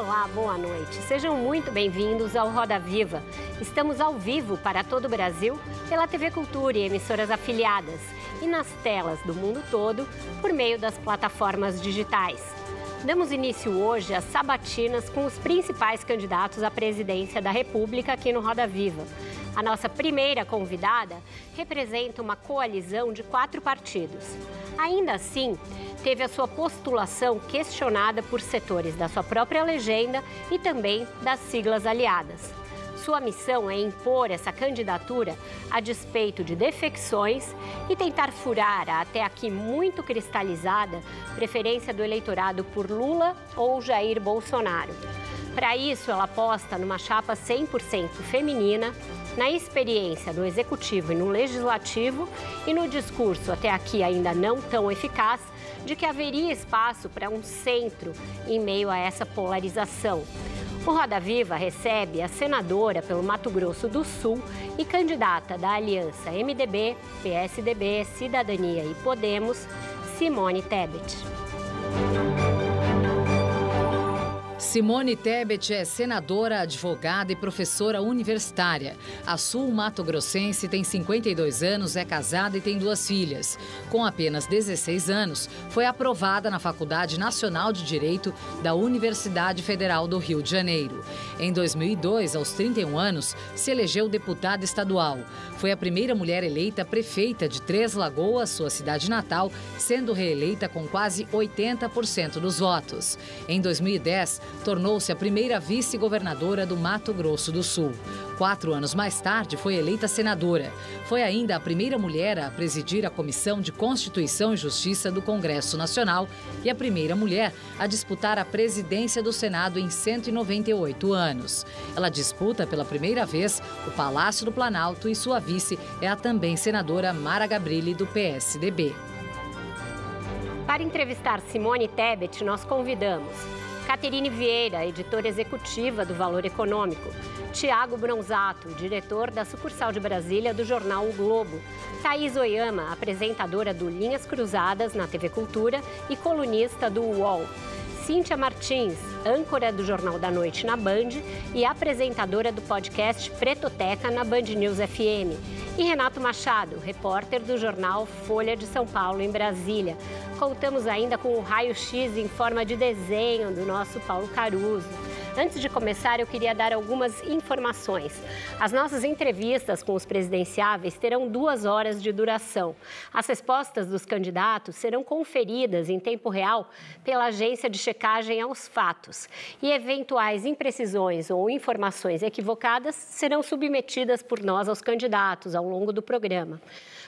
Olá, boa noite. Sejam muito bem-vindos ao Roda Viva. Estamos ao vivo para todo o Brasil pela TV Cultura e emissoras afiliadas e nas telas do mundo todo por meio das plataformas digitais. Damos início hoje às sabatinas com os principais candidatos à presidência da República aqui no Roda Viva. A nossa primeira convidada representa uma coalizão de quatro partidos. Ainda assim, teve a sua postulação questionada por setores da sua própria legenda e também das siglas aliadas. Sua missão é impor essa candidatura a despeito de defecções e tentar furar a até aqui muito cristalizada preferência do eleitorado por Lula ou Jair Bolsonaro. Para isso, ela aposta numa chapa 100% feminina, na experiência no executivo e no legislativo e no discurso, até aqui ainda não tão eficaz, de que haveria espaço para um centro em meio a essa polarização. O Roda Viva recebe a senadora pelo Mato Grosso do Sul e candidata da aliança MDB, PSDB, Cidadania e Podemos, Simone Tebet. Simone Tebet é senadora, advogada e professora universitária. A sul-mato-grossense tem 52 anos, é casada e tem duas filhas. Com apenas 16 anos, foi aprovada na Faculdade Nacional de Direito da Universidade Federal do Rio de Janeiro. Em 2002, aos 31 anos, se elegeu deputada estadual. Foi a primeira mulher eleita prefeita de Três Lagoas, sua cidade natal, sendo reeleita com quase 80% dos votos. Em 2010, tornou-se a primeira vice-governadora do Mato Grosso do Sul. Quatro anos mais tarde, foi eleita senadora. Foi ainda a primeira mulher a presidir a Comissão de Constituição e Justiça do Congresso Nacional e a primeira mulher a disputar a presidência do Senado em 198 anos. Ela disputa pela primeira vez o Palácio do Planalto e sua vice é a também senadora Mara Gabrilli, do PSDB. Para entrevistar Simone Tebet, nós convidamos Caterine Vieira, editora executiva do Valor Econômico, Tiago Bronzato, diretor da sucursal de Brasília do jornal O Globo, Thaís Oyama, apresentadora do Linhas Cruzadas na TV Cultura e colunista do UOL. Cíntia Martins, âncora do Jornal da Noite na Band e apresentadora do podcast Pretoteca na Band News FM. E Renato Machado, repórter do jornal Folha de São Paulo em Brasília voltamos ainda com o raio-x em forma de desenho do nosso Paulo Caruso. Antes de começar, eu queria dar algumas informações. As nossas entrevistas com os presidenciáveis terão duas horas de duração. As respostas dos candidatos serão conferidas em tempo real pela agência de checagem aos fatos e eventuais imprecisões ou informações equivocadas serão submetidas por nós aos candidatos ao longo do programa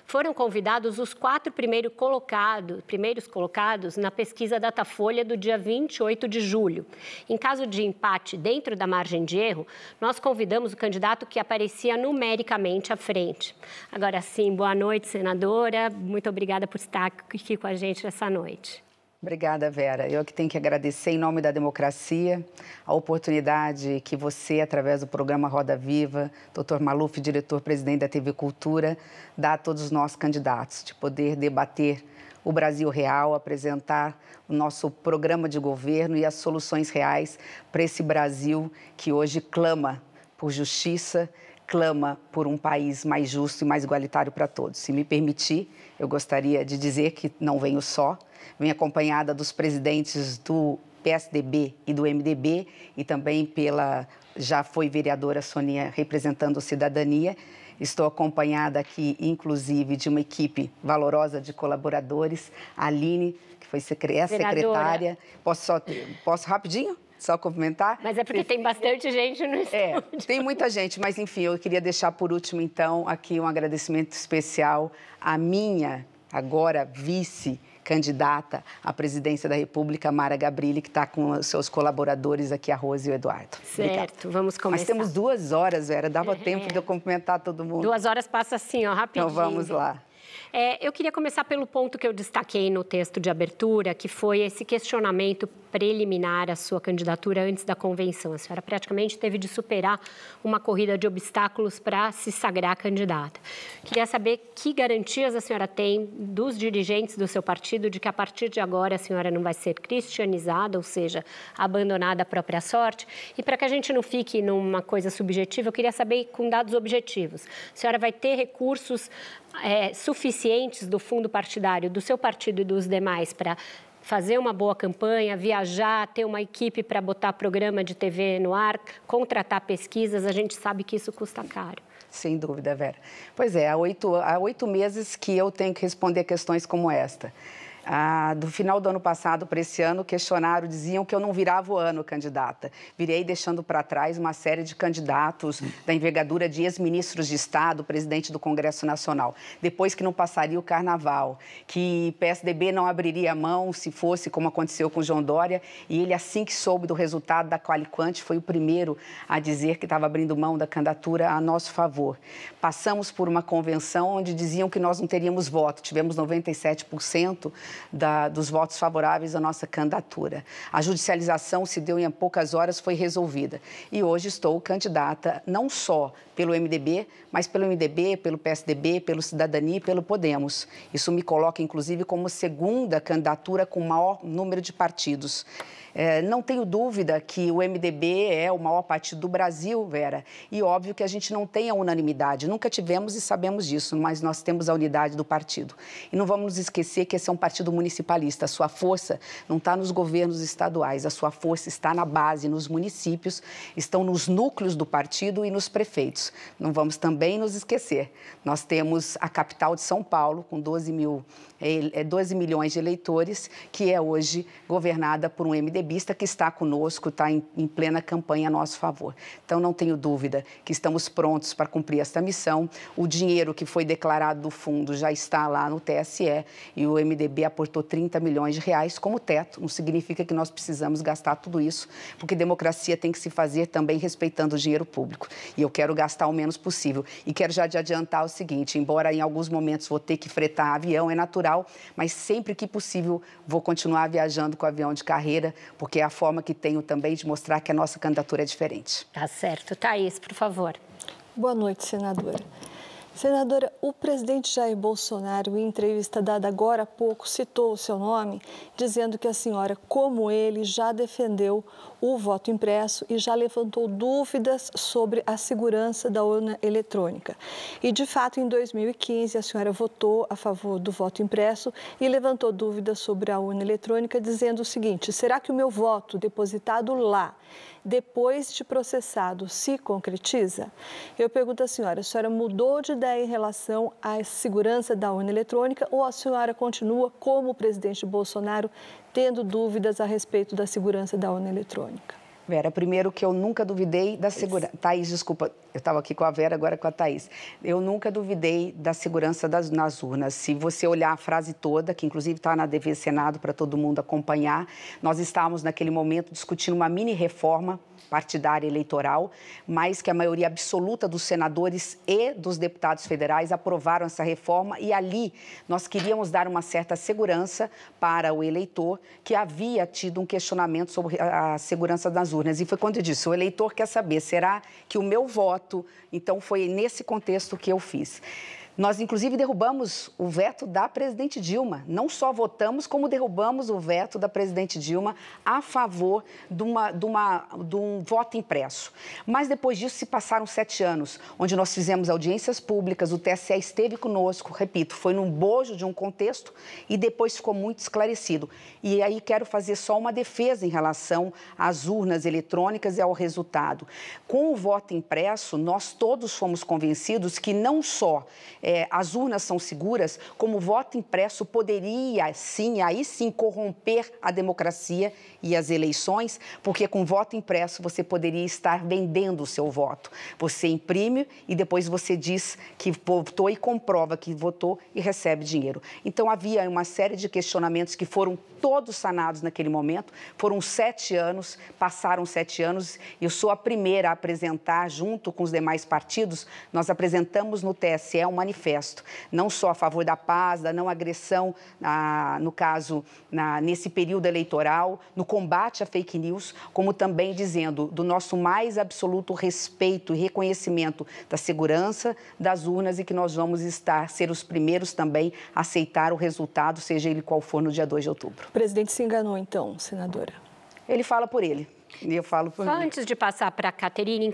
foram convidados os quatro primeiro colocado, primeiros colocados na pesquisa Datafolha do dia 28 de julho. Em caso de empate dentro da margem de erro, nós convidamos o candidato que aparecia numericamente à frente. Agora sim, boa noite, senadora. Muito obrigada por estar aqui com a gente essa noite. Obrigada, Vera. Eu que tenho que agradecer em nome da democracia a oportunidade que você, através do programa Roda Viva, Dr. Maluf, diretor-presidente da TV Cultura, dá a todos os nossos candidatos de poder debater o Brasil real, apresentar o nosso programa de governo e as soluções reais para esse Brasil que hoje clama por justiça, clama por um país mais justo e mais igualitário para todos. Se me permitir, eu gostaria de dizer que não venho só Vem acompanhada dos presidentes do PSDB e do MDB e também pela já foi vereadora Sonia representando a cidadania. Estou acompanhada aqui, inclusive, de uma equipe valorosa de colaboradores. A Aline, que foi secre é secretária. Posso, só, posso rapidinho? Só cumprimentar? Mas é porque tem, bastante gente no é, estúdio. É, tem muita gente, mas enfim, eu queria deixar por último, então, aqui um agradecimento especial à minha, agora, vice candidata à presidência da República, Mara Gabrilli, que está com os seus colaboradores aqui, a Rose e o Eduardo. Certo, Obrigada. vamos começar. mas temos duas horas, Vera, dava é. tempo de eu cumprimentar todo mundo. Duas horas passa assim, ó, então rapidinho. Então vamos lá. É, eu queria começar pelo ponto que eu destaquei no texto de abertura, que foi esse questionamento preliminar à sua candidatura antes da convenção. A senhora praticamente teve de superar uma corrida de obstáculos para se sagrar candidata. Queria saber que garantias a senhora tem dos dirigentes do seu partido de que a partir de agora a senhora não vai ser cristianizada, ou seja, abandonada à própria sorte. E para que a gente não fique numa coisa subjetiva, eu queria saber com dados objetivos. A senhora vai ter recursos é, suficientes do fundo partidário, do seu partido e dos demais para fazer uma boa campanha, viajar, ter uma equipe para botar programa de TV no ar, contratar pesquisas, a gente sabe que isso custa caro. Sem dúvida, Vera. Pois é, há oito, há oito meses que eu tenho que responder questões como esta ah, do final do ano passado para esse ano, questionaram, diziam que eu não virava o ano candidata. Virei deixando para trás uma série de candidatos da envergadura de ex-ministros de Estado, presidente do Congresso Nacional. Depois que não passaria o carnaval, que PSDB não abriria a mão se fosse como aconteceu com João Dória, e ele, assim que soube do resultado da Qualicante, foi o primeiro a dizer que estava abrindo mão da candidatura a nosso favor. Passamos por uma convenção onde diziam que nós não teríamos voto, tivemos 97% da, dos votos favoráveis à nossa candidatura. A judicialização se deu em poucas horas, foi resolvida. E hoje estou candidata não só pelo MDB, mas pelo MDB, pelo PSDB, pelo Cidadania e pelo Podemos. Isso me coloca, inclusive, como segunda candidatura com maior número de partidos. É, não tenho dúvida que o MDB é o maior partido do Brasil, Vera, e óbvio que a gente não tem a unanimidade, nunca tivemos e sabemos disso, mas nós temos a unidade do partido. E não vamos nos esquecer que esse é um partido municipalista, a sua força não está nos governos estaduais, a sua força está na base, nos municípios, estão nos núcleos do partido e nos prefeitos. Não vamos também nos esquecer, nós temos a capital de São Paulo, com 12, mil, 12 é, é milhões de eleitores, que é hoje governada por um MDB MDBista que está conosco, está em, em plena campanha a nosso favor. Então, não tenho dúvida que estamos prontos para cumprir esta missão. O dinheiro que foi declarado do fundo já está lá no TSE e o MDB aportou 30 milhões de reais como teto. Não significa que nós precisamos gastar tudo isso, porque democracia tem que se fazer também respeitando o dinheiro público. E eu quero gastar o menos possível. E quero já adiantar o seguinte: embora em alguns momentos vou ter que fretar avião, é natural, mas sempre que possível vou continuar viajando com avião de carreira, porque é a forma que tenho também de mostrar que a nossa candidatura é diferente. Tá certo. Thaís, por favor. Boa noite, senadora. Senadora, o presidente Jair Bolsonaro, em entrevista dada agora há pouco, citou o seu nome, dizendo que a senhora, como ele, já defendeu o voto impresso e já levantou dúvidas sobre a segurança da urna eletrônica. E, de fato, em 2015, a senhora votou a favor do voto impresso e levantou dúvidas sobre a urna eletrônica, dizendo o seguinte: será que o meu voto depositado lá, depois de processado, se concretiza? Eu pergunto à senhora: a senhora mudou de ideia em relação à segurança da urna eletrônica ou a senhora continua, como o presidente Bolsonaro, tendo dúvidas a respeito da segurança da urna eletrônica. Vera, primeiro que eu nunca duvidei da segurança. Thaís, desculpa, eu estava aqui com a Vera, agora com a Thaís. Eu nunca duvidei da segurança das, nas urnas. Se você olhar a frase toda, que inclusive está na DV Senado para todo mundo acompanhar, nós estávamos naquele momento discutindo uma mini reforma partidária eleitoral, mas que a maioria absoluta dos senadores e dos deputados federais aprovaram essa reforma e ali nós queríamos dar uma certa segurança para o eleitor que havia tido um questionamento sobre a segurança das urnas. E foi quando eu disse, o eleitor quer saber, será que o meu voto foto. Então, foi nesse contexto que eu fiz. Nós, inclusive, derrubamos o veto da presidente Dilma. Não só votamos, como derrubamos o veto da presidente Dilma a favor de, uma, de, uma, de um voto impresso. Mas depois disso se passaram sete anos, onde nós fizemos audiências públicas, o TSE esteve conosco, repito, foi num bojo de um contexto e depois ficou muito esclarecido. E aí quero fazer só uma defesa em relação às urnas eletrônicas e ao resultado. Com o voto impresso, nós todos fomos convencidos que não só é, as urnas são seguras, como o voto impresso poderia, sim, aí sim, corromper a democracia e as eleições, porque com voto impresso você poderia estar vendendo o seu voto. Você imprime e depois você diz que votou e comprova que votou e recebe dinheiro. Então havia uma série de questionamentos que foram todos sanados naquele momento. Foram sete anos, passaram sete anos. e Eu sou a primeira a apresentar, junto com os demais partidos, nós apresentamos no TSE uma manifesto, não só a favor da paz, da não agressão, na, no caso, na, nesse período eleitoral, no combate à fake news, como também dizendo do nosso mais absoluto respeito e reconhecimento da segurança das urnas e que nós vamos estar, ser os primeiros também a aceitar o resultado, seja ele qual for, no dia 2 de outubro. O presidente se enganou, então, senadora? Ele fala por ele. E eu falo por Só mim. antes de passar para a Caterine,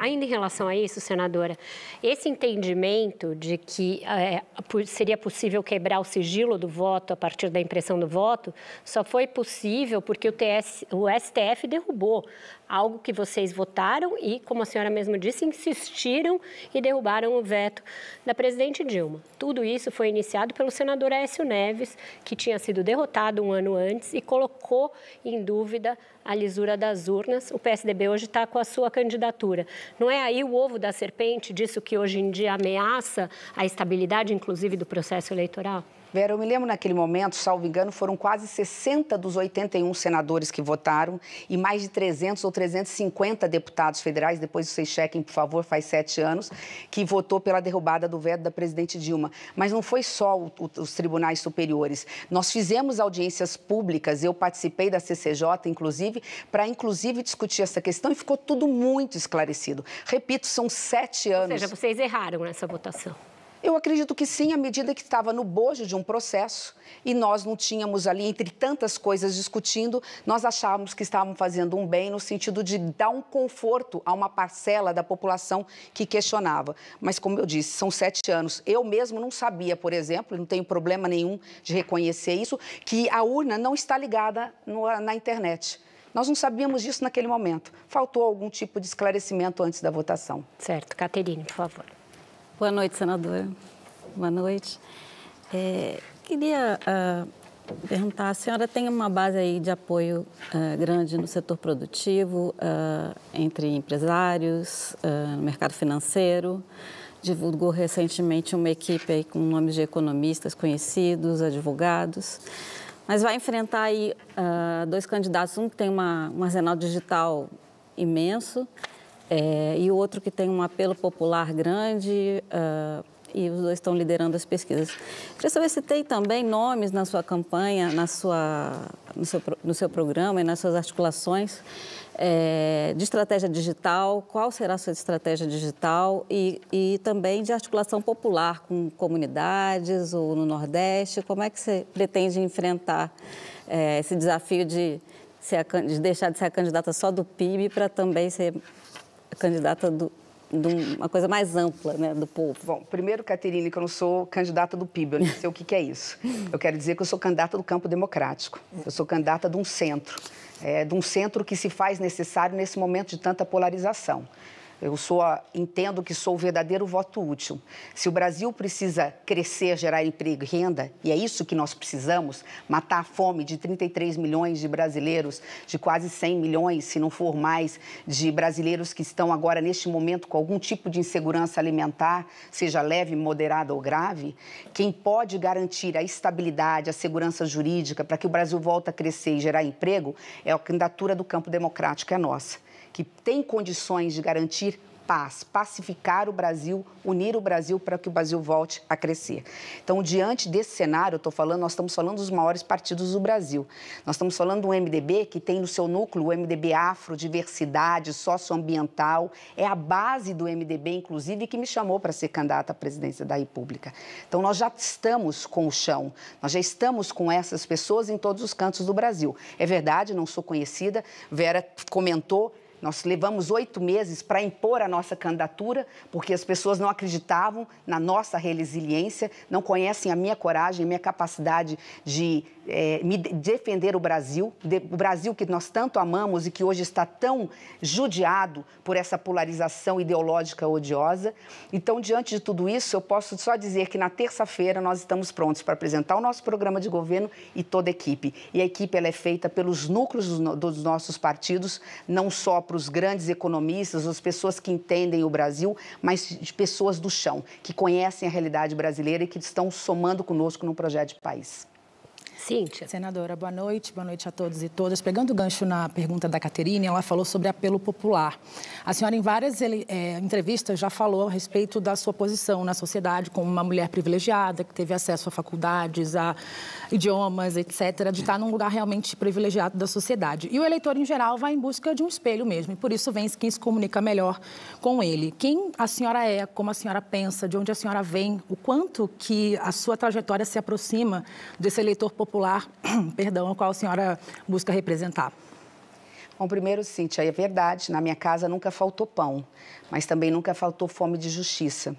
ainda em relação a isso, senadora, esse entendimento de que é, seria possível quebrar o sigilo do voto a partir da impressão do voto só foi possível porque o, TS, o STF derrubou algo que vocês votaram e, como a senhora mesmo disse, insistiram e derrubaram o veto da presidente Dilma. Tudo isso foi iniciado pelo senador Aécio Neves, que tinha sido derrotado um ano antes e colocou em dúvida a lisura das urnas. O PSDB hoje está com a sua candidatura. Não é aí o ovo da serpente disso que hoje em dia ameaça a estabilidade, inclusive, do processo eleitoral? Vera, eu me lembro naquele momento, salvo engano, foram quase 60 dos 81 senadores que votaram e mais de 300 ou 350 deputados federais, depois vocês chequem, por favor, faz sete anos, que votou pela derrubada do veto da presidente Dilma. Mas não foi só o, o, os tribunais superiores. Nós fizemos audiências públicas, eu participei da CCJ, inclusive, para inclusive discutir essa questão e ficou tudo muito esclarecido. Repito, são sete anos. Ou seja, vocês erraram nessa votação. Eu acredito que sim, à medida que estava no bojo de um processo e nós não tínhamos ali, entre tantas coisas discutindo, nós achávamos que estávamos fazendo um bem no sentido de dar um conforto a uma parcela da população que questionava. Mas, como eu disse, são sete anos. Eu mesmo não sabia, por exemplo, não tenho problema nenhum de reconhecer isso, que a urna não está ligada no, na internet. Nós não sabíamos disso naquele momento. Faltou algum tipo de esclarecimento antes da votação. Certo. Caterine, por favor. Boa noite, senadora. Boa noite. É, queria uh, perguntar, a senhora tem uma base aí de apoio uh, grande no setor produtivo, uh, entre empresários, no mercado financeiro, divulgou recentemente uma equipe aí com nomes de economistas conhecidos, advogados, mas vai enfrentar aí dois candidatos, um que tem uma, um arsenal digital imenso é, e o outro que tem um apelo popular grande. Uh, e os dois estão liderando as pesquisas. Queria saber se tem também nomes na sua campanha, na sua, no, seu, no seu programa e nas suas articulações é, de estratégia digital, qual será a sua estratégia digital e, e também de articulação popular com comunidades ou no Nordeste, como é que você pretende enfrentar é, esse desafio de, ser a, de deixar de ser a candidata só do PIB para também ser candidata do, de uma coisa mais ampla né, do povo? Bom, primeiro, Caterine, que eu não sou candidata do PIB, eu não sei o que, que, é isso. Eu quero dizer que eu sou candidata do campo democrático, eu sou candidata de um centro, é, de um centro que se faz necessário nesse momento de tanta polarização. Eu sou, entendo que sou o verdadeiro voto útil. Se o Brasil precisa crescer, gerar emprego e renda, e é isso que nós precisamos, matar a fome de 33 milhões de brasileiros, de quase 100 milhões, se não for mais, de brasileiros que estão agora neste momento com algum tipo de insegurança alimentar, seja leve, moderada ou grave, quem pode garantir a estabilidade, a segurança jurídica para que o Brasil volte a crescer e gerar emprego é a candidatura do campo democrático, é nossa que tem condições de garantir paz, pacificar o Brasil, unir o Brasil para que o Brasil volte a crescer. Então, diante desse cenário, eu estou falando, nós estamos falando dos maiores partidos do Brasil. Nós estamos falando do MDB que tem no seu núcleo o MDB afro, diversidade, socioambiental, é a base do MDB, inclusive, que me chamou para ser candidata à presidência da República. Então, nós já estamos com o chão, nós já estamos com essas pessoas em todos os cantos do Brasil. É verdade, não sou conhecida, Vera comentou, nós levamos oito meses para impor a nossa candidatura, porque as pessoas não acreditavam na nossa resiliência, não conhecem a minha coragem, a minha capacidade de é, me defender o Brasil, de, o Brasil que nós tanto amamos e que hoje está tão judiado por essa polarização ideológica odiosa. Então, diante de tudo isso, eu posso só dizer que na terça-feira nós estamos prontos para apresentar o nosso programa de governo e toda a equipe. E a equipe ela é feita pelos núcleos dos, dos nossos partidos, não só para os grandes economistas, as pessoas que entendem o Brasil, mas de pessoas do chão, que conhecem a realidade brasileira e que estão somando conosco num projeto de país. Cíntia. Senadora, boa noite, boa noite a todos e todas. Pegando o gancho na pergunta da Caterine, ela falou sobre apelo popular. A senhora, em várias ele, é, entrevistas, já falou a respeito da sua posição na sociedade como uma mulher privilegiada, que teve acesso a faculdades, a idiomas, etc., de estar num lugar realmente privilegiado da sociedade. E o eleitor, em geral, vai em busca de um espelho mesmo, e por isso vem quem se comunica melhor com ele. Quem a senhora é, como a senhora pensa, de onde a senhora vem, o quanto que a sua trajetória se aproxima desse eleitor popular popular, perdão, a qual a senhora busca representar? Bom, primeiro, Cíntia, é verdade, na minha casa nunca faltou pão, mas também nunca faltou fome de justiça.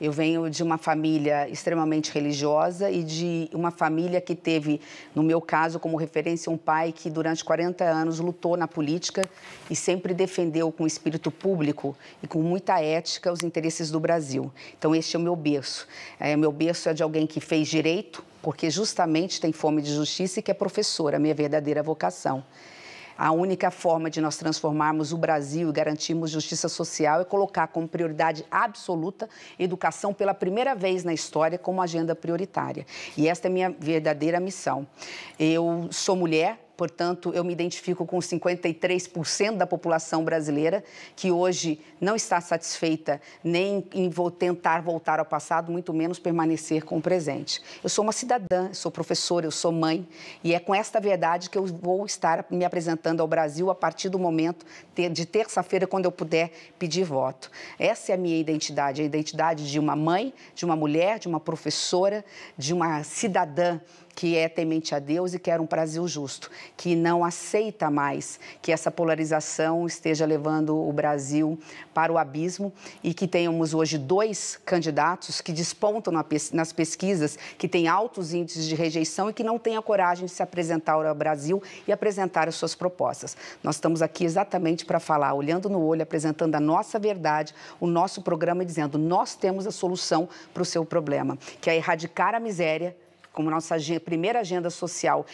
Eu venho de uma família extremamente religiosa e de uma família que teve, no meu caso, como referência, um pai que durante 40 anos lutou na política e sempre defendeu com espírito público e com muita ética os interesses do Brasil. Então, este é o meu berço. É, meu berço é de alguém que fez direito, porque justamente tem fome de justiça e que é professora, minha verdadeira vocação. A única forma de nós transformarmos o Brasil e garantirmos justiça social é colocar como prioridade absoluta educação pela primeira vez na história como agenda prioritária. E esta é minha verdadeira missão. Eu sou mulher, portanto, eu me identifico com 53% da população brasileira que hoje não está satisfeita nem em vou tentar voltar ao passado, muito menos permanecer com o presente. Eu sou uma cidadã, sou professora, eu sou mãe e é com esta verdade que eu vou estar me apresentando ao Brasil a partir do momento de terça-feira, quando eu puder pedir voto. Essa é a minha identidade, a identidade de uma mãe, de uma mulher, de uma professora, de uma cidadã que é temente a Deus e quer um Brasil justo, que não aceita mais que essa polarização esteja levando o Brasil para o abismo e que tenhamos hoje dois candidatos que despontam nas pesquisas, que têm altos índices de rejeição e que não têm a coragem de se apresentar ao Brasil e apresentar as suas propostas. Nós estamos aqui exatamente para falar, olhando no olho, apresentando a nossa verdade, o nosso programa e dizendo: nós temos a solução para o seu problema, que é erradicar a miséria como nossa primeira agenda social,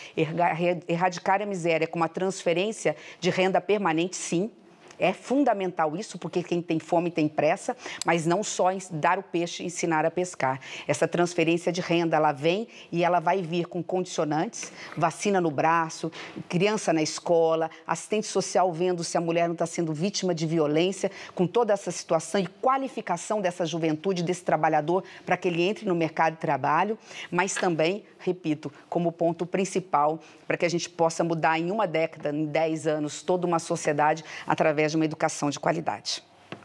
erradicar a miséria com uma transferência de renda permanente, sim, é fundamental isso, porque quem tem fome tem pressa, mas não só dar o peixe, ensinar a pescar. Essa transferência de renda, ela vem e ela vai vir com condicionantes, vacina no braço, criança na escola, assistente social vendo se a mulher não está sendo vítima de violência, com toda essa situação e qualificação dessa juventude, desse trabalhador, para que ele entre no mercado de trabalho, mas também, repito, como ponto principal, para que a gente possa mudar em uma década, em dez anos, toda uma sociedade através através de uma educação de qualidade.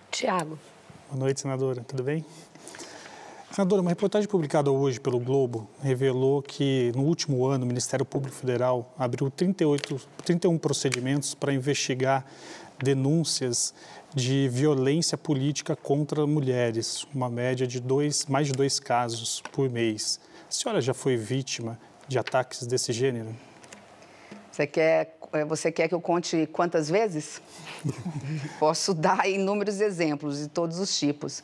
Tiago. Boa noite, senadora. Tudo bem? Senadora, uma reportagem publicada hoje pelo Globo revelou que, no último ano, o Ministério Público Federal abriu 38, 31 procedimentos para investigar denúncias de violência política contra mulheres, uma média de dois, mais de dois casos por mês. A senhora já foi vítima de ataques desse gênero? Você quer é, você quer que eu conte quantas vezes? Posso dar inúmeros exemplos de todos os tipos.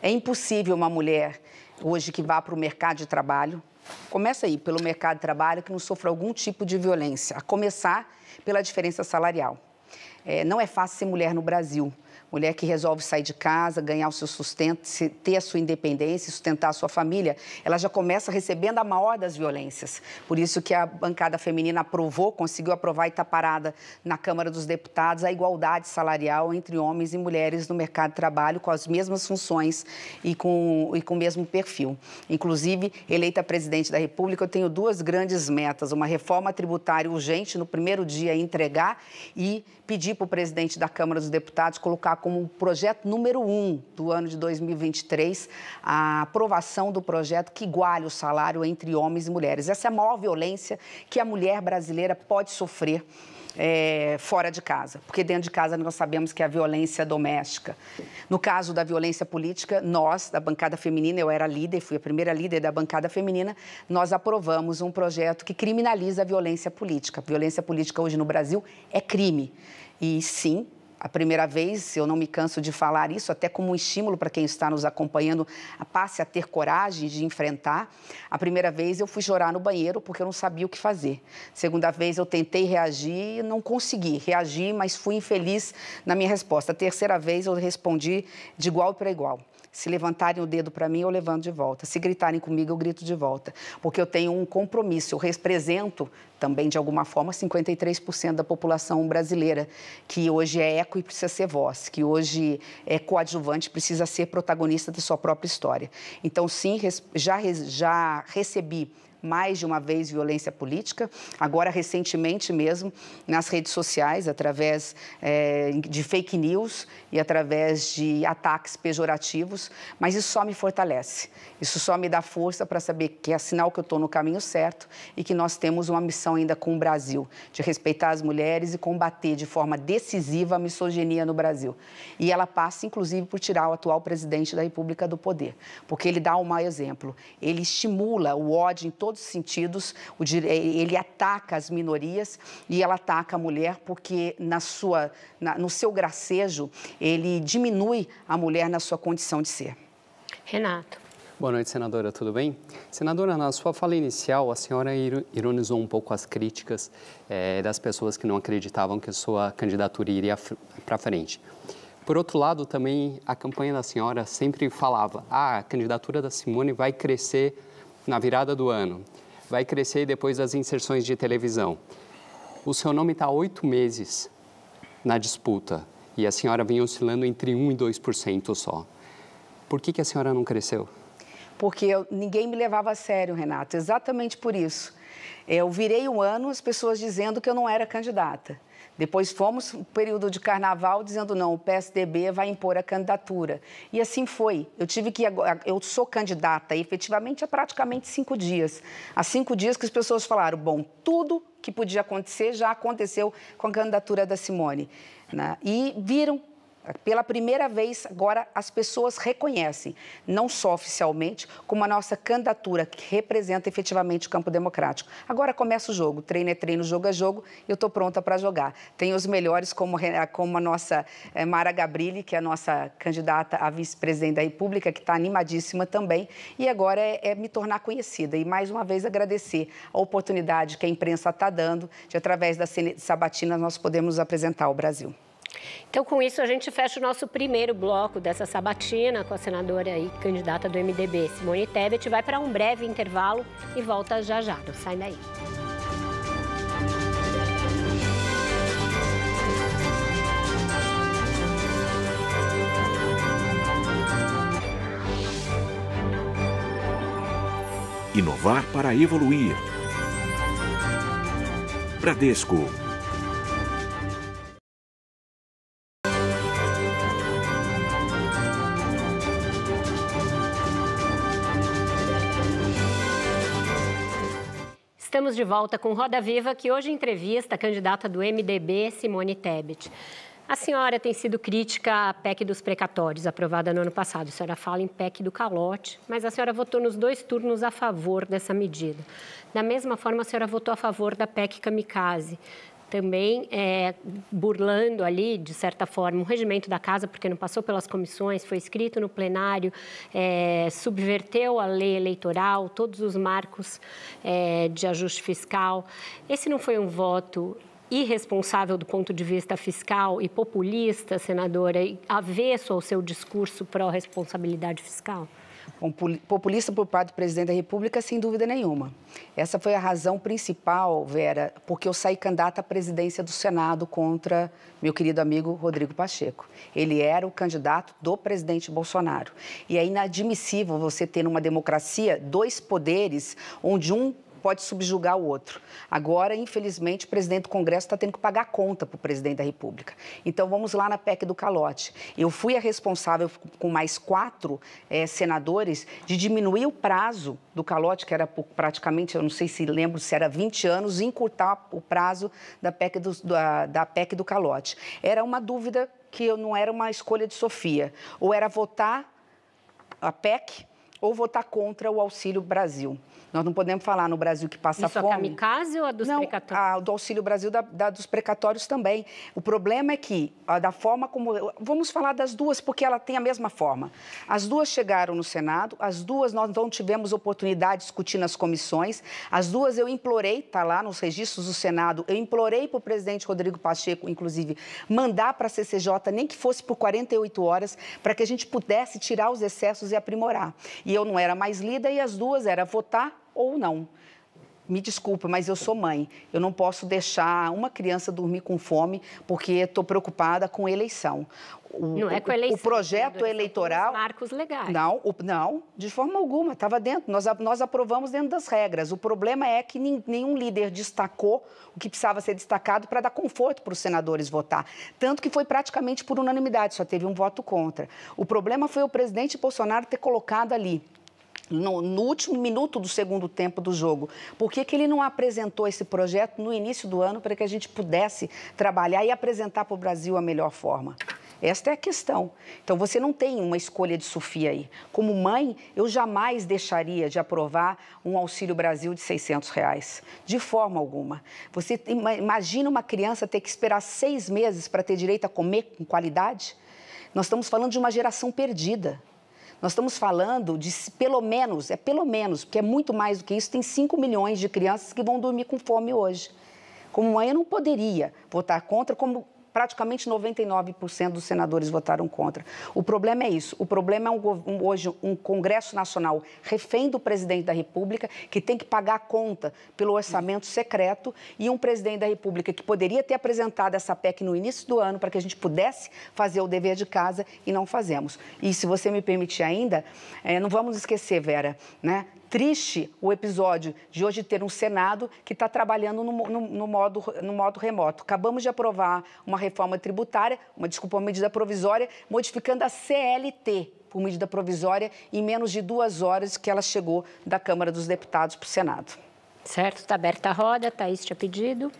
É impossível uma mulher hoje que vá para o mercado de trabalho, começa aí pelo mercado de trabalho que não sofra algum tipo de violência, a começar pela diferença salarial. É, não é fácil ser mulher no Brasil mulher que resolve sair de casa, ganhar o seu sustento, ter a sua independência, sustentar a sua família, ela já começa recebendo a maior das violências. Por isso que a bancada feminina aprovou, conseguiu aprovar e está parada na Câmara dos Deputados a igualdade salarial entre homens e mulheres no mercado de trabalho com as mesmas funções e com, e com o mesmo perfil. Inclusive, eleita presidente da República, eu tenho duas grandes metas: uma reforma tributária urgente no primeiro dia entregar e Pedir para o presidente da Câmara dos Deputados colocar como projeto número um do ano de 2023 a aprovação do projeto que iguale o salário entre homens e mulheres. Essa é a maior violência que a mulher brasileira pode sofrer. É, fora de casa, porque dentro de casa nós sabemos que é a violência doméstica. No caso da violência política, nós, da bancada feminina, eu era líder, fui a primeira líder da bancada feminina, nós aprovamos um projeto que criminaliza a violência política. violência política hoje no Brasil é crime. E sim, a primeira vez, eu não me canso de falar isso, até como um estímulo para quem está nos acompanhando, passe a ter coragem de enfrentar. A primeira vez eu fui chorar no banheiro porque eu não sabia o que fazer. Segunda vez eu tentei reagir e não consegui reagir, mas fui infeliz na minha resposta. A terceira vez eu respondi de igual para igual. Se levantarem o dedo para mim, eu levanto de volta. Se gritarem comigo, eu grito de volta. Porque eu tenho um compromisso, eu represento também, de alguma forma, 53% da população brasileira, que hoje é eco e precisa ser voz, que hoje é coadjuvante, precisa ser protagonista da sua própria história. Então, sim, já, já recebi mais de uma vez violência política, agora recentemente mesmo nas redes sociais, através é, de fake news e através de ataques pejorativos, mas isso só me fortalece, isso só me dá força para saber que é sinal que eu estou no caminho certo e que nós temos uma missão ainda com o Brasil, de respeitar as mulheres e combater de forma decisiva a misoginia no Brasil. E ela passa, inclusive, por tirar o atual presidente da República do poder, porque ele dá um mau exemplo, ele estimula o ódio em todo todos os sentidos. ele ataca as minorias e ela ataca a mulher porque na sua, na, no seu gracejo ele diminui a mulher na sua condição de ser. Renato. Boa noite, senadora, tudo bem? Senadora, na sua fala inicial, a senhora ironizou um pouco as críticas é, das pessoas que não acreditavam que sua candidatura iria para frente. Por outro lado, também a campanha da senhora sempre falava: ah, a candidatura da Simone vai crescer na virada do ano, vai crescer depois das inserções de televisão. O seu nome está oito meses na disputa e a senhora vinha oscilando entre 1% e 2% só. Por que, que a senhora não cresceu? Porque eu, ninguém me levava a sério, Renato, exatamente por isso. Eu virei um ano as pessoas dizendo que eu não era candidata. Depois fomos um período de carnaval dizendo não, o PSDB vai impor a candidatura. E assim foi. Eu tive que eu sou candidata efetivamente há praticamente cinco dias. Há cinco dias que as pessoas falaram, bom, tudo que podia acontecer já aconteceu com a candidatura da Simone. Né? E viram pela primeira vez, agora as pessoas reconhecem, não só oficialmente, como a nossa candidatura que representa efetivamente o campo democrático. Agora começa o jogo, treino é treino, jogo é jogo, eu estou pronta para jogar. Tem os melhores, como, como a nossa eh, Mara Gabrilli, que é a nossa candidata a vice-presidente da República, que está animadíssima também. E agora é, é me tornar conhecida. E mais uma vez agradecer a oportunidade que a imprensa está dando, de através da Sabatina nós podemos apresentar ao Brasil. Então, com isso, a gente fecha o nosso primeiro bloco dessa sabatina com a senadora e candidata do MDB, Simone Tebet. Vai para um breve intervalo e volta já já. Não sai daí. Inovar para evoluir. Bradesco. Estamos de volta com Roda Viva, que hoje entrevista a candidata do MDB, Simone Tebet. A senhora tem sido crítica à PEC dos precatórios, aprovada no ano passado. A senhora fala em PEC do calote, mas a senhora votou nos dois turnos a favor dessa medida. Da mesma forma, a senhora votou a favor da PEC kamikaze também é, burlando ali, de certa forma, o um regimento da casa, porque não passou pelas comissões, foi escrito no plenário, é, subverteu a lei eleitoral, todos os marcos é, de ajuste fiscal. Esse não foi um voto irresponsável do ponto de vista fiscal e populista, senadora, e avesso ao seu discurso pró-responsabilidade fiscal? populista por parte do presidente da República, sem dúvida nenhuma. Essa foi a razão principal, Vera, porque eu saí candidata à presidência do Senado contra meu querido amigo Rodrigo Pacheco. Ele era o candidato do presidente Bolsonaro. E é inadmissível você ter numa democracia dois poderes onde um pode subjugar o outro. Agora, infelizmente, o presidente do Congresso está tendo que pagar conta para o presidente da República. Então, vamos lá na PEC do calote. Eu fui a responsável, com mais quatro é, senadores, de diminuir o prazo do calote, que era praticamente, eu não sei se lembro se era 20 anos, e encurtar o prazo da PEC do, da, da PEC do calote. Era uma dúvida que eu não era uma escolha de Sofia. Ou era votar a PEC ou votar contra o Auxílio Brasil. Nós não podemos falar no Brasil que passa Isso fome. Isso a kamikaze ou a dos não, precatórios? A do Auxílio Brasil da, da, dos precatórios também. O problema é que, da forma como. Vamos falar das duas, porque ela tem a mesma forma. As duas chegaram no Senado, as duas nós não tivemos oportunidade de discutir nas comissões, as duas eu implorei, está lá nos registros do Senado, eu implorei para o presidente Rodrigo Pacheco, inclusive, mandar para a CCJ, nem que fosse por 48 horas, para que a gente pudesse tirar os excessos e aprimorar. E eu não era mais lida e as duas era votar ou não. Me desculpe, mas eu sou mãe. Eu não posso deixar uma criança dormir com fome porque estou preocupada com eleição. O, não é com eleição. O projeto eleitoral. Marcos legais. Não, o, não, de forma alguma. Estava dentro. Nós, nós aprovamos dentro das regras. O problema é que nenhum líder destacou o que precisava ser destacado para dar conforto para os senadores votar. Tanto que foi praticamente por unanimidade, só teve um voto contra. O problema foi o presidente Bolsonaro ter colocado ali no, no, último minuto do segundo tempo do jogo. Por que, que ele não apresentou esse projeto no início do ano para que a gente pudesse trabalhar e apresentar para o Brasil a melhor forma? Esta é a questão. Então, você não tem uma escolha de Sofia aí. Como mãe, eu jamais deixaria de aprovar um Auxílio Brasil de 600 reais. De forma alguma. Você imagina uma criança ter que esperar seis meses para ter direito a comer com qualidade? Nós estamos falando de uma geração perdida. Nós estamos falando de pelo menos, é pelo menos, porque é muito mais do que isso, tem 5 milhões de crianças que vão dormir com fome hoje. Como mãe, eu não poderia votar contra, como praticamente 99% dos senadores votaram contra. O problema é isso. O problema é um, um, hoje um Congresso Nacional refém do presidente da República, que tem que pagar a conta pelo orçamento secreto, e um presidente da República que poderia ter apresentado essa PEC no início do ano para que a gente pudesse fazer o dever de casa e não fazemos. E se você me permitir ainda, é, não vamos esquecer, Vera, né? triste o episódio de hoje ter um Senado que está trabalhando no, no, no, modo, no modo remoto. Acabamos de aprovar uma reforma tributária, uma desculpa, uma medida provisória, modificando a CLT por medida provisória em menos de duas horas que ela chegou da Câmara dos Deputados para o Senado. Certo, está aberta a roda, Thaís tinha pedido.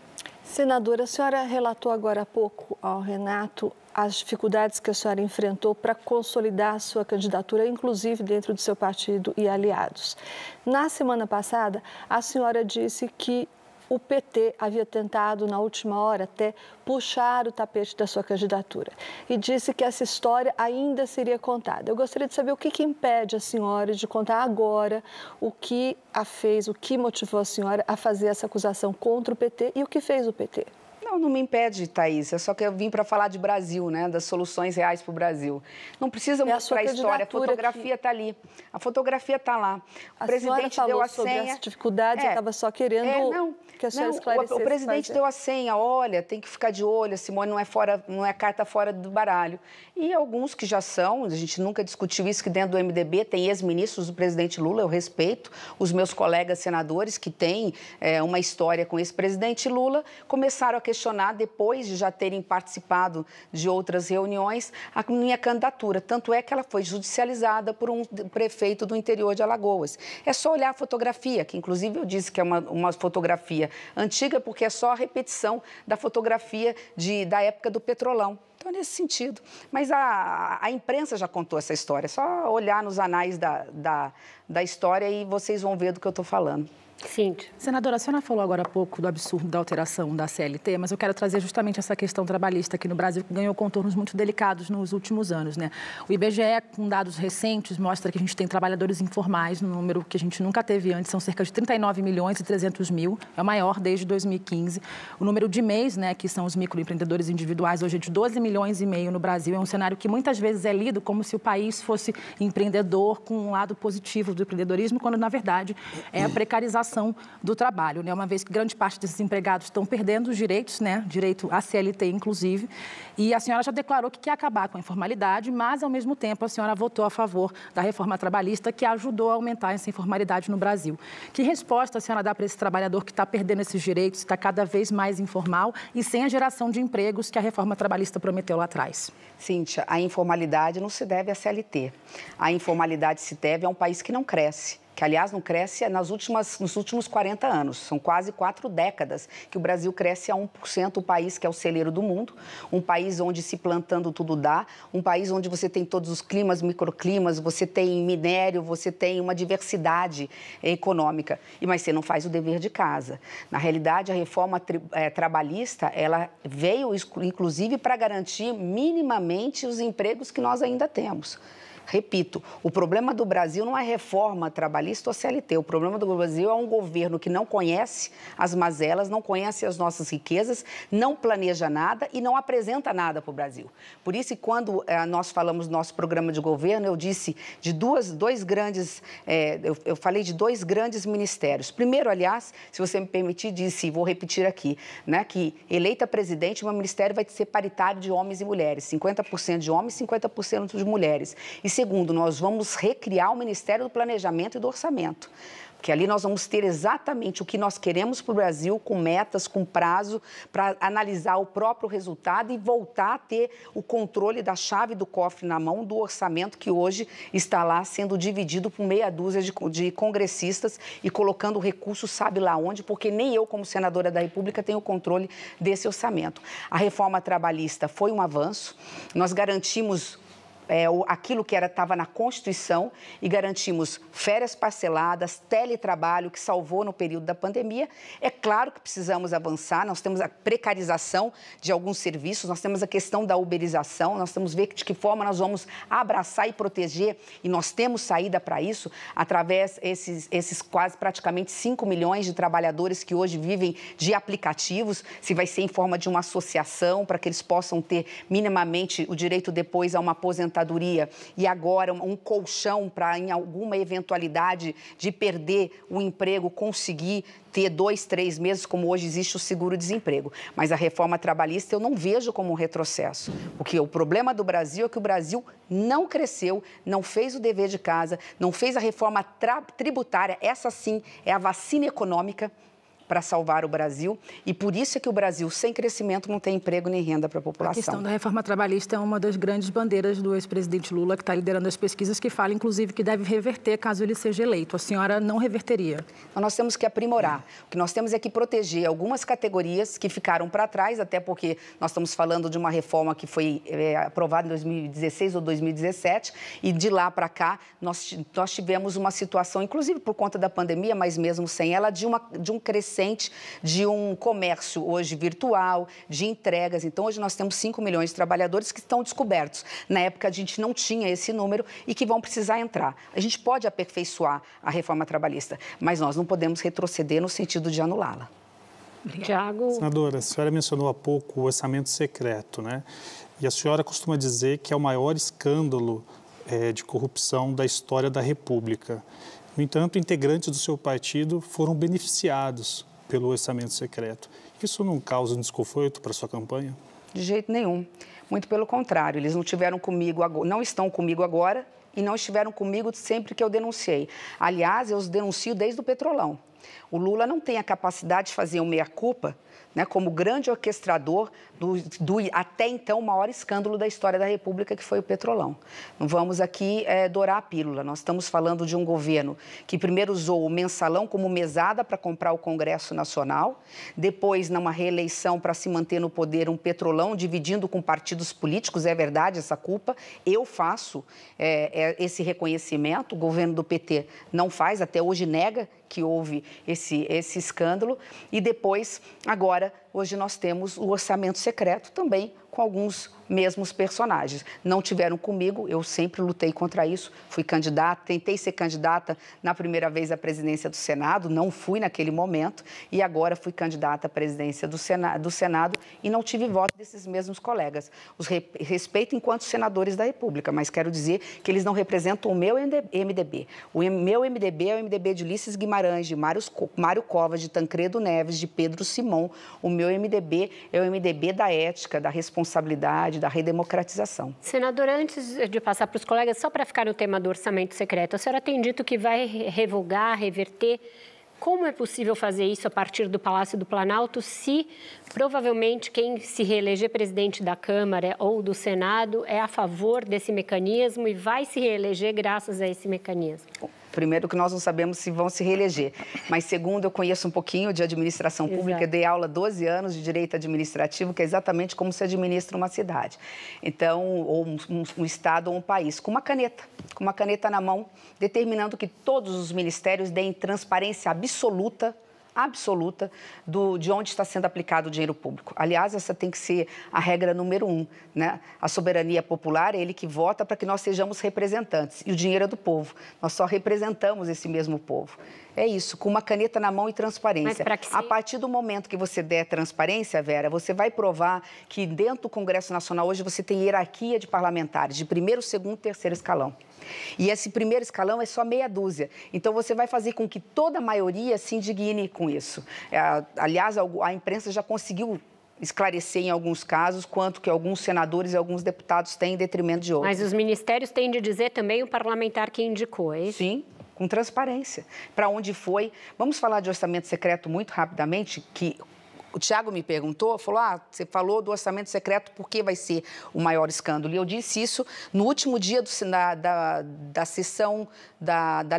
Senadora, a senhora relatou agora há pouco ao Renato as dificuldades que a senhora enfrentou para consolidar a sua candidatura, inclusive dentro do seu partido e aliados. Na semana passada, a senhora disse que o PT havia tentado, na última hora, até puxar o tapete da sua candidatura e disse que essa história ainda seria contada. Eu gostaria de saber o que, que impede a senhora de contar agora o que a fez, o que motivou a senhora a fazer essa acusação contra o PT e o que fez o PT. Não, não me impede, Thaís. é só que eu vim para falar de Brasil, né? Das soluções reais para o Brasil. Não precisa é mostrar a, história. A fotografia está que... Tá ali. A fotografia está lá. O a presidente falou deu a sobre senha. Sobre dificuldades, é, eu estava só querendo é, não, que a senhora não, esclarecesse. O, o presidente deu é. a senha. Olha, tem que ficar de olho. A Simone não é fora, não é carta fora do baralho. E alguns que já são. A gente nunca discutiu isso que dentro do MDB tem ex-ministros do presidente Lula. Eu respeito os meus colegas senadores que têm é, uma história com esse presidente Lula. Começaram a questionar questionar, depois de já terem participado de outras reuniões, a minha candidatura. Tanto é que ela foi judicializada por um prefeito do interior de Alagoas. É só olhar a fotografia, que inclusive eu disse que é uma, uma fotografia antiga, porque é só a repetição da fotografia de, da época do Petrolão. Então, é nesse sentido. Mas a, a imprensa já contou essa história. É só olhar nos anais da, da, da história e vocês vão ver do que eu estou falando. Senadora, a senhora falou agora há pouco do absurdo da alteração da CLT, mas eu quero trazer justamente essa questão trabalhista aqui no Brasil, que ganhou contornos muito delicados nos últimos anos. Né? O IBGE, com dados recentes, mostra que a gente tem trabalhadores informais, no um número que a gente nunca teve antes, são cerca de 39 milhões e 300 mil, é o maior desde 2015. O número de MEIs, né, que são os microempreendedores individuais, hoje é de 12 milhões e meio no Brasil. É um cenário que muitas vezes é lido como se o país fosse empreendedor, com um lado positivo do empreendedorismo, quando, na verdade, é a precarização do trabalho, né? uma vez que grande parte desses empregados estão perdendo os direitos, né? direito à CLT, inclusive, e a senhora já declarou que quer acabar com a informalidade, mas, ao mesmo tempo, a senhora votou a favor da reforma trabalhista, que ajudou a aumentar essa informalidade no Brasil. Que resposta a senhora dá para esse trabalhador que está perdendo esses direitos, está cada vez mais informal e sem a geração de empregos que a reforma trabalhista prometeu lá atrás? Cíntia, a informalidade não se deve à CLT. A informalidade se deve a um país que não cresce que aliás não cresce nas últimas, nos últimos 40 anos. São quase quatro décadas que o Brasil cresce a 1%, o país que é o celeiro do mundo, um país onde se plantando tudo dá, um país onde você tem todos os climas, microclimas, você tem minério, você tem uma diversidade econômica, e mas você não faz o dever de casa. Na realidade, a reforma tri, é, trabalhista, ela veio inclusive para garantir minimamente os empregos que nós ainda temos. Repito, o problema do Brasil não é reforma trabalhista ou CLT. O problema do Brasil é um governo que não conhece as mazelas, não conhece as nossas riquezas, não planeja nada e não apresenta nada para o Brasil. Por isso, quando eh, nós falamos do nosso programa de governo, eu disse de duas, dois grandes, eh, eu, eu falei de dois grandes ministérios. Primeiro, aliás, se você me permitir, disse, vou repetir aqui, né, que eleita presidente, o meu ministério vai ser paritário de homens e mulheres, 50% de homens e 50% de mulheres. E segundo, nós vamos recriar o Ministério do Planejamento e do Orçamento porque ali nós vamos ter exatamente o que nós queremos para o Brasil, com metas, com prazo, para analisar o próprio resultado e voltar a ter o controle da chave do cofre na mão do orçamento que hoje está lá sendo dividido por meia dúzia de, de congressistas e colocando recursos sabe lá onde, porque nem eu, como senadora da República, tenho controle desse orçamento. A reforma trabalhista foi um avanço, nós garantimos é, aquilo que estava na Constituição e garantimos férias parceladas, teletrabalho, que salvou no período da pandemia. É claro que precisamos avançar, nós temos a precarização de alguns serviços, nós temos a questão da uberização, nós temos que ver de que forma nós vamos abraçar e proteger, e nós temos saída para isso, através esses, esses quase praticamente 5 milhões de trabalhadores que hoje vivem de aplicativos, se vai ser em forma de uma associação, para que eles possam ter minimamente o direito depois a uma aposentadoria aposentadoria e agora um colchão para, em alguma eventualidade de perder o emprego, conseguir ter dois, três meses, como hoje existe o seguro-desemprego. Mas a reforma trabalhista eu não vejo como um retrocesso. Porque o problema do Brasil é que o Brasil não cresceu, não fez o dever de casa, não fez a reforma tributária. Essa sim é a vacina econômica para salvar o Brasil e por isso é que o Brasil sem crescimento não tem emprego nem renda para a população. A questão da reforma trabalhista é uma das grandes bandeiras do ex-presidente Lula, que está liderando as pesquisas, que fala, inclusive, que deve reverter caso ele seja eleito. A senhora não reverteria? Então, nós temos que aprimorar. O que nós temos é que proteger algumas categorias que ficaram para trás, até porque nós estamos falando de uma reforma que foi é, aprovada em 2016 ou 2017 e de lá para cá nós, nós tivemos uma situação, inclusive por conta da pandemia, mas mesmo sem ela, de, uma, de um crescimento crescente de um comércio hoje virtual, de entregas. Então, hoje nós temos 5 milhões de trabalhadores que estão descobertos. Na época, a gente não tinha esse número e que vão precisar entrar. A gente pode aperfeiçoar a reforma trabalhista, mas nós não podemos retroceder no sentido de anulá-la. Tiago. Senadora, a senhora mencionou há pouco o orçamento secreto, né? E a senhora costuma dizer que é o maior escândalo é, de corrupção da história da República. No entanto, integrantes do seu partido foram beneficiados pelo orçamento secreto. Isso não causa um desconforto para sua campanha? De jeito nenhum. Muito pelo contrário, eles não tiveram comigo, não estão comigo agora e não estiveram comigo sempre que eu denunciei. Aliás, eu os denuncio desde o Petrolão. O Lula não tem a capacidade de fazer o meia-culpa né, como grande orquestrador do, do, até então maior escândalo da história da República, que foi o Petrolão. Não vamos aqui é, dourar a pílula. Nós estamos falando de um governo que primeiro usou o mensalão como mesada para comprar o Congresso Nacional, depois, numa reeleição para se manter no poder, um Petrolão dividindo com partidos políticos. É verdade essa culpa. Eu faço é, é, esse reconhecimento. O governo do PT não faz, até hoje nega que houve esse esse, esse escândalo. E depois, agora, hoje nós temos o orçamento secreto também com alguns mesmos personagens. Não tiveram comigo, eu sempre lutei contra isso, fui candidata, tentei ser candidata na primeira vez à presidência do Senado, não fui naquele momento, e agora fui candidata à presidência do Senado, do Senado e não tive voto desses mesmos colegas. Os re, respeito enquanto senadores da República, mas quero dizer que eles não representam o meu MDB. O meu MDB é o MDB de Ulisses Guimarães, de Mário, Mário Covas, de Tancredo Neves, de Pedro Simon. O meu MDB é o MDB da ética, da responsabilidade, da redemocratização. Senadora, antes de passar para os colegas, só para ficar no tema do orçamento secreto, a senhora tem dito que vai revogar, reverter. Como é possível fazer isso a partir do Palácio do Planalto se provavelmente quem se reeleger presidente da Câmara ou do Senado é a favor desse mecanismo e vai se reeleger graças a esse mecanismo? Primeiro, que nós não sabemos se vão se reeleger. Mas, segundo, eu conheço um pouquinho de administração pública, Exato. dei aula 12 anos de direito administrativo, que é exatamente como se administra uma cidade. Então, ou um, um estado ou um país, com uma caneta, com uma caneta na mão, determinando que todos os ministérios deem transparência absoluta absoluta do, de onde está sendo aplicado o dinheiro público. Aliás, essa tem que ser a regra número um. Né? A soberania popular é ele que vota para que nós sejamos representantes. E o dinheiro é do povo. Nós só representamos esse mesmo povo. É isso, com uma caneta na mão e transparência. Se... A partir do momento que você der transparência, Vera, você vai provar que dentro do Congresso Nacional hoje você tem hierarquia de parlamentares, de primeiro, segundo terceiro escalão. E esse primeiro escalão é só meia dúzia. Então, você vai fazer com que toda a maioria se indigne com isso. É, aliás, a imprensa já conseguiu esclarecer em alguns casos quanto que alguns senadores e alguns deputados têm em detrimento de outros. Mas os ministérios têm de dizer também o parlamentar que indicou, é isso? Sim, com transparência. Para onde foi? Vamos falar de orçamento secreto muito rapidamente, que o Tiago me perguntou, falou: ah, você falou do orçamento secreto, por que vai ser o maior escândalo? E eu disse isso no último dia do, da, da, da sessão da, da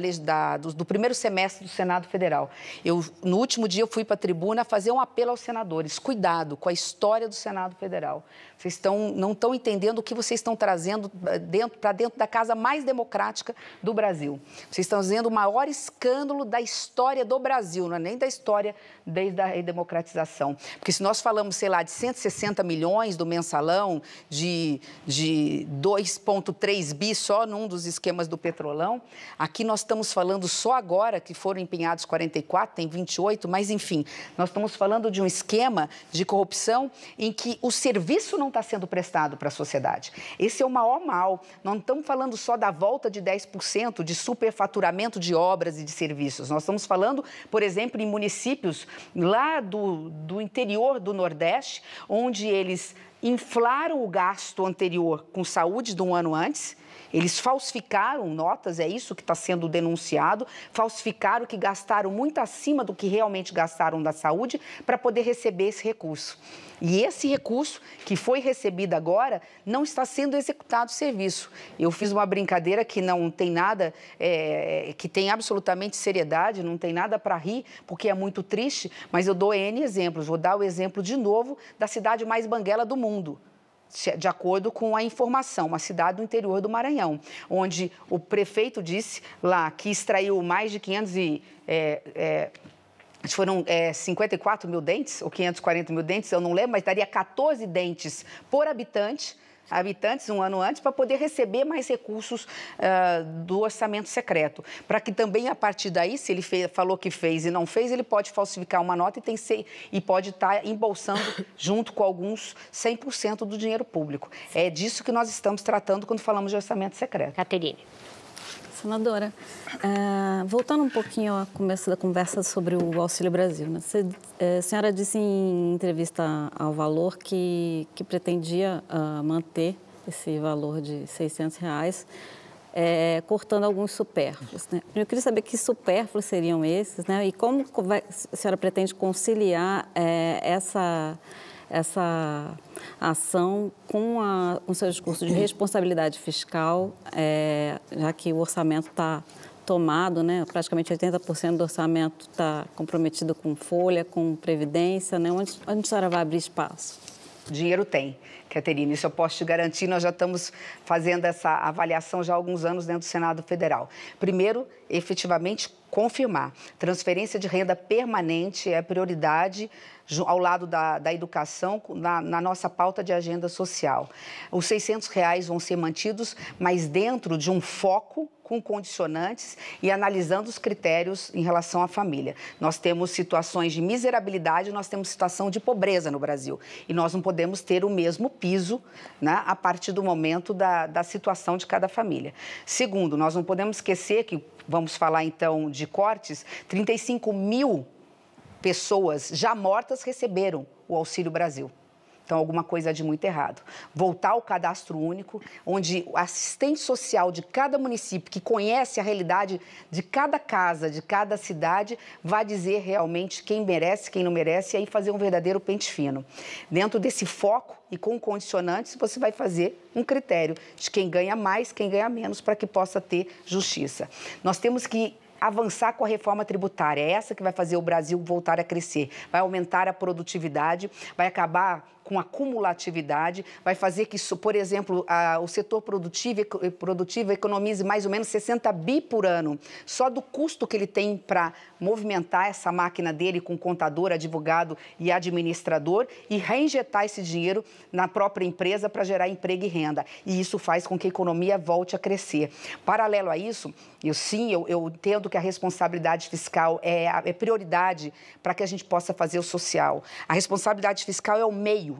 do, do, primeiro semestre do Senado Federal. Eu, no último dia, eu fui para a tribuna fazer um apelo aos senadores: cuidado com a história do Senado Federal. Vocês estão, não estão entendendo o que vocês estão trazendo eh, dentro, para dentro da casa mais democrática do Brasil. Vocês estão fazendo o maior escândalo da história do Brasil, não é nem da história desde a redemocratização. Então, porque se nós falamos, sei lá, de 160 milhões do mensalão, de, de 2,3 bi só num dos esquemas do petrolão, aqui nós estamos falando só agora que foram empenhados 44, tem 28, mas enfim, nós estamos falando de um esquema de corrupção em que o serviço não está sendo prestado para a sociedade. Esse é o maior mal. Não estamos falando só da volta de 10% de superfaturamento de obras e de serviços. Nós estamos falando, por exemplo, em municípios lá do, do do interior do Nordeste, onde eles inflaram o gasto anterior com saúde de um ano antes eles falsificaram notas, é isso que está sendo denunciado, falsificaram que gastaram muito acima do que realmente gastaram da saúde para poder receber esse recurso. E esse recurso que foi recebido agora não está sendo executado o serviço. Eu fiz uma brincadeira que não tem nada, é, que tem absolutamente seriedade, não tem nada para rir, porque é muito triste, mas eu dou N exemplos. Vou dar o exemplo de novo da cidade mais banguela do mundo, de acordo com a informação, uma cidade do interior do Maranhão, onde o prefeito disse lá que extraiu mais de 500 e... É, é, foram é, 54 mil dentes, ou 540 mil dentes, eu não lembro, mas daria 14 dentes por habitante habitantes um ano antes para poder receber mais recursos uh, do orçamento secreto. Para que também, a partir daí, se ele fez, falou que fez e não fez, ele pode falsificar uma nota e, tem ser, e pode estar tá embolsando, junto com alguns, 100% do dinheiro público. É disso que nós estamos tratando quando falamos de orçamento secreto. Caterine. Senadora, é, voltando um pouquinho ao começo da conversa sobre o Auxílio Brasil, né? Você, é, a senhora disse em entrevista ao Valor que, que pretendia uh, manter esse valor de 600 reais, é, cortando alguns supérfluos. Né? Eu queria saber que supérfluos seriam esses né? e como a senhora pretende conciliar é, essa essa ação com, a, com seu discurso de responsabilidade fiscal, é, já que o orçamento está tomado, né? praticamente 80% do orçamento está comprometido com folha, com previdência, né? onde, onde a senhora vai abrir espaço? Dinheiro tem, Caterina, isso eu posso te garantir. Nós já estamos fazendo essa avaliação já há alguns anos dentro do Senado Federal. Primeiro, efetivamente, confirmar. Transferência de renda permanente é prioridade ao lado da, da educação na, na, nossa pauta de agenda social. Os 600 reais vão ser mantidos, mas dentro de um foco com condicionantes e analisando os critérios em relação à família. Nós temos situações de miserabilidade, nós temos situação de pobreza no Brasil e nós não podemos ter o mesmo piso né, a partir do momento da, da situação de cada família. Segundo, nós não podemos esquecer que vamos falar então de cortes, 35 mil pessoas já mortas receberam o Auxílio Brasil. Então, alguma coisa de muito errado. Voltar ao cadastro único, onde o assistente social de cada município, que conhece a realidade de cada casa, de cada cidade, vai dizer realmente quem merece, quem não merece, e aí fazer um verdadeiro pente fino. Dentro desse foco e com condicionantes, você vai fazer um critério de quem ganha mais, quem ganha menos, para que possa ter justiça. Nós temos que avançar com a reforma tributária. É essa que vai fazer o Brasil voltar a crescer. Vai aumentar a produtividade, vai acabar com a cumulatividade, vai fazer que por exemplo, a, o setor produtivo, eh, produtivo economize mais ou menos 60 bi por ano, só do custo que ele tem para movimentar essa máquina dele com contador, advogado e administrador e reinjetar esse dinheiro na própria empresa para gerar emprego e renda. E isso faz com que a economia volte a crescer. Paralelo a isso, eu sim, eu, eu entendo que a responsabilidade fiscal é, é prioridade para que a gente possa fazer o social. A responsabilidade fiscal é o meio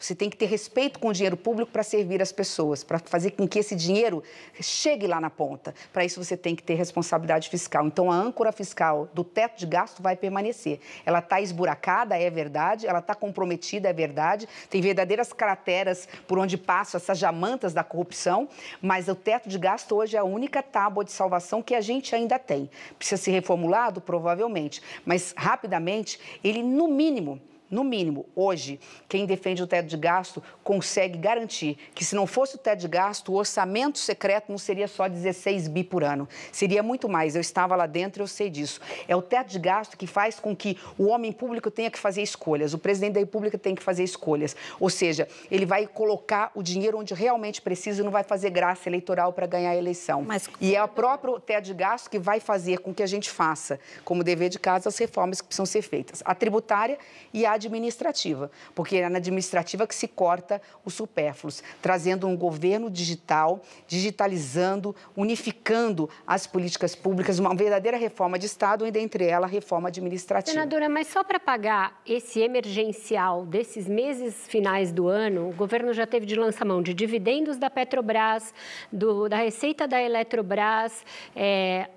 você tem que ter respeito com o dinheiro público para servir as pessoas, para fazer com que esse dinheiro chegue lá na ponta. Para isso, você tem que ter responsabilidade fiscal. Então, a âncora fiscal do teto de gasto vai permanecer. Ela está esburacada, é verdade, ela está comprometida, é verdade, tem verdadeiras crateras por onde passam essas jamantas da corrupção, mas o teto de gasto hoje é a única tábua de salvação que a gente ainda tem. Precisa ser reformulado? Provavelmente, mas rapidamente, ele, no mínimo, no mínimo, hoje, quem defende o teto de gasto consegue garantir que, se não fosse o teto de gasto, o orçamento secreto não seria só 16 bi por ano. Seria muito mais. Eu estava lá dentro e eu sei disso. É o teto de gasto que faz com que o homem público tenha que fazer escolhas, o presidente da República tem que fazer escolhas. Ou seja, ele vai colocar o dinheiro onde realmente precisa e não vai fazer graça eleitoral para ganhar a eleição. Mas... E é o próprio teto de gasto que vai fazer com que a gente faça, como dever de casa, as reformas que precisam ser feitas. A tributária e a administrativa, porque é na administrativa que se corta os supérfluos, trazendo um governo digital, digitalizando, unificando as políticas públicas, uma verdadeira reforma de Estado, e dentre ela, reforma administrativa. Senadora, mas só para pagar esse emergencial desses meses finais do ano, o governo já teve de lançar mão de dividendos da Petrobras, do, da receita da Eletrobras, é,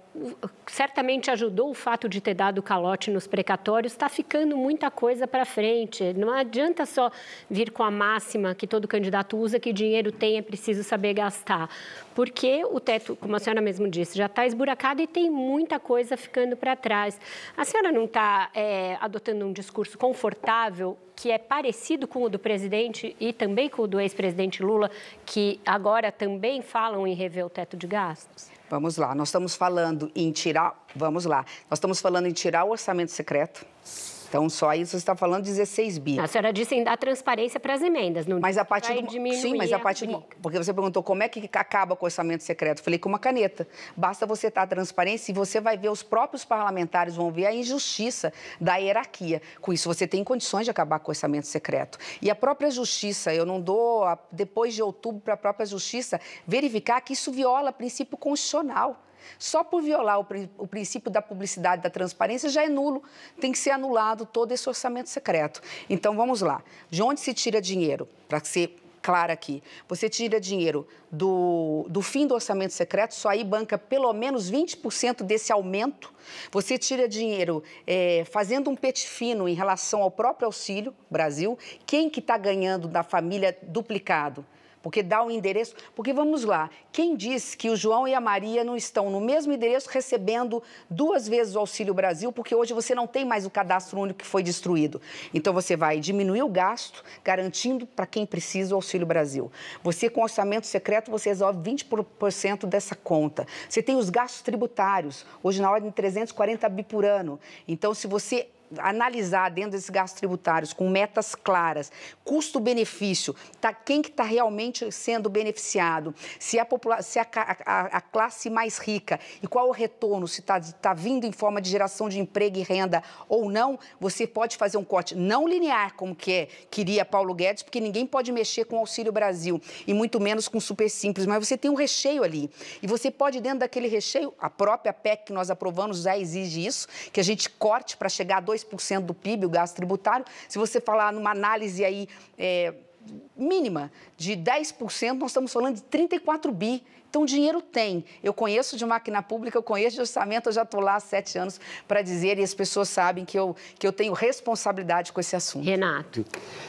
certamente ajudou o fato de ter dado calote nos precatórios, está ficando muita coisa para frente. Não adianta só vir com a máxima que todo candidato usa, que dinheiro tem, é preciso saber gastar. Porque o teto, como a senhora mesmo disse, já está esburacado e tem muita coisa ficando para trás. A senhora não está é, adotando um discurso confortável que é parecido com o do presidente e também com o do ex-presidente Lula, que agora também falam em rever o teto de gastos? Vamos lá, nós estamos falando em tirar, vamos lá, nós estamos falando em tirar o orçamento secreto, então, só isso você está falando 16 bi. A senhora disse em dar transparência para as emendas, não mas a partir do... Sim, mas a partir do... Porque você perguntou como é que acaba com o orçamento secreto. falei com uma caneta. Basta você estar tá transparência e você vai ver, os próprios parlamentares vão ver a injustiça da hierarquia. Com isso, você tem condições de acabar com o orçamento secreto. E a própria justiça, eu não dou, a... depois de outubro, para a própria justiça verificar que isso viola princípio constitucional. Só por violar o, o princípio da publicidade, da transparência, já é nulo. Tem que ser anulado todo esse orçamento secreto. Então, vamos lá. De onde se tira dinheiro? Para ser clara aqui. Você tira dinheiro do, do fim do orçamento secreto, só aí banca pelo menos 20% desse aumento. Você tira dinheiro é, fazendo um pet fino em relação ao próprio auxílio Brasil. Quem que está ganhando da família duplicado? porque dá o um endereço. Porque vamos lá, quem diz que o João e a Maria não estão no mesmo endereço recebendo duas vezes o Auxílio Brasil, porque hoje você não tem mais o cadastro único que foi destruído. Então você vai diminuir o gasto, garantindo para quem precisa o Auxílio Brasil. Você com orçamento secreto você resolve 20% dessa conta. Você tem os gastos tributários, hoje na ordem de 340 bi por ano. Então se você analisar dentro desses gastos tributários com metas claras, custo-benefício, tá, quem que está realmente sendo beneficiado, se, a, se a, a, a, classe mais rica e qual o retorno, se está tá vindo em forma de geração de emprego e renda ou não, você pode fazer um corte não linear, como que é, queria Paulo Guedes, porque ninguém pode mexer com o Auxílio Brasil e muito menos com Super Simples, mas você tem um recheio ali e você pode, dentro daquele recheio, a própria PEC que nós aprovamos já exige isso, que a gente corte para chegar a 2 2% do PIB, o gasto tributário. Se você falar numa análise aí é, mínima de 10%, nós estamos falando de 34 bi. Então, dinheiro tem. Eu conheço de máquina pública, eu conheço de orçamento, eu já estou lá há sete anos para dizer e as pessoas sabem que eu, que eu tenho responsabilidade com esse assunto. Renato.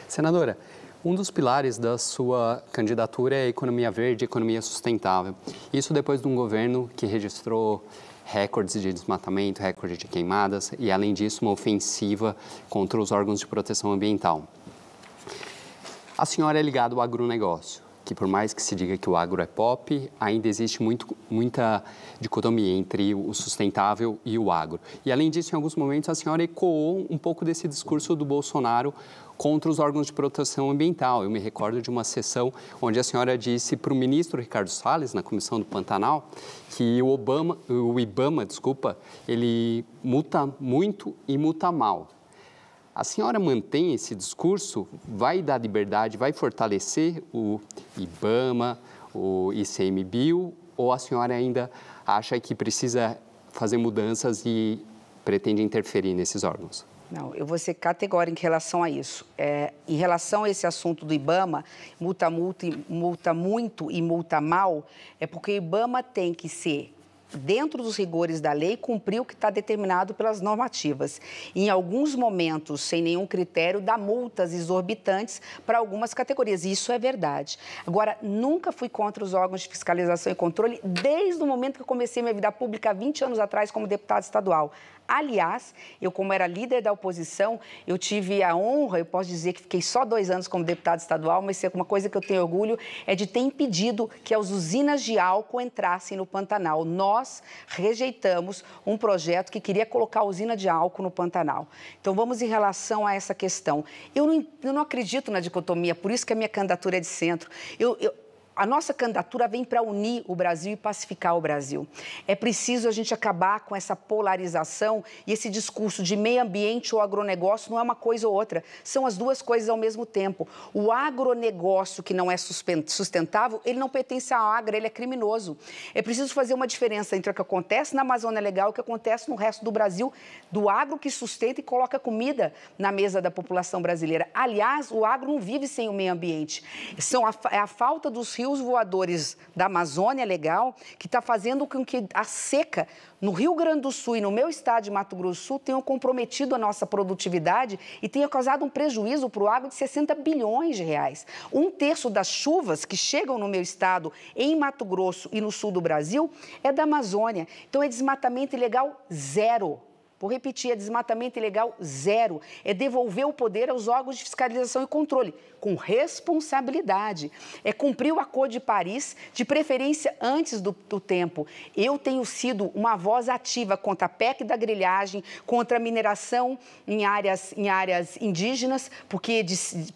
Senadora, um dos pilares da sua candidatura é a economia verde, a economia sustentável. Isso depois de um governo que registrou recordes de desmatamento, recorde de queimadas e, além disso, uma ofensiva contra os órgãos de proteção ambiental. A senhora é ligada ao agronegócio, que por mais que se diga que o agro é pop, ainda existe muito, muita dicotomia entre o sustentável e o agro. E além disso, em alguns momentos a senhora ecoou um pouco desse discurso do Bolsonaro contra os órgãos de proteção ambiental. Eu me recordo de uma sessão onde a senhora disse para o ministro Ricardo Salles, na comissão do Pantanal, que o, Obama, o IBAMA, desculpa, ele multa muito e multa mal. A senhora mantém esse discurso? Vai dar liberdade, vai fortalecer o IBAMA, o ICMBio? Ou a senhora ainda acha que precisa fazer mudanças e pretende interferir nesses órgãos? Não, eu vou ser categórica em relação a isso. É, em relação a esse assunto do IBAMA, multa, multa, multa muito e multa mal, é porque o IBAMA tem que ser dentro dos rigores da lei, cumprir o que está determinado pelas normativas. Em alguns momentos, sem nenhum critério, dá multas exorbitantes para algumas categorias. isso é verdade. Agora, nunca fui contra os órgãos de fiscalização e controle desde o momento que eu comecei minha vida pública, 20 anos atrás, como deputado estadual. Aliás, eu, como era líder da oposição, eu tive a honra, eu posso dizer que fiquei só dois anos como deputado estadual, mas é uma coisa que eu tenho orgulho é de ter impedido que as usinas de álcool entrassem no Pantanal. Nós rejeitamos um projeto que queria colocar a usina de álcool no Pantanal. Então, vamos em relação a essa questão. Eu não, eu não acredito na dicotomia, por isso que a minha candidatura é de centro. eu, eu a nossa candidatura vem para unir o Brasil e pacificar o Brasil. É preciso a gente acabar com essa polarização e esse discurso de meio ambiente ou agronegócio não é uma coisa ou outra, são as duas coisas ao mesmo tempo. O agronegócio que não é sustentável, ele não pertence à agro, ele é criminoso. É preciso fazer uma diferença entre o que acontece na Amazônia Legal e o que acontece no resto do Brasil, do agro que sustenta e coloca comida na mesa da população brasileira. Aliás, o agro não vive sem o meio ambiente. São a, é a falta dos rios fios voadores da Amazônia Legal, que está fazendo com que a seca no Rio Grande do Sul e no meu estado de Mato Grosso do Sul tenha comprometido a nossa produtividade e tenha causado um prejuízo para o agro de 60 bilhões de reais. Um terço das chuvas que chegam no meu estado, em Mato Grosso e no sul do Brasil, é da Amazônia. Então é desmatamento ilegal zero. Vou repetir, é desmatamento ilegal zero. É devolver o poder aos órgãos de fiscalização e controle, com responsabilidade. É cumprir o Acordo de Paris, de preferência antes do, do tempo. Eu tenho sido uma voz ativa contra a PEC da grilhagem, contra a mineração em áreas, em áreas indígenas, porque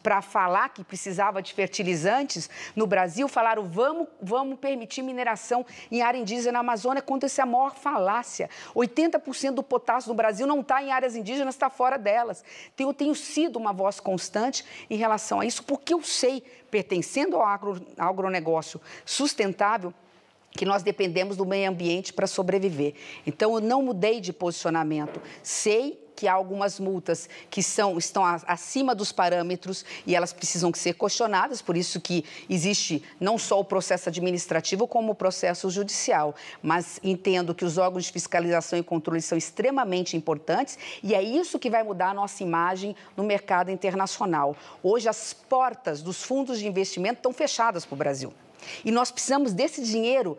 para falar que precisava de fertilizantes no Brasil, falaram vamos, vamos permitir mineração em área indígena na Amazônia, contra a maior falácia. 80% do potássio do Brasil não está em áreas indígenas, está fora delas. Então, eu tenho sido uma voz constante em relação a isso, porque eu sei, pertencendo ao agro, agronegócio sustentável, que nós dependemos do meio ambiente para sobreviver. Então, eu não mudei de posicionamento. Sei que há algumas multas que são, estão acima dos parâmetros e elas precisam ser questionadas, por isso que existe não só o processo administrativo como o processo judicial. Mas entendo que os órgãos de fiscalização e controle são extremamente importantes e é isso que vai mudar a nossa imagem no mercado internacional. Hoje as portas dos fundos de investimento estão fechadas para o Brasil. E nós precisamos desse dinheiro,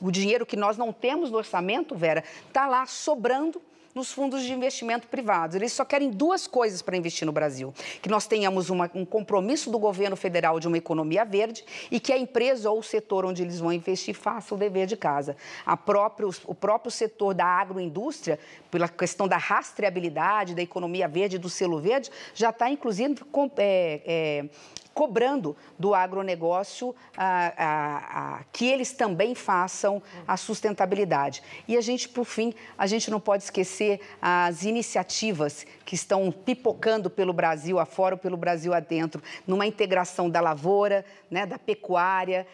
o dinheiro que nós não temos no orçamento, Vera, está lá sobrando nos fundos de investimento privados. Eles só querem duas coisas para investir no Brasil: que nós tenhamos uma, um compromisso do governo federal de uma economia verde e que a empresa ou o setor onde eles vão investir faça o dever de casa. Próprio, o próprio setor da agroindústria, pela questão da rastreabilidade, da economia verde, do selo verde, já está inclusive com, é, é, cobrando do agronegócio a, ah, a, ah, a, ah, que eles também façam a sustentabilidade. E a gente, por fim, a gente não pode esquecer as iniciativas que estão pipocando pelo Brasil afora ou pelo Brasil adentro, numa integração da lavoura, né, da pecuária,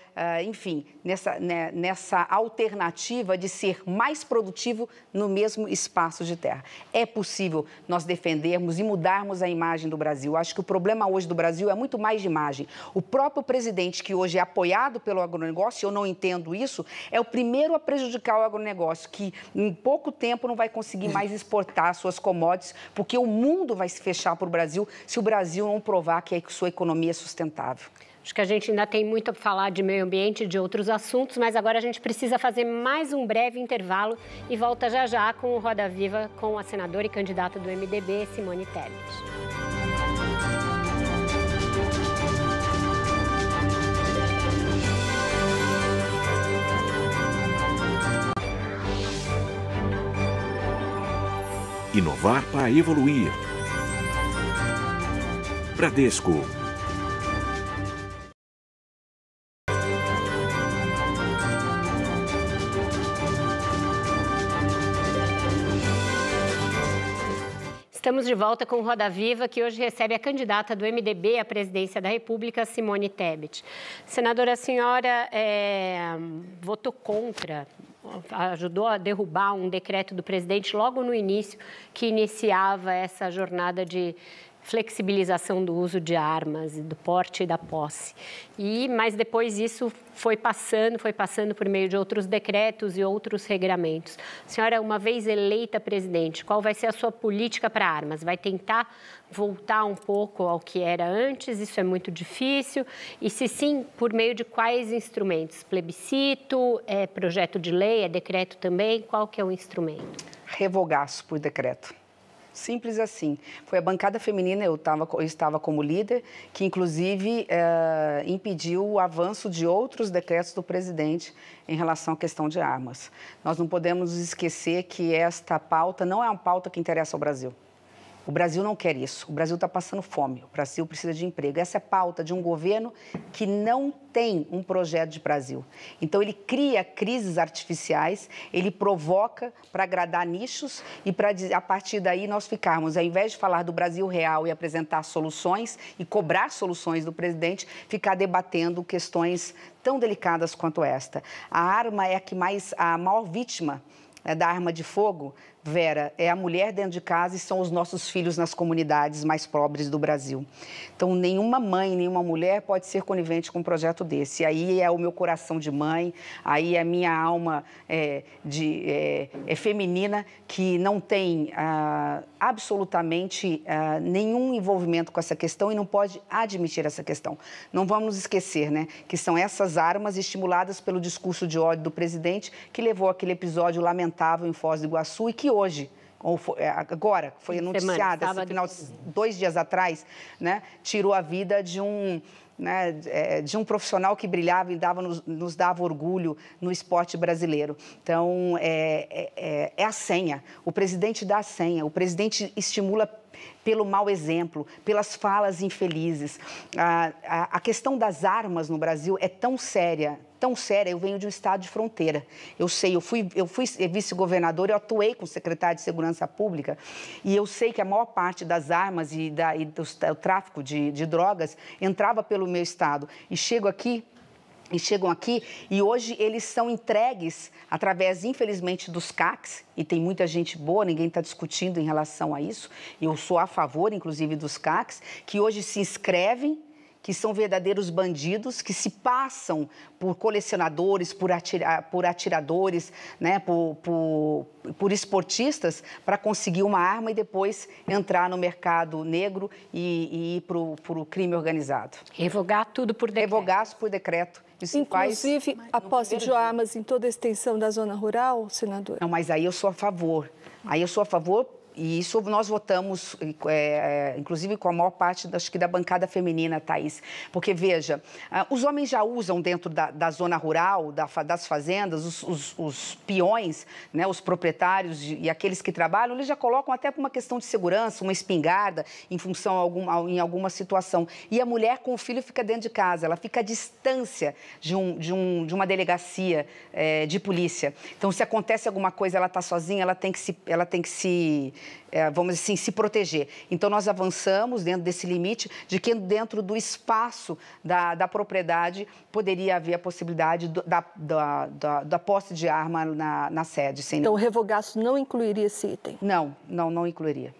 enfim, nessa, né, nessa alternativa de ser mais produtivo no mesmo espaço de terra. É possível nós defendermos e mudarmos a imagem do Brasil. Acho que o problema hoje do Brasil é muito mais de imagem. O próprio presidente, que hoje é apoiado pelo agronegócio, eu não entendo isso, é o primeiro a prejudicar o agronegócio, que em pouco tempo não vai conseguir mais exportar suas commodities, porque o mundo vai se fechar para o Brasil se o Brasil não provar que a é sua economia é sustentável. Acho que a gente ainda tem muito a falar de meio ambiente e de outros assuntos, mas agora a gente precisa fazer mais um breve intervalo e volta já já com o Roda Viva com a senadora e candidata do MDB, Simone Tebet. Inovar para evoluir. Bradesco. Estamos de volta com Roda Viva, que hoje recebe a candidata do MDB à presidência da República, Simone Tebet. Senadora, a senhora é, votou contra ajudou a derrubar um decreto do presidente logo no início que iniciava essa jornada de, flexibilização do uso de armas, do porte e da posse. E mas depois isso foi passando, foi passando por meio de outros decretos e outros regramentos. Senhora, uma vez eleita presidente, qual vai ser a sua política para armas? Vai tentar voltar um pouco ao que era antes? Isso é muito difícil. E se sim, por meio de quais instrumentos? Plebiscito, é projeto de lei, é decreto também? Qual que é o instrumento? Revogaço por decreto. Simples assim. Foi a bancada feminina, eu, tava, eu estava como líder, que inclusive é, impediu o avanço de outros decretos do presidente em relação à questão de armas. Nós não podemos esquecer que esta pauta não é uma pauta que interessa ao Brasil. O Brasil não quer isso. O Brasil está passando fome. O Brasil precisa de emprego. Essa é a pauta de um governo que não tem um projeto de Brasil. Então, ele cria crises artificiais, ele provoca para agradar nichos e para a partir daí nós ficarmos, ao invés de falar do Brasil real e apresentar soluções e cobrar soluções do presidente, ficar debatendo questões tão delicadas quanto esta. A arma é a que mais a maior vítima né, da arma de fogo Vera, é a mulher dentro de casa e são os nossos filhos nas comunidades mais pobres do Brasil. Então, nenhuma mãe, nenhuma mulher pode ser conivente com um projeto desse. E aí é o meu coração de mãe, aí é a minha alma é, de, é, é feminina que não tem ah, absolutamente ah, nenhum envolvimento com essa questão e não pode admitir essa questão. Não vamos esquecer, né, que são essas armas estimuladas pelo discurso de ódio do presidente que levou aquele episódio lamentável em Foz do Iguaçu e que hoje, ou é, agora, foi anunciada, esse assim, final, dois dias atrás, né, tirou a vida de um, né, é, de um profissional que brilhava e dava, nos, nos dava orgulho no esporte brasileiro. Então, é, é, é, é a senha. O presidente dá a senha, o presidente estimula pelo mau exemplo, pelas falas infelizes. A, a, a, questão das armas no Brasil é tão séria, tão séria. Eu venho de um estado de fronteira. Eu sei, eu fui, eu fui vice-governador, eu atuei com o secretário de Segurança Pública e eu sei que a maior parte das armas e, da, e do, do é, tráfico de, de drogas entrava pelo meu estado. E chego aqui, e chegam aqui e hoje eles são entregues através, infelizmente, dos CACs, e tem muita gente boa, ninguém está discutindo em relação a isso, eu sou a favor, inclusive, dos CACs, que hoje se inscrevem que são verdadeiros bandidos que se passam por colecionadores, por, atira, por atiradores, né, por, por, por esportistas para conseguir uma arma e depois entrar no mercado negro e, e ir para o crime organizado. Revogar tudo por decreto. Revogar por decreto. Isso Inclusive, faz... a posse de armas em toda a extensão da zona rural, senadora? Não, mas aí eu sou a favor. Aí eu sou a favor e isso nós votamos, é, é, inclusive com a maior parte das, que da bancada feminina, Thaís. Porque, veja, ah, os homens já usam dentro da, da zona rural, da, das fazendas, os, os, os peões, né, os proprietários e aqueles que trabalham, eles já colocam até por uma questão de segurança, uma espingarda em função alguma, em alguma situação. E a mulher com o filho fica dentro de casa, ela fica à distância de, um, de, um, de uma delegacia é, de polícia. Então, se acontece alguma coisa, ela está sozinha, ela tem que se. Ela tem que se é, vamos assim, se proteger. Então, nós avançamos dentro desse limite de que dentro do espaço da, da propriedade poderia haver a possibilidade do, da, da, da, da, posse de arma na, na sede. Sem... Então, o revogaço não incluiria esse item? Não, não, não incluiria.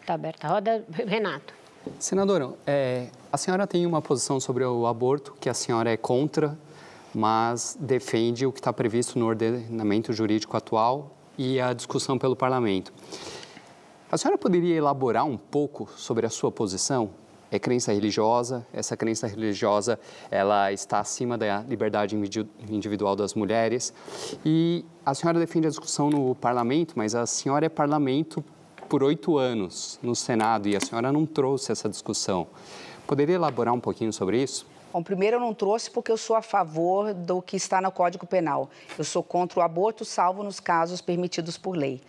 Está aberta a roda. Renato. Senadora, é, a senhora tem uma posição sobre o aborto que a senhora é contra, mas defende o que está previsto no ordenamento jurídico atual e a discussão pelo parlamento. A senhora poderia elaborar um pouco sobre a sua posição? É crença religiosa, essa crença religiosa ela está acima da liberdade individual das mulheres. E a senhora defende a discussão no parlamento, mas a senhora é parlamento por oito anos no Senado e a senhora não trouxe essa discussão. Poderia elaborar um pouquinho sobre isso? Falcão, primeiro eu não trouxe porque eu sou a favor do que está no Código Penal. Eu sou contra o aborto, salvo nos casos permitidos por lei.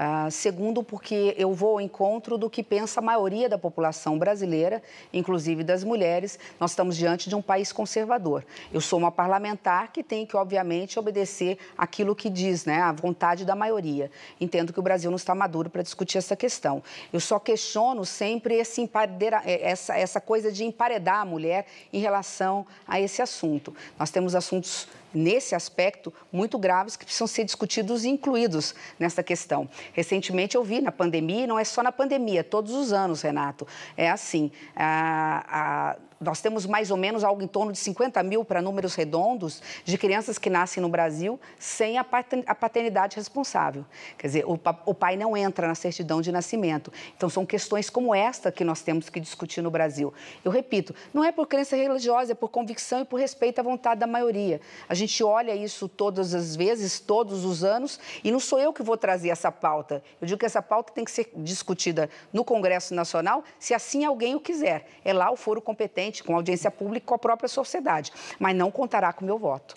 Ah, segundo, porque eu vou ao encontro do que pensa a maioria da população brasileira, inclusive das mulheres. Nós estamos diante de um país conservador. Eu sou uma parlamentar que tem que, obviamente, obedecer aquilo que diz, né, a vontade da maioria. Entendo que o Brasil não está maduro para discutir essa questão. Eu só questiono sempre esse empadeira, eh, essa, essa coisa de emparedar a mulher em relação a esse assunto. Nós temos assuntos nesse aspecto, muito graves que precisam ser discutidos e incluídos nessa questão. Recentemente eu vi na pandemia, e não é só na pandemia, todos os anos, Renato, é assim. A, a nós temos mais ou menos algo em torno de 50 mil, para números redondos, de crianças que nascem no Brasil sem a paternidade responsável. Quer dizer, o pai não entra na certidão de nascimento. Então, são questões como esta que nós temos que discutir no Brasil. Eu repito, não é por crença religiosa, é por convicção e por respeito à vontade da maioria. A gente olha isso todas as vezes, todos os anos, e não sou eu que vou trazer essa pauta. Eu digo que essa pauta tem que ser discutida no Congresso Nacional, se assim alguém o quiser. É lá o foro competente frente, com audiência pública, com a própria sociedade, mas não contará com o meu voto.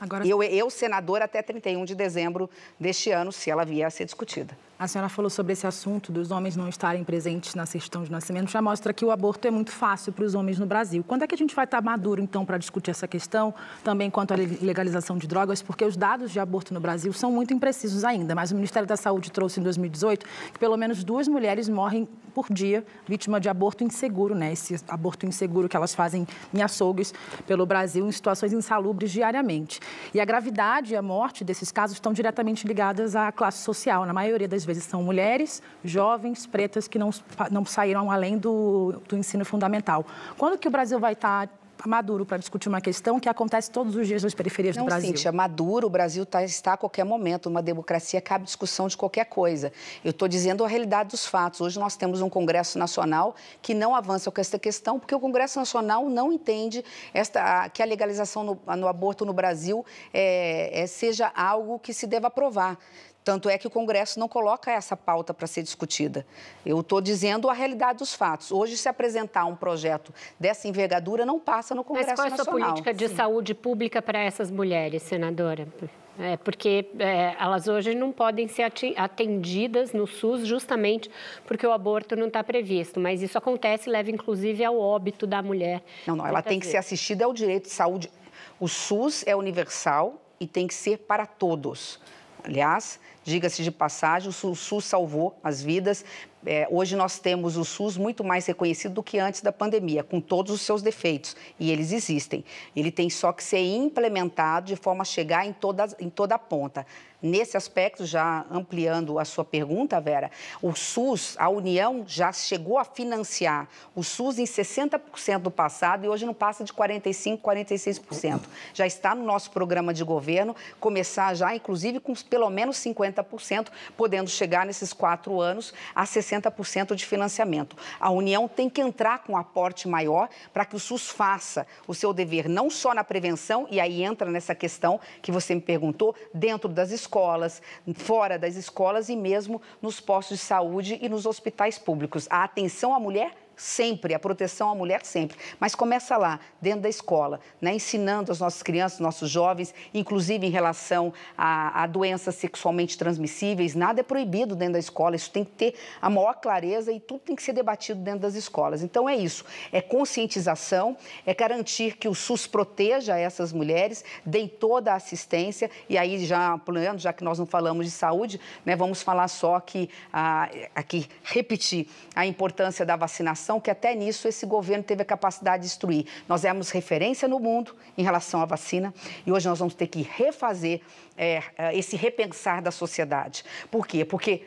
Agora... Eu, eu, senadora, até 31 de dezembro deste ano, se ela vier a ser discutida. A senhora falou sobre esse assunto dos homens não estarem presentes na certidão de nascimento, já mostra que o aborto é muito fácil para os homens no Brasil. Quando é que a gente vai estar maduro, então, para discutir essa questão, também quanto à legalização de drogas? Porque os dados de aborto no Brasil são muito imprecisos ainda, mas o Ministério da Saúde trouxe em 2018 que pelo menos duas mulheres morrem por dia vítima de aborto inseguro, né? Esse aborto inseguro que elas fazem em açougues pelo Brasil, em situações insalubres diariamente. E a gravidade e a morte desses casos estão diretamente ligadas à classe social, na maioria das vezes vezes são mulheres, jovens, pretas que não, não saíram além do, do ensino fundamental. Quando que o Brasil vai estar tá maduro para discutir uma questão que acontece todos os dias nas periferias não, do Brasil. Cíntia, maduro, o Brasil tá, está a qualquer momento. Uma democracia cabe discussão de qualquer coisa. Eu estou dizendo a realidade dos fatos. Hoje nós temos um Congresso Nacional que não avança com esta questão, porque o Congresso Nacional não entende esta, a, que a legalização no, no, aborto no Brasil é, é, seja algo que se deva aprovar. Tanto é que o Congresso não coloca essa pauta para ser discutida. Eu estou dizendo a realidade dos fatos. Hoje, se apresentar um projeto dessa envergadura, não passa no Congresso Nacional. Mas qual é a sua política de Sim. saúde pública para essas mulheres, senadora? É, porque é, elas hoje não podem ser atendidas no SUS justamente porque o aborto não está previsto. Mas isso acontece, e leva inclusive ao óbito da mulher. Não, não, ela tem vezes. que ser assistida ao é direito de saúde. O SUS é universal e tem que ser para todos. Aliás, Diga-se de passagem, o SUS salvou as vidas, é, hoje nós temos o SUS muito mais reconhecido do que antes da pandemia, com todos os seus defeitos, e eles existem. Ele tem só que ser implementado de forma a chegar em toda, em toda a ponta. Nesse aspecto, já ampliando a sua pergunta, Vera, o SUS, a União já chegou a financiar o SUS em 60% do passado e hoje não passa de 45%, 46%. Já está no nosso programa de governo começar já, inclusive, com pelo menos 50%, podendo chegar nesses quatro anos a 60%. 60% de financiamento. A União tem que entrar com um aporte maior para que o SUS faça o seu dever, não só na prevenção, e aí entra nessa questão que você me perguntou, dentro das escolas, fora das escolas e mesmo nos postos de saúde e nos hospitais públicos. A atenção à mulher sempre, a proteção à mulher sempre. Mas começa lá, dentro da escola, né? ensinando as nossas crianças, nossos jovens, inclusive em relação a, a doenças sexualmente transmissíveis. Nada é proibido dentro da escola, isso tem que ter a maior clareza e tudo tem que ser debatido dentro das escolas. Então é isso, é conscientização, é garantir que o SUS proteja essas mulheres, dê toda a assistência e aí já planejando, já que nós não falamos de saúde, né, vamos falar só que ah, aqui repetir a importância da vacinação vacinação, que até nisso esse governo teve a capacidade de destruir. Nós éramos referência no mundo em relação à vacina e hoje nós vamos ter que refazer é, é esse repensar da sociedade. Por quê? Porque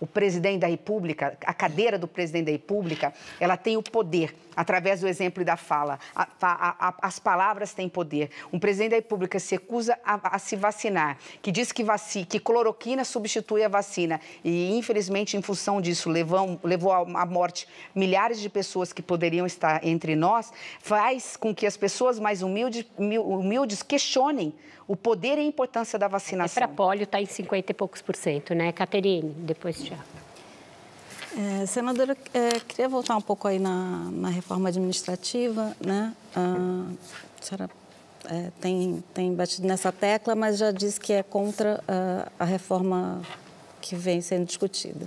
o presidente da República, a cadeira do presidente da República, ela tem o poder, através do exemplo e da fala. A, a, a, as palavras têm poder. Um presidente da República se recusa a, se vacinar, que diz que, vaci, que cloroquina substitui a vacina. E, infelizmente, em função disso, levou à morte milhares de pessoas que poderiam estar entre nós, faz com que as pessoas mais humildes, humildes questionem o poder e a importância da é vacinação. É para polio está em 50 e poucos por cento, né? Caterine, depois já. É, senadora, é, queria voltar um pouco aí na, na reforma administrativa, né? Ah, a senhora é, tem, tem batido nessa tecla, mas já disse que é contra ah, a reforma que vem sendo discutida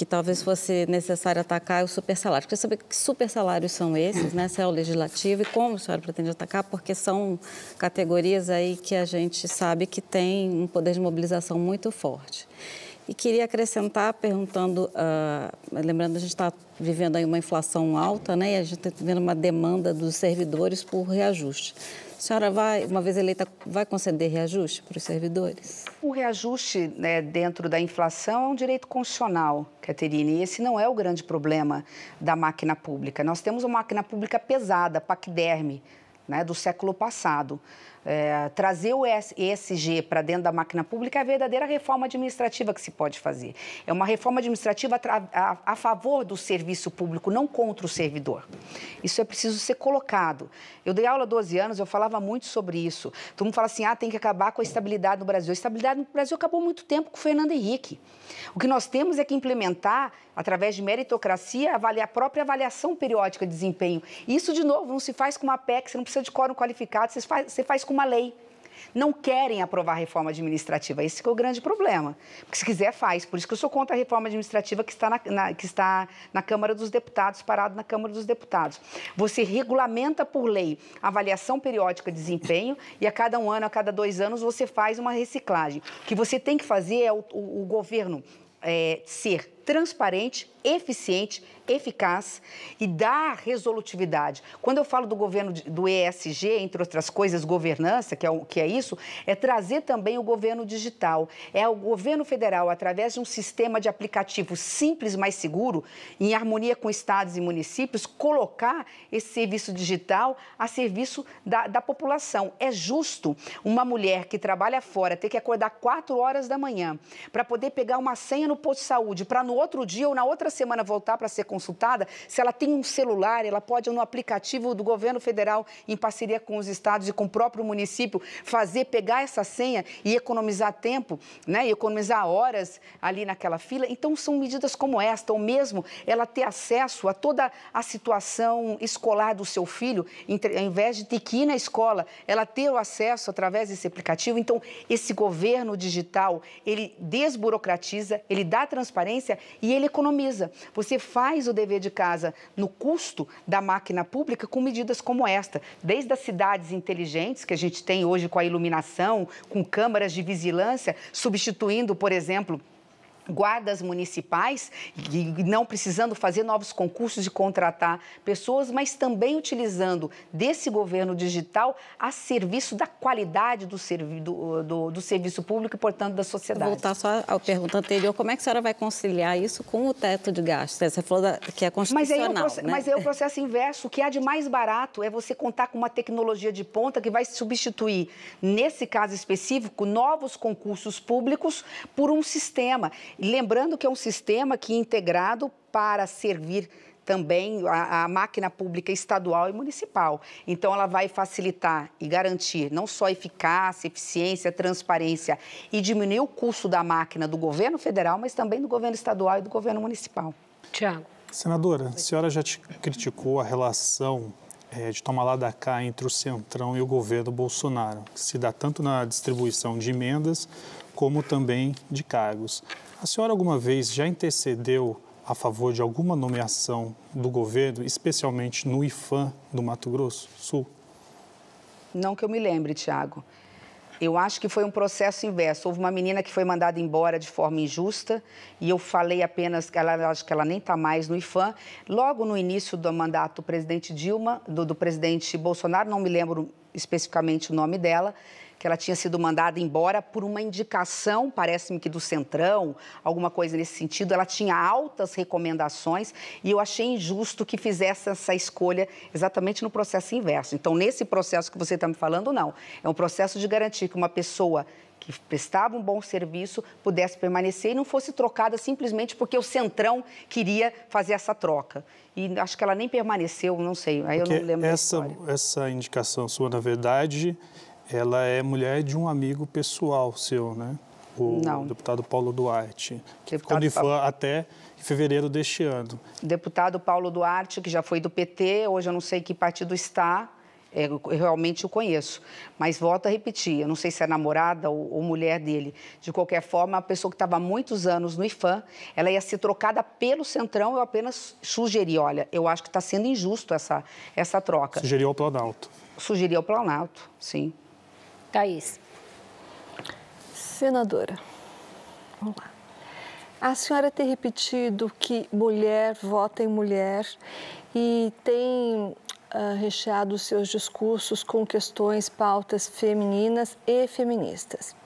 que talvez fosse necessário atacar super salário. Queria saber que supersalários são esses, né? Se é o legislativo e como a senhora pretende atacar, porque são categorias aí que a gente sabe que tem um poder de mobilização muito forte. E queria acrescentar, perguntando, uh, lembrando a gente está vivendo aí uma inflação alta, né? E a gente está vendo uma demanda dos servidores por reajuste. A senhora vai, uma vez eleita, vai conceder reajuste para os servidores? O reajuste né, dentro da inflação é um direito constitucional, Caterine, e esse não é o grande problema da máquina pública. Nós temos uma máquina pública pesada, paquiderme, né, do século passado. É, trazer o ESG para dentro da máquina pública é a verdadeira reforma administrativa que se pode fazer. É uma reforma administrativa a, a, a favor do serviço público, não contra o servidor. Isso é preciso ser colocado. Eu dei aula há 12 anos, eu falava muito sobre isso. Todo mundo fala assim, ah, tem que acabar com a estabilidade no Brasil. A estabilidade no Brasil acabou muito tempo com o Fernando Henrique. O que nós temos é que implementar, através de meritocracia, a própria avaliação periódica de desempenho. Isso, de novo, não se faz com uma PEC, você não precisa de quórum qualificado, você faz, você faz com uma uma lei. Não querem aprovar a reforma administrativa. Esse é o grande problema. Porque se quiser, faz. Por isso que eu sou contra a reforma administrativa que está na, na que está na Câmara dos Deputados, parado na Câmara dos Deputados. Você regulamenta por lei a avaliação periódica de desempenho e a cada um ano, a cada dois anos, você faz uma reciclagem. O que você tem que fazer é o, o, o governo é, ser transparente, eficiente, eficaz e dá resolutividade. Quando eu falo do governo do ESG, entre outras coisas, governança, que é, o, que é isso, é trazer também o governo digital. É o governo federal, através de um sistema de aplicativo simples, mas seguro, em harmonia com estados e municípios, colocar esse serviço digital a serviço da, da população. É justo uma mulher que trabalha fora ter que acordar 4 horas da manhã para poder pegar uma senha no posto de saúde, para no outro dia ou na outra semana voltar para ser consultada, se ela tem um celular, ela pode, no aplicativo do governo federal, em parceria com os estados e com o próprio município, fazer, pegar essa senha e economizar tempo, né? E economizar horas ali naquela fila. Então, são medidas como esta, ou mesmo ela ter acesso a toda a situação escolar do seu filho, ao invés de ter que ir na escola, ela ter o acesso através desse aplicativo. Então, esse governo digital, ele desburocratiza, ele dá transparência e ele economiza. Você faz o dever de casa no custo da máquina pública com medidas como esta, desde as cidades inteligentes que a gente tem hoje com a iluminação, com câmaras de vigilância, substituindo, por exemplo, guardas municipais, não precisando fazer novos concursos e contratar pessoas, mas também utilizando desse governo digital a serviço da qualidade do, servi do, do, do serviço público e, portanto, da sociedade. Vou voltar só à pergunta anterior, como é que a senhora vai conciliar isso com o teto de gastos? Você falou da, que é constitucional, mas aí, né? mas aí é o processo inverso. O que há de mais barato é você contar com uma tecnologia de ponta que vai substituir, nesse caso específico, novos concursos públicos por um sistema. Lembrando que é um sistema que é integrado para servir também a, a, máquina pública estadual e municipal. Então, ela vai facilitar e garantir não só eficácia, eficiência, transparência e diminuir o custo da máquina do governo federal, mas também do governo estadual e do governo municipal. Tiago. Senadora, a senhora já criticou a relação é, de tomar lá da cá entre o Centrão e o governo Bolsonaro, que se dá tanto na distribuição de emendas como também de cargos. A senhora alguma vez já intercedeu a favor de alguma nomeação do governo, especialmente no IFAM do Mato Grosso Sul? Não que eu me lembre, Tiago. Eu acho que foi um processo inverso. Houve uma menina que foi mandada embora de forma injusta e eu falei apenas que ela acho que ela nem está mais no IFAM. Logo no início do mandato do presidente Dilma, do, do presidente Bolsonaro, não me lembro especificamente o nome dela, que ela tinha sido mandada embora por uma indicação, parece-me que do Centrão, alguma coisa nesse sentido. Ela tinha altas recomendações e eu achei injusto que fizesse essa escolha exatamente no processo inverso. Então, nesse processo que você está me falando, não. É um processo de garantir que uma pessoa que prestava um bom serviço pudesse permanecer e não fosse trocada simplesmente porque o Centrão queria fazer essa troca. E acho que ela nem permaneceu, não sei, aí porque eu não lembro. Essa, essa indicação sua, na verdade, ela é mulher de um amigo pessoal seu, né? O Não. deputado Paulo Duarte, que deputado ficou fã até fevereiro deste ano. Deputado Paulo Duarte, que já foi do PT, hoje eu não sei que partido está, é, eu realmente o conheço. Mas volto a repetir, eu não sei se é namorada ou, ou mulher dele. De qualquer forma, a pessoa que estava há muitos anos no IFAM, ela ia ser trocada pelo Centrão, eu apenas sugeri, olha, eu acho que está sendo injusto essa, essa troca. Sugeriu ao Planalto. Sugeriu ao Planalto, sim. Thaís. Senadora, vamos lá. A senhora tem repetido que mulher vota em mulher e tem uh, recheado seus discursos com questões, pautas femininas e feministas.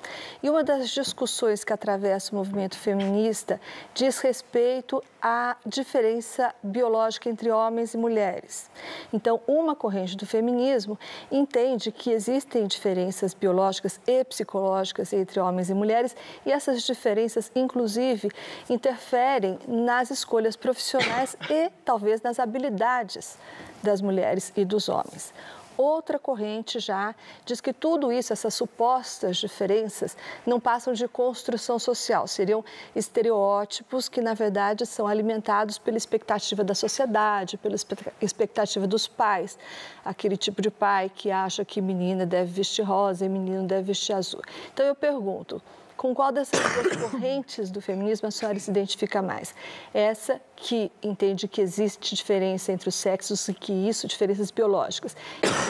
E uma das discussões que atravessa o movimento feminista diz respeito à diferença biológica entre homens e mulheres. Então, uma corrente do feminismo entende que existem diferenças biológicas e psicológicas entre homens e mulheres, e essas diferenças, inclusive, interferem nas escolhas profissionais e talvez nas habilidades das mulheres e dos homens. Outra corrente já diz que tudo isso, essas supostas diferenças, não passam de construção social, seriam estereótipos que, na verdade, são alimentados pela expectativa da sociedade, pela expectativa dos pais. Aquele tipo de pai que acha que menina deve vestir rosa e menino deve vestir azul. Então, eu pergunto, com qual dessas duas correntes do feminismo a senhora se identifica mais? Essa que entende que existe diferença entre os sexos e que isso, diferenças biológicas,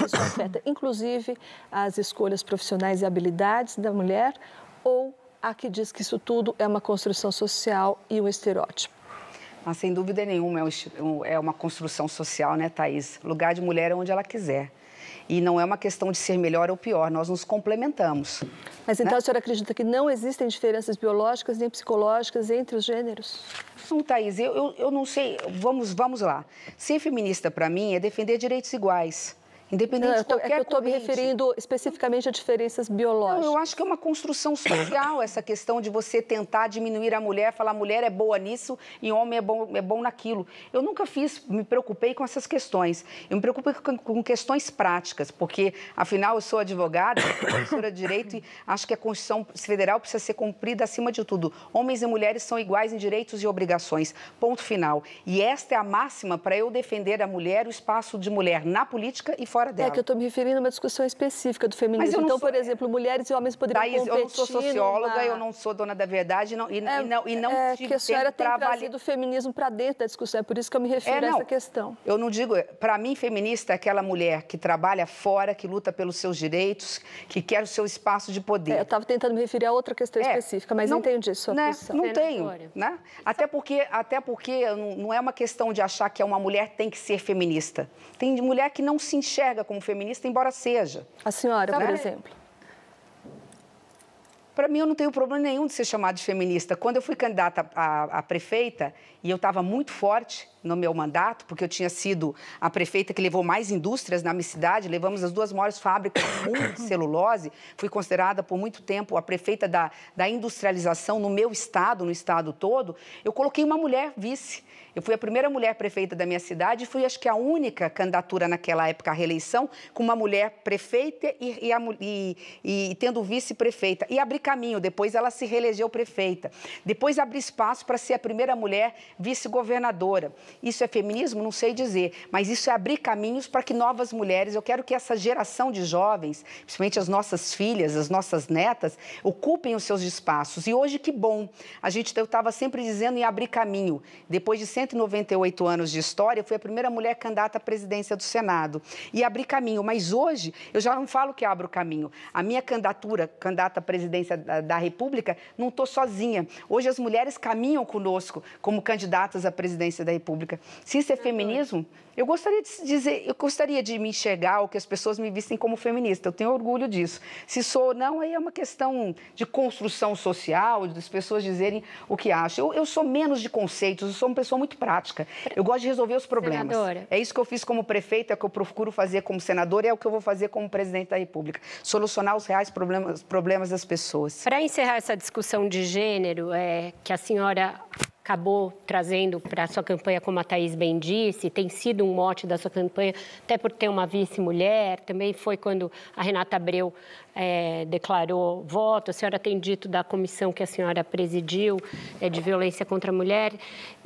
isso afeta inclusive as escolhas profissionais e habilidades da mulher, ou a que diz que isso tudo é uma construção social e um estereótipo? Mas, ah, sem dúvida nenhuma, é, é, é uma construção social, né, Thaís? Lugar de mulher é onde ela quiser. E não é uma questão de ser melhor ou pior, nós nos complementamos. Mas então né? a senhora acredita que não existem diferenças biológicas nem psicológicas entre os gêneros? Não, Thaís, eu, eu, eu não sei. Vamos, vamos lá. Ser feminista, para mim, é defender direitos iguais. Independente não, é de qualquer é que eu é estou me referindo especificamente a diferenças biológicas. Não, eu acho que é uma construção social essa questão de você tentar diminuir a mulher, falar mulher é boa nisso e homem é bom, é bom naquilo. Eu nunca fiz, me preocupei com essas questões. Eu me preocupei com, com questões práticas, porque, afinal, eu sou advogada, professora de Direito e acho que a Constituição Federal precisa ser cumprida acima de tudo. Homens e mulheres são iguais em direitos e obrigações. Ponto final. E esta é a máxima para eu defender a mulher, o espaço de mulher na política e fora dela. É que eu estou me referindo a uma discussão específica do feminismo. Então, sou... por exemplo, mulheres e homens poderiam Thaís, competir... eu não sou socióloga, na... eu não sou dona da verdade não, e, é, e não, e não é, tive que a senhora tem trabalho... trazido o feminismo para dentro da discussão, é por isso que eu me refiro é, a essa questão. Eu não digo... Para mim, feminista é aquela mulher que trabalha fora, que luta pelos seus direitos, que quer o seu espaço de poder. É, eu estava tentando me referir a outra questão é, específica, mas não, entendi sua né, Não tenho, né? Até porque, até porque não é uma questão de achar que é uma mulher tem que ser feminista. Tem mulher que não se enxerga enxerga como feminista, embora seja. A senhora, Sabe? por exemplo. Para mim, eu não tenho problema nenhum de ser chamada de feminista. Quando eu fui candidata a, a prefeita e eu estava muito forte, no meu mandato, porque eu tinha sido a prefeita que levou mais indústrias na minha cidade, levamos as duas maiores fábricas do mundo de celulose, fui considerada por muito tempo a prefeita da, da industrialização no meu estado, no estado todo, eu coloquei uma mulher vice. Eu fui a primeira mulher prefeita da minha cidade e fui, acho que, a única candidatura naquela época à reeleição com uma mulher prefeita e, e, a, e, e tendo vice-prefeita. E abri caminho, depois ela se reelegeu prefeita. Depois abri espaço para ser a primeira mulher vice-governadora. Isso é feminismo? Não sei dizer, mas isso é abrir caminhos para que novas mulheres, eu quero que essa geração de jovens, principalmente as nossas filhas, as nossas netas, ocupem os seus espaços. E hoje, que bom, a gente estava sempre dizendo em abrir caminho. Depois de 198 anos de história, eu fui a primeira mulher candidata à presidência do Senado. E abrir caminho, mas hoje eu já não falo que abro caminho. A minha candidatura, candidata à presidência da, da República, não estou sozinha. Hoje as mulheres caminham conosco como candidatas à presidência da República pública. Se isso é feminismo, eu gostaria de dizer, eu gostaria de me enxergar ou que as pessoas me vissem como feminista. Eu tenho orgulho disso. Se sou ou não, aí é uma questão de construção social, das pessoas dizerem o que acham. Eu, eu sou menos de conceitos, eu sou uma pessoa muito prática. Eu gosto de resolver os problemas. Senadora. É isso que eu fiz como prefeita, é o que eu procuro fazer como senador e é o que eu vou fazer como presidente da República. Solucionar os reais problemas, problemas das pessoas. Para encerrar essa discussão de gênero, é, que a senhora acabou trazendo para a sua campanha, como a Thaís bem disse, tem sido um mote da sua campanha, até por ter uma vice-mulher, também foi quando a Renata Abreu é, declarou voto, a senhora tem dito da comissão que a senhora presidiu é, de violência contra a mulher,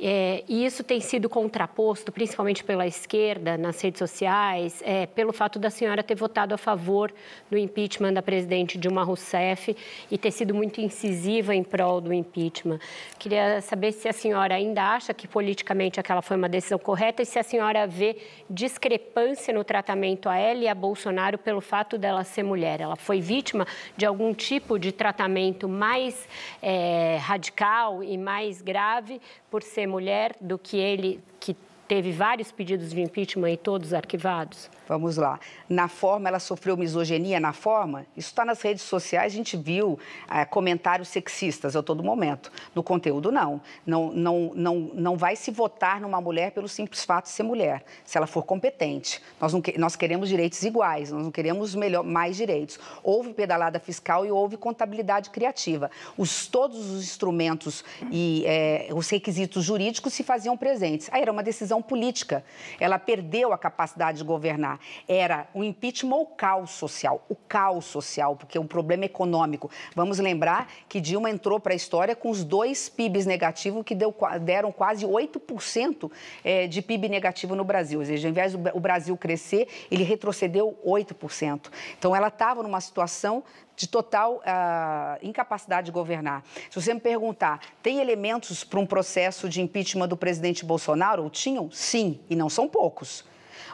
é, e isso tem sido contraposto, principalmente pela esquerda, nas redes sociais, é, pelo fato da senhora ter votado a favor do impeachment da presidente Dilma Rousseff e ter sido muito incisiva em prol do impeachment. Queria saber se a senhora ainda acha que politicamente aquela foi uma decisão correta e se a senhora vê discrepância no tratamento a ela e a Bolsonaro pelo fato dela ser mulher. Ela foi foi vítima de algum tipo de tratamento mais é, radical e mais grave por ser mulher do que ele que teve vários pedidos de impeachment e todos arquivados? Vamos lá. Na forma, ela sofreu misoginia na forma? Isso está nas redes sociais, a gente viu é, comentários sexistas a todo momento. No conteúdo, não. Não, não, não. não vai se votar numa mulher pelo simples fato de ser mulher, se ela for competente. Nós, não, nós queremos direitos iguais, nós não queremos melhor, mais direitos. Houve pedalada fiscal e houve contabilidade criativa. Os, todos os instrumentos e é, os requisitos jurídicos se faziam presentes. Aí era uma decisão política. Ela perdeu a capacidade de governar era o impeachment ou o caos social. O caos social, porque é um problema econômico. Vamos lembrar que Dilma entrou para a história com os dois PIBs negativos, que deu, deram quase 8% eh, de PIB negativo no Brasil. Ou seja, ao invés do Brasil crescer, ele retrocedeu 8%. Então, ela estava numa situação de total uh, incapacidade de governar. Se você me perguntar, tem elementos para um processo de impeachment do presidente Bolsonaro? Tinham? Sim, e não são poucos.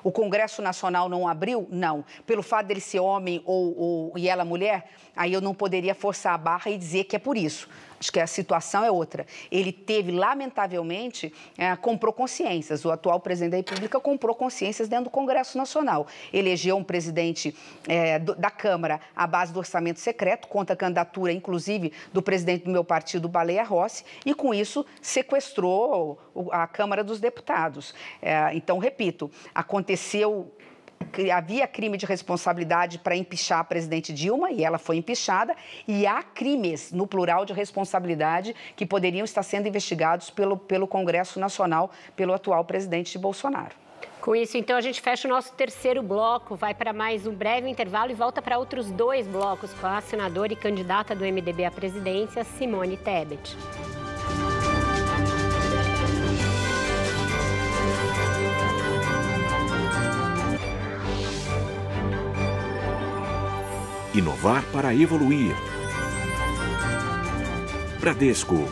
O Congresso Nacional não abriu? Não. Pelo fato dele ser homem ou, ou e ela mulher, aí eu não poderia forçar a barra e dizer que é por isso. Acho que a situação é outra. Ele teve, lamentavelmente, é, comprou consciências. O atual presidente da República comprou consciências dentro do Congresso Nacional. Elegeu um presidente é, do, da Câmara à base do orçamento secreto, contra a candidatura, inclusive, do presidente do meu partido, Baleia Rossi, e com isso sequestrou a Câmara dos Deputados. É, então, repito, aconteceu havia crime de responsabilidade para empichar a presidente Dilma e ela foi empichada e há crimes no plural de responsabilidade que poderiam estar sendo investigados pelo, pelo Congresso Nacional pelo atual presidente Bolsonaro. Com isso, então, a gente fecha o nosso terceiro bloco, vai para mais um breve intervalo e volta para outros dois blocos com a senadora e candidata do MDB à presidência, Simone Tebet. Inovar para evoluir. Bradesco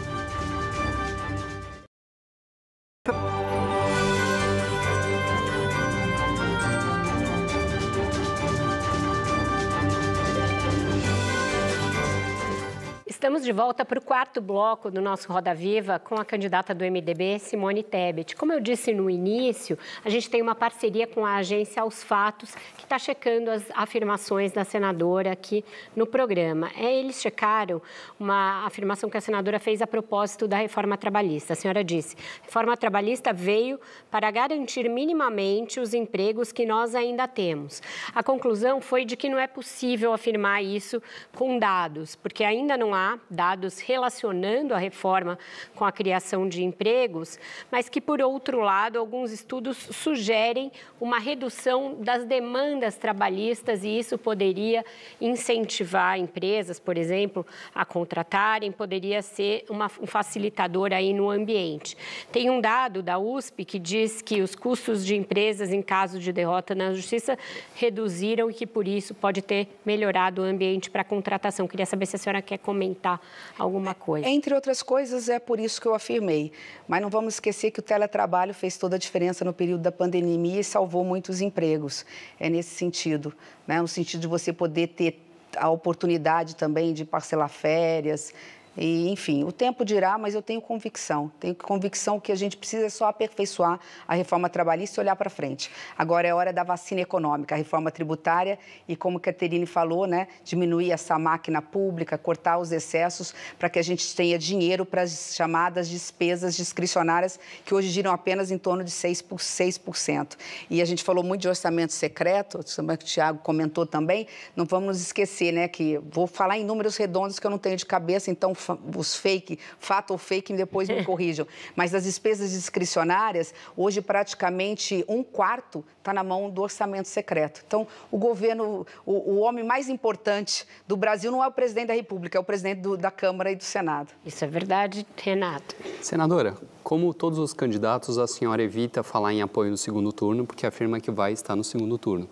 Estamos de volta para o quarto bloco do nosso Roda Viva com a candidata do MDB, Simone Tebet. Como eu disse no início, a gente tem uma parceria com a agência Aos Fatos, que está checando as afirmações da senadora aqui no programa. É, eles checaram uma afirmação que a senadora fez a propósito da reforma trabalhista. A senhora disse: reforma trabalhista veio para garantir minimamente os empregos que nós ainda temos. A conclusão foi de que não é possível afirmar isso com dados, porque ainda não há dados relacionando a reforma com a criação de empregos, mas que, por outro lado, alguns estudos sugerem uma redução das demandas trabalhistas e isso poderia incentivar empresas, por exemplo, a contratarem, poderia ser uma, um facilitador aí no ambiente. Tem um dado da USP que diz que os custos de empresas em caso de derrota na justiça reduziram e que, por isso, pode ter melhorado o ambiente para a contratação. Queria saber se a senhora quer comentar alguma é, coisa. Entre outras coisas, é por isso que eu afirmei. Mas não vamos esquecer que o teletrabalho fez toda a diferença no período da pandemia e salvou muitos empregos. É nesse sentido, né? no sentido de você poder ter a oportunidade também de parcelar férias, e, enfim, o tempo dirá, mas eu tenho convicção. Tenho convicção que a gente precisa só aperfeiçoar a reforma trabalhista e olhar para frente. Agora é hora da vacina econômica, a reforma tributária e, como a Caterine falou, né, diminuir essa máquina pública, cortar os excessos para que a gente tenha dinheiro para as chamadas despesas discricionárias, que hoje giram apenas em torno de 6%. Por 6%. E a gente falou muito de orçamento secreto, o Tiago comentou também, não vamos nos esquecer, né, que vou falar em números redondos que eu não tenho de cabeça, então os fake, fato ou fake, depois me corrijam, mas das despesas discricionárias, hoje praticamente um quarto está na mão do orçamento secreto. Então, o governo, o, o, homem mais importante do Brasil não é o presidente da República, é o presidente do, da Câmara e do Senado. Isso é verdade, Renato. Senadora, como todos os candidatos, a senhora evita falar em apoio no segundo turno, porque afirma que vai estar no segundo turno.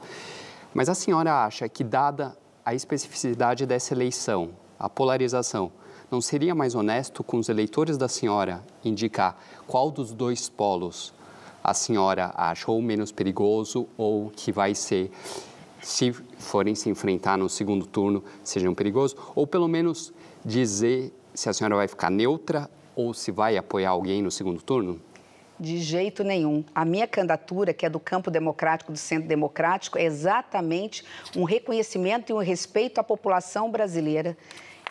Mas a senhora acha que, dada a especificidade dessa eleição, a polarização, não seria mais honesto com os eleitores da senhora indicar qual dos dois polos a senhora achou menos perigoso ou que vai ser, se forem se enfrentar no segundo turno, sejam perigosos? Ou pelo menos dizer se a senhora vai ficar neutra ou se vai apoiar alguém no segundo turno? De jeito nenhum. A minha candidatura, que é do campo democrático, do centro democrático, é exatamente um reconhecimento e um respeito à população brasileira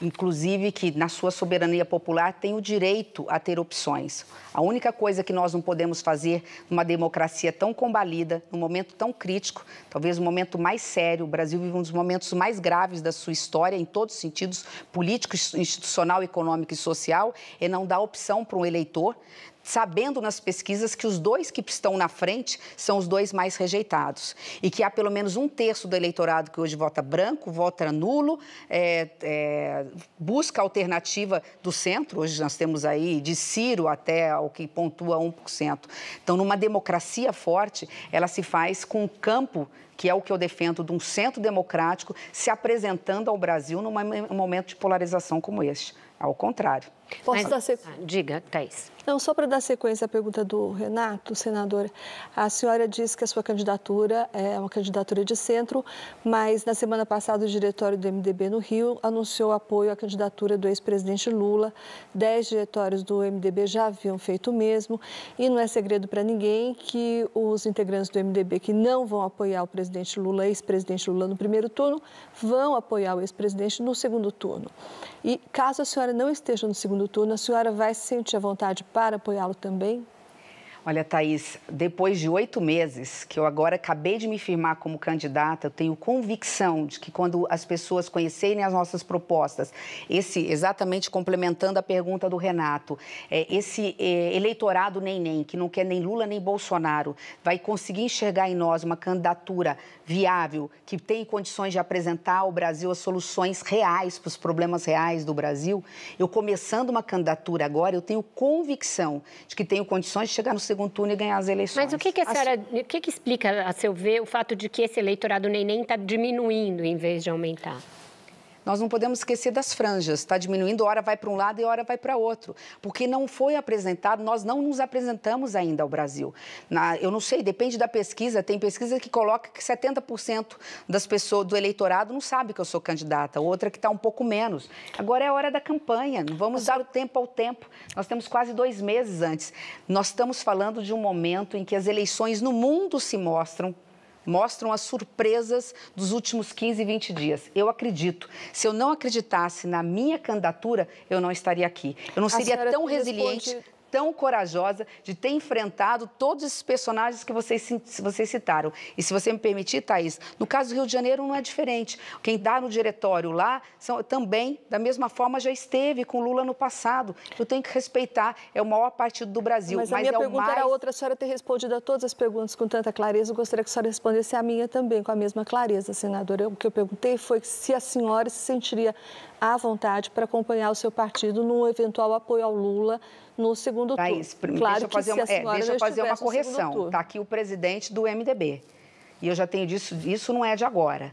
inclusive que na sua soberania popular tem o direito a ter opções. A única coisa que nós não podemos fazer numa democracia tão combalida, num momento tão crítico, talvez o um momento mais sério, o Brasil vive um dos momentos mais graves da sua história, em todos os sentidos, político, institucional, econômico e social, é não dar opção para um eleitor sabendo nas pesquisas que os dois que estão na frente são os dois mais rejeitados e que há pelo menos um terço do eleitorado que hoje vota branco, vota nulo, é, é, busca alternativa do centro. Hoje nós temos aí de Ciro até o que pontua 1%. Então, numa democracia forte, ela se faz com um campo que é o que eu defendo de um centro democrático se apresentando ao Brasil num momento de polarização como este. Ao contrário. Posso Mas, dar... Diga, Thais. Não, só para dar sequência à pergunta do Renato, senadora, a senhora disse que a sua candidatura é uma candidatura de centro, mas na semana passada o diretório do MDB no Rio anunciou apoio à candidatura do ex-presidente Lula. Dez diretórios do MDB já haviam feito o mesmo e não é segredo para ninguém que os integrantes do MDB que não vão apoiar o presidente Lula, ex-presidente Lula no primeiro turno, vão apoiar o ex-presidente no segundo turno. E caso a senhora não esteja no segundo turno, a senhora vai se sentir à vontade para apoiá-lo também Olha, Thaís, depois de oito meses que eu agora acabei de me firmar como candidata, eu tenho convicção de que quando as pessoas conhecerem as nossas propostas, esse, exatamente complementando a pergunta do Renato, é, esse é, eleitorado nem nem, que não quer nem Lula nem Bolsonaro, vai conseguir enxergar em nós uma candidatura viável, que tem condições de apresentar ao Brasil as soluções reais para os problemas reais do Brasil. Eu começando uma candidatura agora, eu tenho convicção de que tenho condições de chegar no segundo turno e ganhar as eleições. Mas o que, que a assim, senhora, o que, que explica, a seu ver, o fato de que esse eleitorado neném está diminuindo em vez de aumentar? Nós não podemos esquecer das franjas, está diminuindo, hora vai para um lado e hora vai para outro, porque não foi apresentado, nós não nos apresentamos ainda ao Brasil. Na, eu não sei, depende da pesquisa, tem pesquisa que coloca que 70% das pessoas do eleitorado não sabe que eu sou candidata, outra que está um pouco menos. Agora é a hora da campanha, não vamos dar o tempo ao tempo. Nós temos quase dois meses antes. Nós estamos falando de um momento em que as eleições no mundo se mostram mostram as surpresas dos últimos 15, 20 dias. Eu acredito. Se eu não acreditasse na minha candidatura, eu não estaria aqui. Eu não seria tão resiliente, responde tão corajosa de ter enfrentado todos esses personagens que vocês, vocês citaram. E se você me permitir, Thaís, no caso do Rio de Janeiro não é diferente. Quem dá no diretório lá são, também, da mesma forma, já esteve com Lula no passado. Eu tenho que respeitar, é o maior partido do Brasil. Mas, mas a minha é pergunta mais... era outra, a senhora ter respondido a todas as perguntas com tanta clareza. Eu gostaria que a senhora respondesse a minha também, com a mesma clareza, senadora. O que eu perguntei foi se a senhora se sentiria à vontade para acompanhar o seu partido no eventual apoio ao Lula no segundo turno. Thaís, Claro deixa é, fazer, uma, é, deixa eu fazer uma correção. Está aqui o presidente do MDB. E eu já tenho disso, isso não é de agora.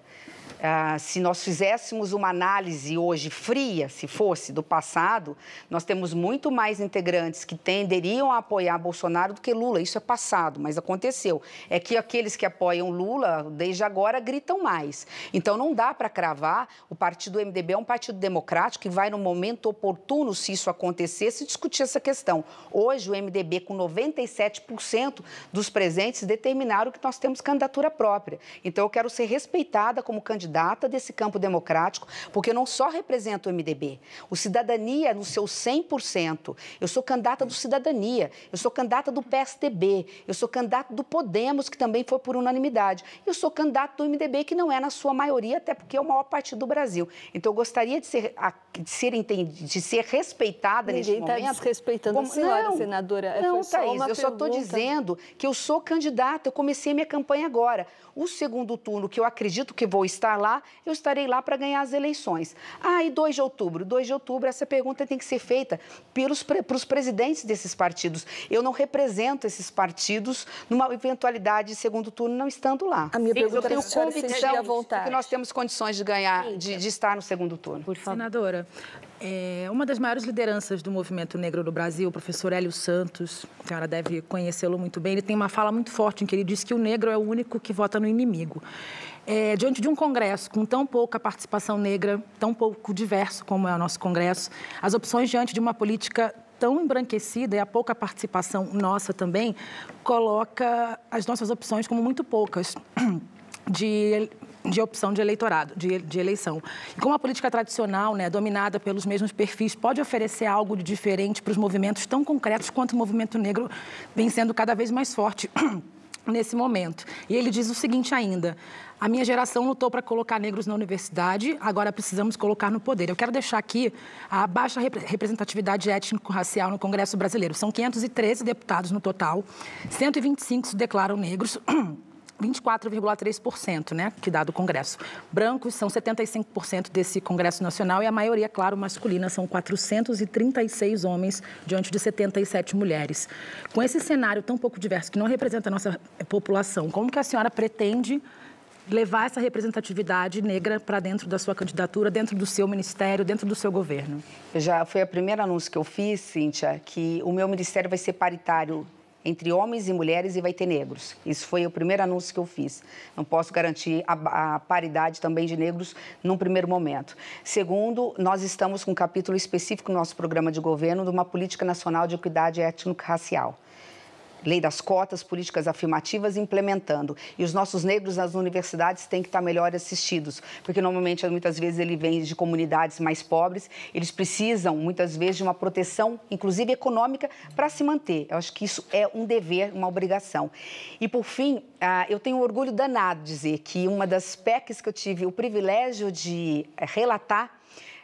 Ah, se nós fizéssemos uma análise hoje fria, se fosse, do passado, nós temos muito mais integrantes que tenderiam a apoiar Bolsonaro do que Lula. Isso é passado, mas aconteceu. É que aqueles que apoiam Lula, desde agora, gritam mais. Então, não dá para cravar. O partido MDB é um partido democrático que vai, no momento oportuno, se isso acontecer, se discutir essa questão. Hoje, o MDB, com 97% dos presentes, determinaram que nós temos candidatura própria. Então, eu quero ser respeitada como candidata candidata desse campo democrático, porque eu não só represento o MDB, o Cidadania no seu 100%. Eu sou candidata do Cidadania, eu sou candidata do PSDB, eu sou candidata do Podemos, que também foi por unanimidade. Eu sou candidata do MDB, que não é na sua maioria, até porque é o maior partido do Brasil. Então, eu gostaria de ser, de ser, entendido, de ser respeitada Ninguém neste tá momento. Ninguém está desrespeitando Como... a senhora, não, senadora. É, não, Thaís, só eu pergunta. só estou dizendo que eu sou candidata, eu comecei minha campanha agora. O segundo turno, que eu acredito que vou estar lá, eu estarei lá para ganhar as eleições. Ah, e 2 de outubro? 2 de outubro, essa pergunta tem que ser feita pelos, pelos presidentes desses partidos. Eu não represento esses partidos numa eventualidade de segundo turno não estando lá. A minha Sim, pergunta eu tenho convicção que nós temos condições de ganhar, de, de estar no segundo turno. Por favor. Senadora, é, uma das maiores lideranças do movimento negro no Brasil, o professor Hélio Santos, a senhora deve conhecê-lo muito bem, ele tem uma fala muito forte em que ele diz que o negro é o único que vota no inimigo é, diante de um Congresso com tão pouca participação negra, tão pouco diverso como é o nosso Congresso, as opções diante de uma política tão embranquecida e a pouca participação nossa também coloca as nossas opções como muito poucas de de opção de eleitorado, de, de, eleição. E como a política tradicional, né, dominada pelos mesmos perfis, pode oferecer algo de diferente para os movimentos tão concretos quanto o movimento negro vem sendo cada vez mais forte nesse momento. E ele diz o seguinte ainda: a minha geração lutou para colocar negros na universidade, agora precisamos colocar no poder. Eu quero deixar aqui a baixa representatividade étnico-racial no Congresso Brasileiro. São 513 deputados no total, 125 se declaram negros. 24,3%, né, que dá do Congresso. Brancos são 75% desse Congresso Nacional e a maioria, claro, masculina, são 436 homens diante de 77 mulheres. Com esse cenário tão pouco diverso, que não representa a nossa população, como que a senhora pretende levar essa representatividade negra para dentro da sua candidatura, dentro do seu ministério, dentro do seu governo? Já foi a primeira anúncio que eu fiz, Cíntia, que o meu ministério vai ser paritário entre homens e mulheres e vai ter negros. Isso foi o primeiro anúncio que eu fiz. Não posso garantir a, a paridade também de negros num primeiro momento. Segundo, nós estamos com um capítulo específico no nosso programa de governo de uma política nacional de equidade étnico-racial lei das cotas, políticas afirmativas implementando. E os nossos negros nas universidades têm que estar melhor assistidos, porque normalmente, muitas vezes, ele vem de comunidades mais pobres, eles precisam, muitas vezes, de uma proteção, inclusive econômica, para se manter. Eu acho que isso é um dever, uma obrigação. E, por fim, ah, eu tenho orgulho danado de dizer que uma das PECs que eu tive o privilégio de eh, relatar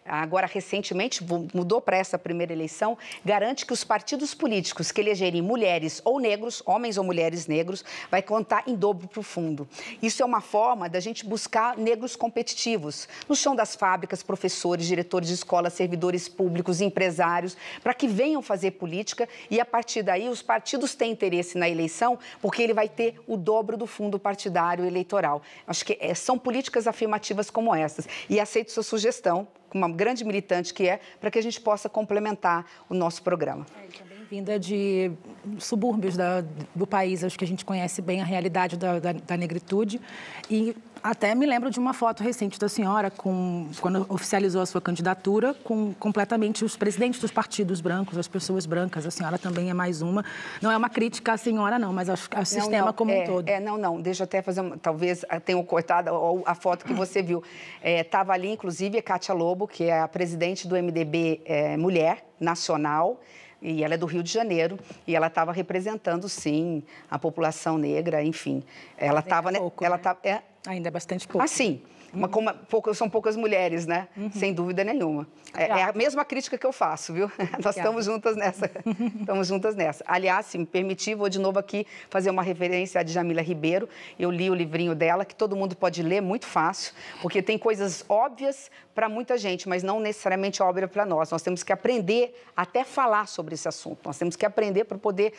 agora recentemente mudou para essa primeira eleição, garante que os partidos políticos que elegerem mulheres ou negros, homens ou mulheres negros, vai contar em dobro para o fundo. Isso é uma forma da gente buscar negros competitivos no chão das fábricas, professores, diretores de escolas, servidores públicos, empresários, para que venham fazer política e a partir daí os partidos têm interesse na eleição porque ele vai ter o dobro do fundo partidário eleitoral. Acho que eh, são políticas afirmativas como essas. E aceito sua sugestão, com uma grande militante que é, para que a gente possa complementar o nosso programa. É, então, vinda de subúrbios da, do país, acho que a gente conhece bem a realidade da, da, da, negritude. E até me lembro de uma foto recente da senhora, com, quando oficializou a sua candidatura, com completamente os presidentes dos partidos brancos, as pessoas brancas. A senhora também é mais uma. Não é uma crítica à senhora, não, mas ao, sistema não, não, como é, um todo. É, não, não. Deixa eu até fazer. Uma, talvez ah, tenha cortado a, a foto que você viu. Estava é, ali, inclusive, a Cátia Lobo, que é a presidente do MDB é, Mulher Nacional e ela é do Rio de Janeiro, e ela estava representando, sim, a população negra, enfim. Ela estava... É ela né? tá, é, Ainda é bastante pouco. Assim, uma, pouca, são poucas mulheres, né? Uhum. Sem dúvida nenhuma. É, é, a mesma crítica que eu faço, viu? Nós estamos juntas nessa. estamos juntas nessa. Aliás, se me permitir, vou de novo aqui fazer uma referência à Djamila Ribeiro. Eu li o livrinho dela, que todo mundo pode ler, muito fácil, porque tem coisas óbvias para muita gente, mas não necessariamente óbvia para nós. Nós temos que aprender até falar sobre esse assunto. Nós temos que aprender para poder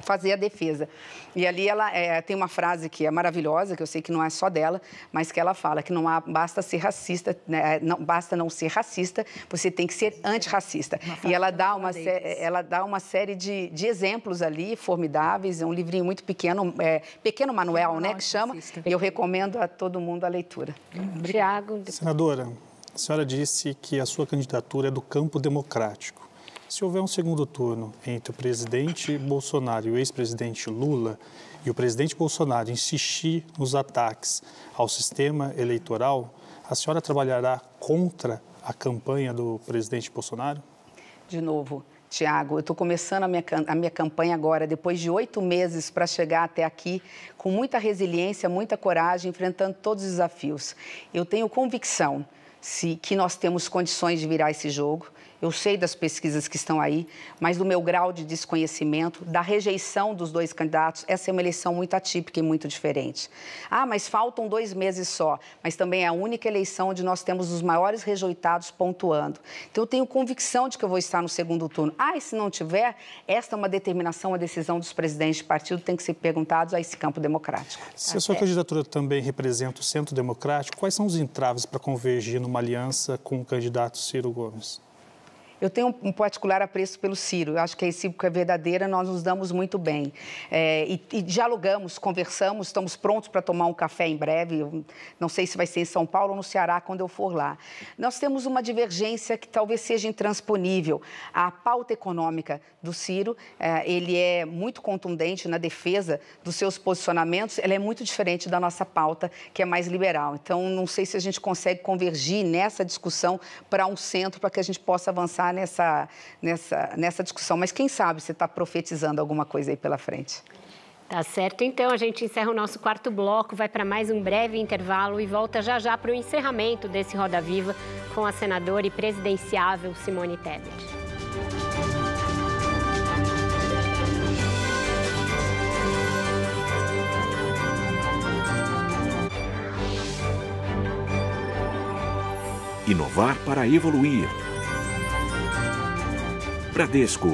fazer a defesa. E ali ela é, tem uma frase que é maravilhosa, que eu sei que não é só dela, mas que ela fala que não há, basta ser racista, né, é, não, basta não ser racista, você tem que ser antirracista. E ela dá uma, ela dá uma série de, de exemplos ali formidáveis, é um livrinho muito pequeno, é, Pequeno Manuel, né, que chama, e eu recomendo a todo mundo a leitura. Tiago. Senadora, a senhora disse que a sua candidatura é do campo democrático. Se houver um segundo turno entre o presidente Bolsonaro e o ex-presidente Lula, e o presidente Bolsonaro insistir nos ataques ao sistema eleitoral, a senhora trabalhará contra a campanha do presidente Bolsonaro? De novo, Tiago, eu estou começando a minha, a minha campanha agora, depois de oito meses para chegar até aqui, com muita resiliência, muita coragem, enfrentando todos os desafios. Eu tenho convicção se, que nós temos condições de virar esse jogo eu sei das pesquisas que estão aí, mas do meu grau de desconhecimento, da rejeição dos dois candidatos, essa é uma eleição muito atípica e muito diferente. Ah, mas faltam dois meses só, mas também é a única eleição onde nós temos os maiores rejeitados pontuando. Então, eu tenho convicção de que eu vou estar no segundo turno. Ah, e se não tiver, esta é uma determinação, uma decisão dos presidentes de partido, tem que ser perguntados a esse campo democrático. Se a sua candidatura também representa o centro democrático, quais são os entraves para convergir numa aliança com o candidato Ciro Gomes? Eu tenho um particular apreço pelo Ciro. Eu acho que a recíproca é verdadeira, nós nos damos muito bem. É, e, e, dialogamos, conversamos, estamos prontos para tomar um café em breve. Eu não sei se vai ser em São Paulo ou no Ceará quando eu for lá. Nós temos uma divergência que talvez seja intransponível. A pauta econômica do Ciro, é, ele é muito contundente na defesa dos seus posicionamentos, ela é muito diferente da nossa pauta, que é mais liberal. Então, não sei se a gente consegue convergir nessa discussão para um centro, para que a gente possa avançar nessa, nessa, nessa discussão. Mas quem sabe você está profetizando alguma coisa aí pela frente. Tá certo, então a gente encerra o nosso quarto bloco, vai para mais um breve intervalo e volta já já para o encerramento desse Roda Viva com a senadora e presidenciável Simone Tebet. Inovar para evoluir. Bradesco.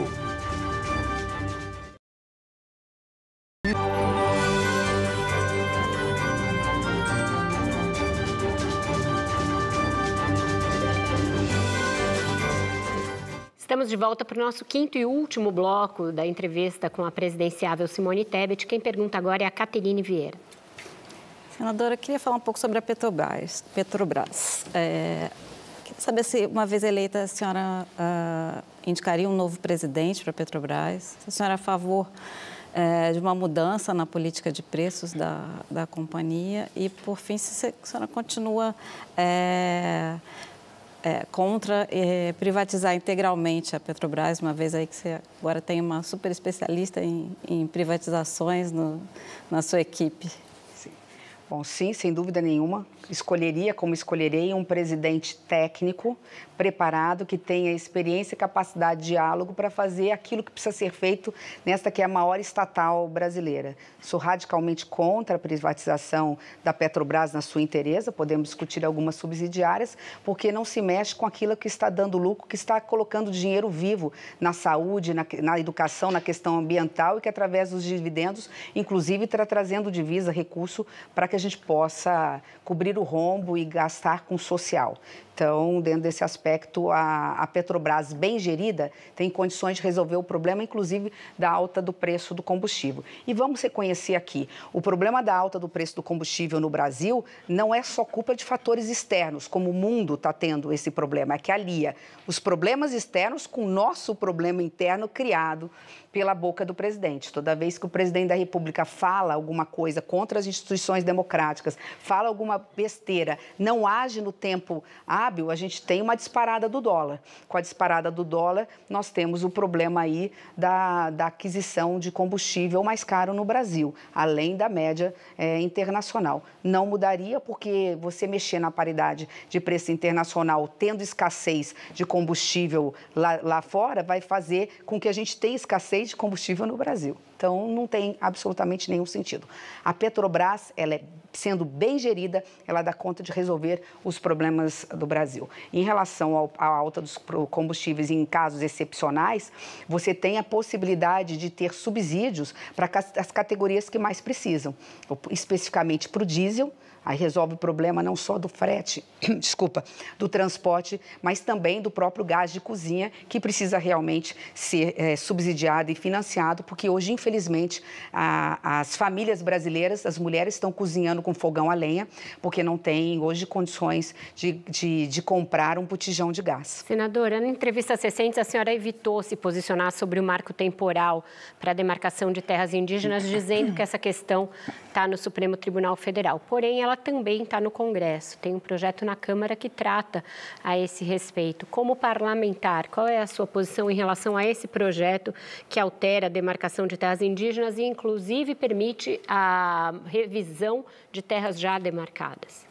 Estamos de volta para o nosso quinto e último bloco da entrevista com a presidenciável Simone Tebet. Quem pergunta agora é a Caterine Vieira. Senadora, eu queria falar um pouco sobre a Petrobras. Petrobras. É, Saber se, uma vez eleita, a senhora uh, indicaria um novo presidente para a Petrobras? Se a senhora é a favor uh, de uma mudança na política de preços da, da companhia? E, por fim, se a senhora continua uh, contra privatizar integralmente a Petrobras, uma vez aí que você agora tem uma super especialista em, em privatizações no, na sua equipe? Bom, sim, sem dúvida nenhuma. Escolheria, como escolherei, um presidente técnico, preparado, que tenha experiência e capacidade de diálogo para fazer aquilo que precisa ser feito nesta que é a maior estatal brasileira. Sou radicalmente contra a privatização da Petrobras na sua inteireza, podemos discutir algumas subsidiárias, porque não se mexe com aquilo que está dando lucro, que está colocando dinheiro vivo na saúde, na, na educação, na questão ambiental e que, através dos dividendos, inclusive, está trazendo divisa, recurso para que a gente possa cobrir o rombo e gastar com social. Então, dentro desse aspecto, a, a, Petrobras, bem gerida, tem condições de resolver o problema, inclusive, da alta do preço do combustível. E vamos reconhecer aqui: o problema da alta do preço do combustível no Brasil não é só culpa de fatores externos, como o mundo está tendo esse problema, é que alia os problemas externos com o nosso problema interno criado pela boca do presidente. Toda vez que o presidente da República fala alguma coisa contra as instituições democráticas, fala alguma besteira, não age no tempo. Ah, hábil, a gente tem uma disparada do dólar. Com a disparada do dólar, nós temos o problema aí da, da aquisição de combustível mais caro no Brasil, além da média é, internacional. Não mudaria porque você mexer na paridade de preço internacional, tendo escassez de combustível lá, lá fora, vai fazer com que a gente tenha escassez de combustível no Brasil. Então, não tem absolutamente nenhum sentido. A Petrobras, ela é sendo bem gerida, ela dá conta de resolver os problemas do Brasil. Em relação ao, à alta dos combustíveis em casos excepcionais, você tem a possibilidade de ter subsídios para as categorias que mais precisam, especificamente para o diesel, Aí resolve o problema não só do frete, desculpa, do transporte, mas também do próprio gás de cozinha, que precisa realmente ser é, subsidiado e financiado, porque hoje, infelizmente, a, as famílias brasileiras, as mulheres estão cozinhando com fogão a lenha, porque não têm hoje condições de, de, de comprar um botijão de gás. Senadora, na entrevista recente, a senhora evitou se posicionar sobre o marco temporal para a demarcação de terras indígenas, dizendo que essa questão está no Supremo Tribunal Federal. Porém, ela ela também está no Congresso. Tem um projeto na Câmara que trata a esse respeito. Como parlamentar, qual é a sua posição em relação a esse projeto que altera a demarcação de terras indígenas e, inclusive, permite a revisão de terras já demarcadas?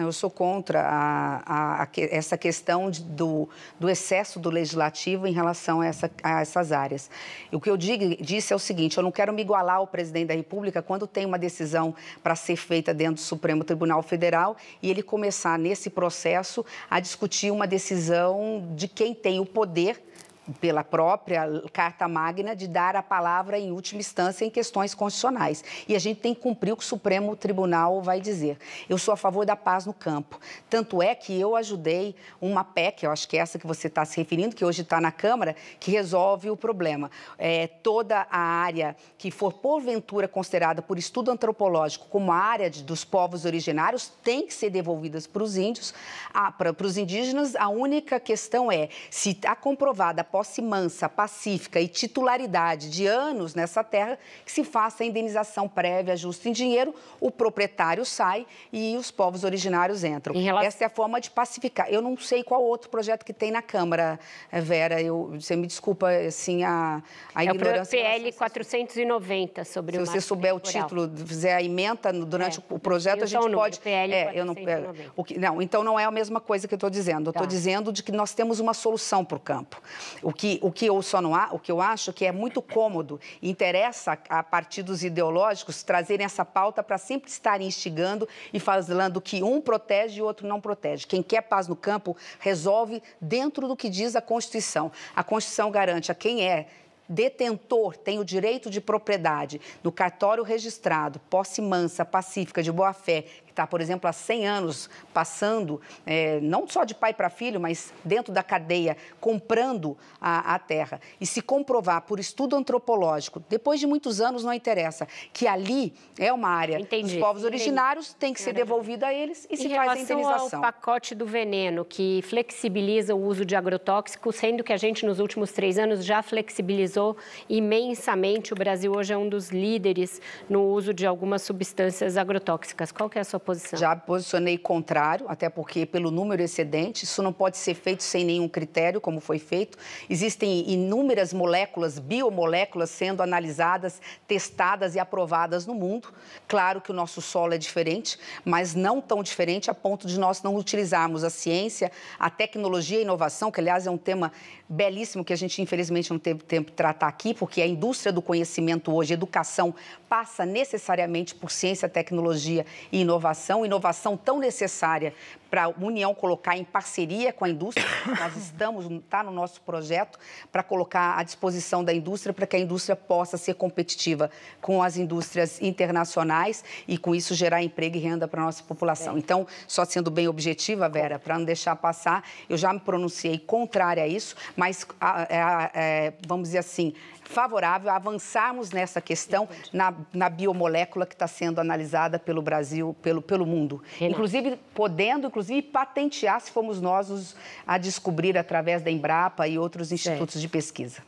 Né? Eu sou contra a, a, a, essa questão de, do, do, excesso do legislativo em relação a, essa, essas áreas. E o que eu digo, disse é o seguinte: eu não quero me igualar ao presidente da República quando tem uma decisão para ser feita dentro do Supremo Tribunal Federal e ele começar nesse processo a discutir uma decisão de quem tem o poder pela própria Carta Magna, de dar a palavra em última instância em questões constitucionais. E a gente tem que cumprir o que o Supremo Tribunal vai dizer. Eu sou a favor da paz no campo. Tanto é que eu ajudei uma PEC, eu acho que é essa que você está se referindo, que hoje está na Câmara, que resolve o problema. É, toda a área que for porventura considerada por estudo antropológico como a área de, dos povos originários tem que ser devolvidas para os índios, ah, para os indígenas. A única questão é se está comprovada posse mansa, pacífica e titularidade de anos nessa terra, que se faça a indenização prévia, justa em dinheiro, o proprietário sai e os povos originários entram. Relação... Essa é a forma de pacificar. Eu não sei qual outro projeto que tem na Câmara, eh, Vera, eu, você me desculpa, assim, a, a é ignorância. É o PL 490 sobre se o Se você souber temporal. o título, fizer a emenda durante é. o projeto, a gente pode... PL é, eu não, é, o que, não, então não é a mesma coisa que eu estou dizendo. Eu estou tá. dizendo de que nós temos uma solução para o campo. O que, o que eu só não há, o que eu acho que é muito cômodo, interessa a partidos ideológicos trazerem essa pauta para sempre estarem instigando e falando que um protege e o outro não protege. Quem quer paz no campo resolve dentro do que diz a Constituição. A Constituição garante a quem é detentor tem o direito de propriedade no cartório registrado, posse mansa, pacífica, de boa-fé, está, por exemplo, há 100 anos passando, é, não só de pai para filho, mas dentro da cadeia, comprando a, a terra, e se comprovar por estudo antropológico, depois de muitos anos, não interessa, que ali é uma área Entendi. dos povos originários, Entendi. tem que ser devolvida a eles e em se faz a indenização. Ao pacote do veneno, que flexibiliza o uso de agrotóxicos, sendo que a gente, nos últimos três anos, já flexibilizou imensamente. O Brasil hoje é um dos líderes no uso de algumas substâncias agrotóxicas. Qual que é a sua posição? posição? Já posicionei contrário, até porque pelo número excedente, isso não pode ser feito sem nenhum critério, como foi feito. Existem inúmeras moléculas, biomoléculas sendo analisadas, testadas e aprovadas no mundo. Claro que o nosso solo é diferente, mas não tão diferente a ponto de nós não utilizarmos a ciência, a tecnologia e a inovação, que aliás é um tema belíssimo que a gente infelizmente não teve tempo de tratar aqui, porque a indústria do conhecimento hoje, educação, passa necessariamente por ciência, tecnologia e inovação inovação, inovação tão necessária para a União colocar em parceria com a indústria. Nós estamos, está no nosso projeto, para colocar à disposição da indústria, para que a indústria possa ser competitiva com as indústrias internacionais e, com isso, gerar emprego e renda para a nossa população. É. Então, só sendo bem objetiva, Vera, para não deixar passar, eu já me pronunciei contrária a isso, mas, é, é, vamos dizer assim, favorável a avançarmos nessa questão na, na biomolécula que está sendo analisada pelo Brasil, pelo, pelo mundo. Inclusive, podendo, inclusive, inclusive patentear se fomos nós os a descobrir através da Embrapa e outros institutos é. de pesquisa.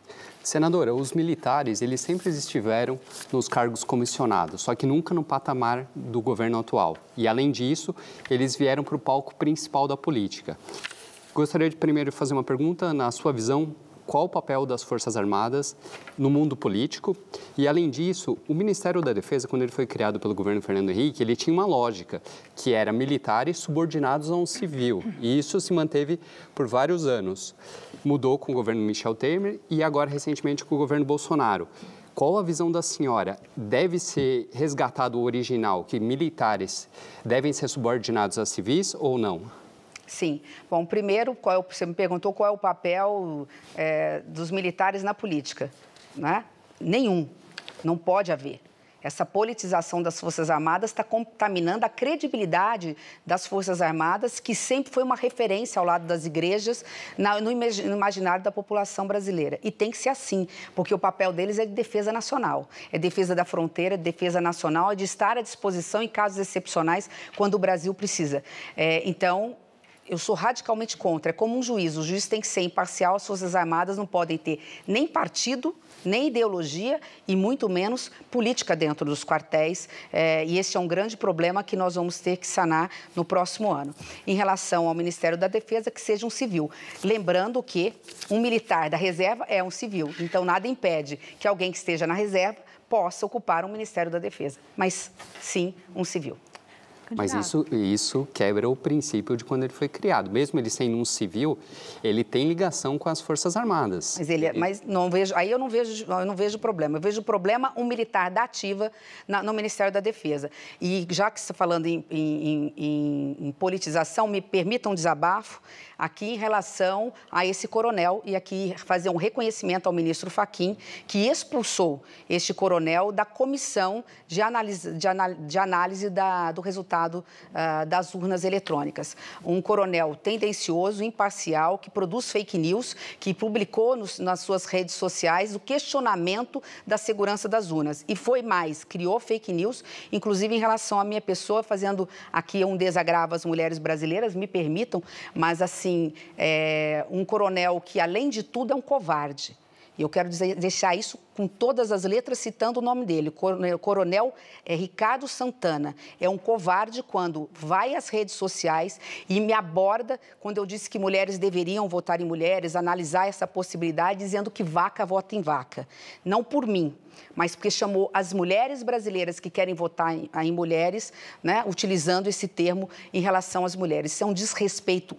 Senadora, os militares, eles sempre estiveram nos cargos comissionados, só que nunca no patamar do governo atual. E, além disso, eles vieram para o palco principal da política. Gostaria de primeiro fazer uma pergunta, na sua visão, qual o papel das Forças Armadas no mundo político. E, além disso, o Ministério da Defesa, quando ele foi criado pelo governo Fernando Henrique, ele tinha uma lógica, que era militares subordinados a um civil. E isso se manteve por vários anos. Mudou com o governo Michel Temer e agora, recentemente, com o governo Bolsonaro. Qual a visão da senhora? Deve ser resgatado o original, que militares devem ser subordinados a civis ou não? Sim. Bom, primeiro, qual é, você me perguntou qual é o papel é, dos militares na política. Né? Nenhum. Não pode haver. Essa politização das Forças Armadas está contaminando a credibilidade das Forças Armadas, que sempre foi uma referência ao lado das igrejas no imaginário da população brasileira. E tem que ser assim, porque o papel deles é de defesa nacional, é defesa da fronteira, é defesa nacional, é de estar à disposição em casos excepcionais quando o Brasil precisa. É, então, eu sou radicalmente contra. É como um juiz. O juiz tem que ser imparcial, as Forças Armadas não podem ter nem partido, nem ideologia e muito menos política dentro dos quartéis. É, e esse é um grande problema que nós vamos ter que sanar no próximo ano. Em relação ao Ministério da Defesa, que seja um civil. Lembrando que um militar da reserva é um civil. Então, nada impede que alguém que esteja na reserva possa ocupar o um Ministério da Defesa. Mas sim, um civil. Mas isso, isso quebra o princípio de quando ele foi criado. Mesmo ele sendo um civil, ele tem ligação com as Forças Armadas. Mas, ele, ele... É, mas não vejo, aí eu não vejo, eu não vejo problema. Eu vejo problema um militar da ativa na, no Ministério da Defesa. E já que está falando em, em, em, em politização, me permita um desabafo aqui em relação a esse coronel e aqui fazer um reconhecimento ao ministro Faquim que expulsou este coronel da comissão de análise, de análise da, do resultado resultado ah, das urnas eletrônicas. Um coronel tendencioso, imparcial, que produz fake news, que publicou nos, nas suas redes sociais o questionamento da segurança das urnas. E foi mais, criou fake news, inclusive em relação à minha pessoa, fazendo aqui um desagravo às mulheres brasileiras, me permitam, mas assim, é, um coronel que, além de tudo, é um covarde e eu quero dizer, deixar isso com todas as letras citando o nome dele, né, Coronel é, Ricardo Santana. É um covarde quando vai às redes sociais e me aborda quando eu disse que mulheres deveriam votar em mulheres, analisar essa possibilidade, dizendo que vaca vota em vaca. Não por mim, mas porque chamou as mulheres brasileiras que querem votar em, em mulheres, né, utilizando esse termo em relação às mulheres. Isso é um desrespeito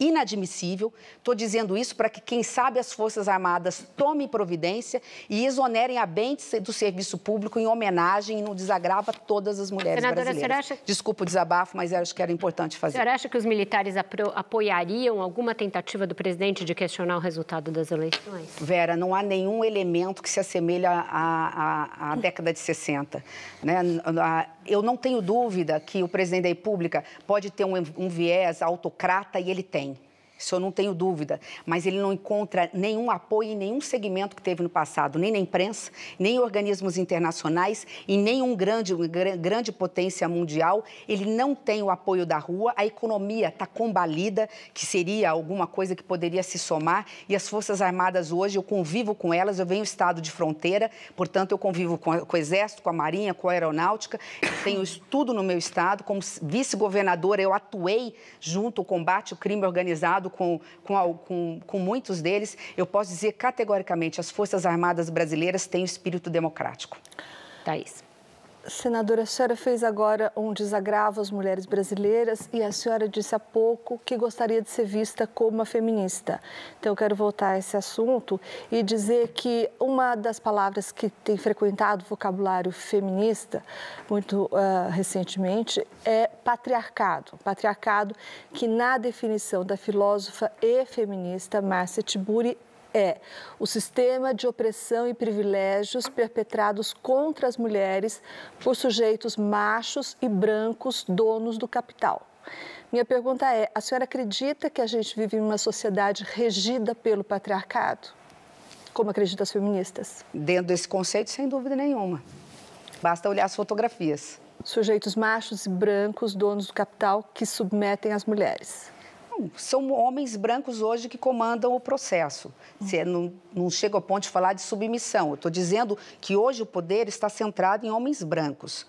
inadmissível. Estou dizendo isso para que quem sabe as Forças Armadas tomem providência e exonerem a bem do serviço público em homenagem e não desagrava todas as mulheres Senadora, brasileiras. Acha... Desculpa o desabafo, mas acho que era importante fazer. A senhora acha que os militares apoiariam alguma tentativa do presidente de questionar o resultado das eleições? Vera, não há nenhum elemento que se assemelhe à, à, à década de 60. Né? Eu não tenho dúvida que o presidente da República pode ter um, um viés autocrata e ele tem. Isso eu não tenho dúvida. Mas ele não encontra nenhum apoio em nenhum segmento que teve no passado, nem na imprensa, nem em organismos internacionais e nenhum grande, grande potência mundial. Ele não tem o apoio da rua, a economia está combalida, que seria alguma coisa que poderia se somar. E as Forças Armadas hoje, eu convivo com elas, eu venho estado de fronteira, portanto, eu convivo com, com o Exército, com a Marinha, com a Aeronáutica, tenho estudo no meu estado, como vice-governadora, eu atuei junto ao combate ao crime organizado com, com, com, com muitos deles, eu posso dizer categoricamente: as Forças Armadas brasileiras têm o espírito democrático. Thaís. Senadora, a senhora fez agora um desagravo às mulheres brasileiras e a senhora disse há pouco que gostaria de ser vista como uma feminista. Então, eu quero voltar a esse assunto e dizer que uma das palavras que tem frequentado o vocabulário feminista muito uh, recentemente é patriarcado. Patriarcado que, na definição da filósofa e feminista Márcia Tiburi, é o sistema de opressão e privilégios perpetrados contra as mulheres por sujeitos machos e brancos donos do capital. Minha pergunta é: a senhora acredita que a gente vive em uma sociedade regida pelo patriarcado? Como acreditam as feministas? Dentro desse conceito, sem dúvida nenhuma. Basta olhar as fotografias. Sujeitos machos e brancos, donos do capital, que submetem as mulheres. Não, são homens brancos hoje que comandam o processo. Você não, não chega ao ponto de falar de submissão. Eu estou dizendo que hoje o poder está centrado em homens brancos,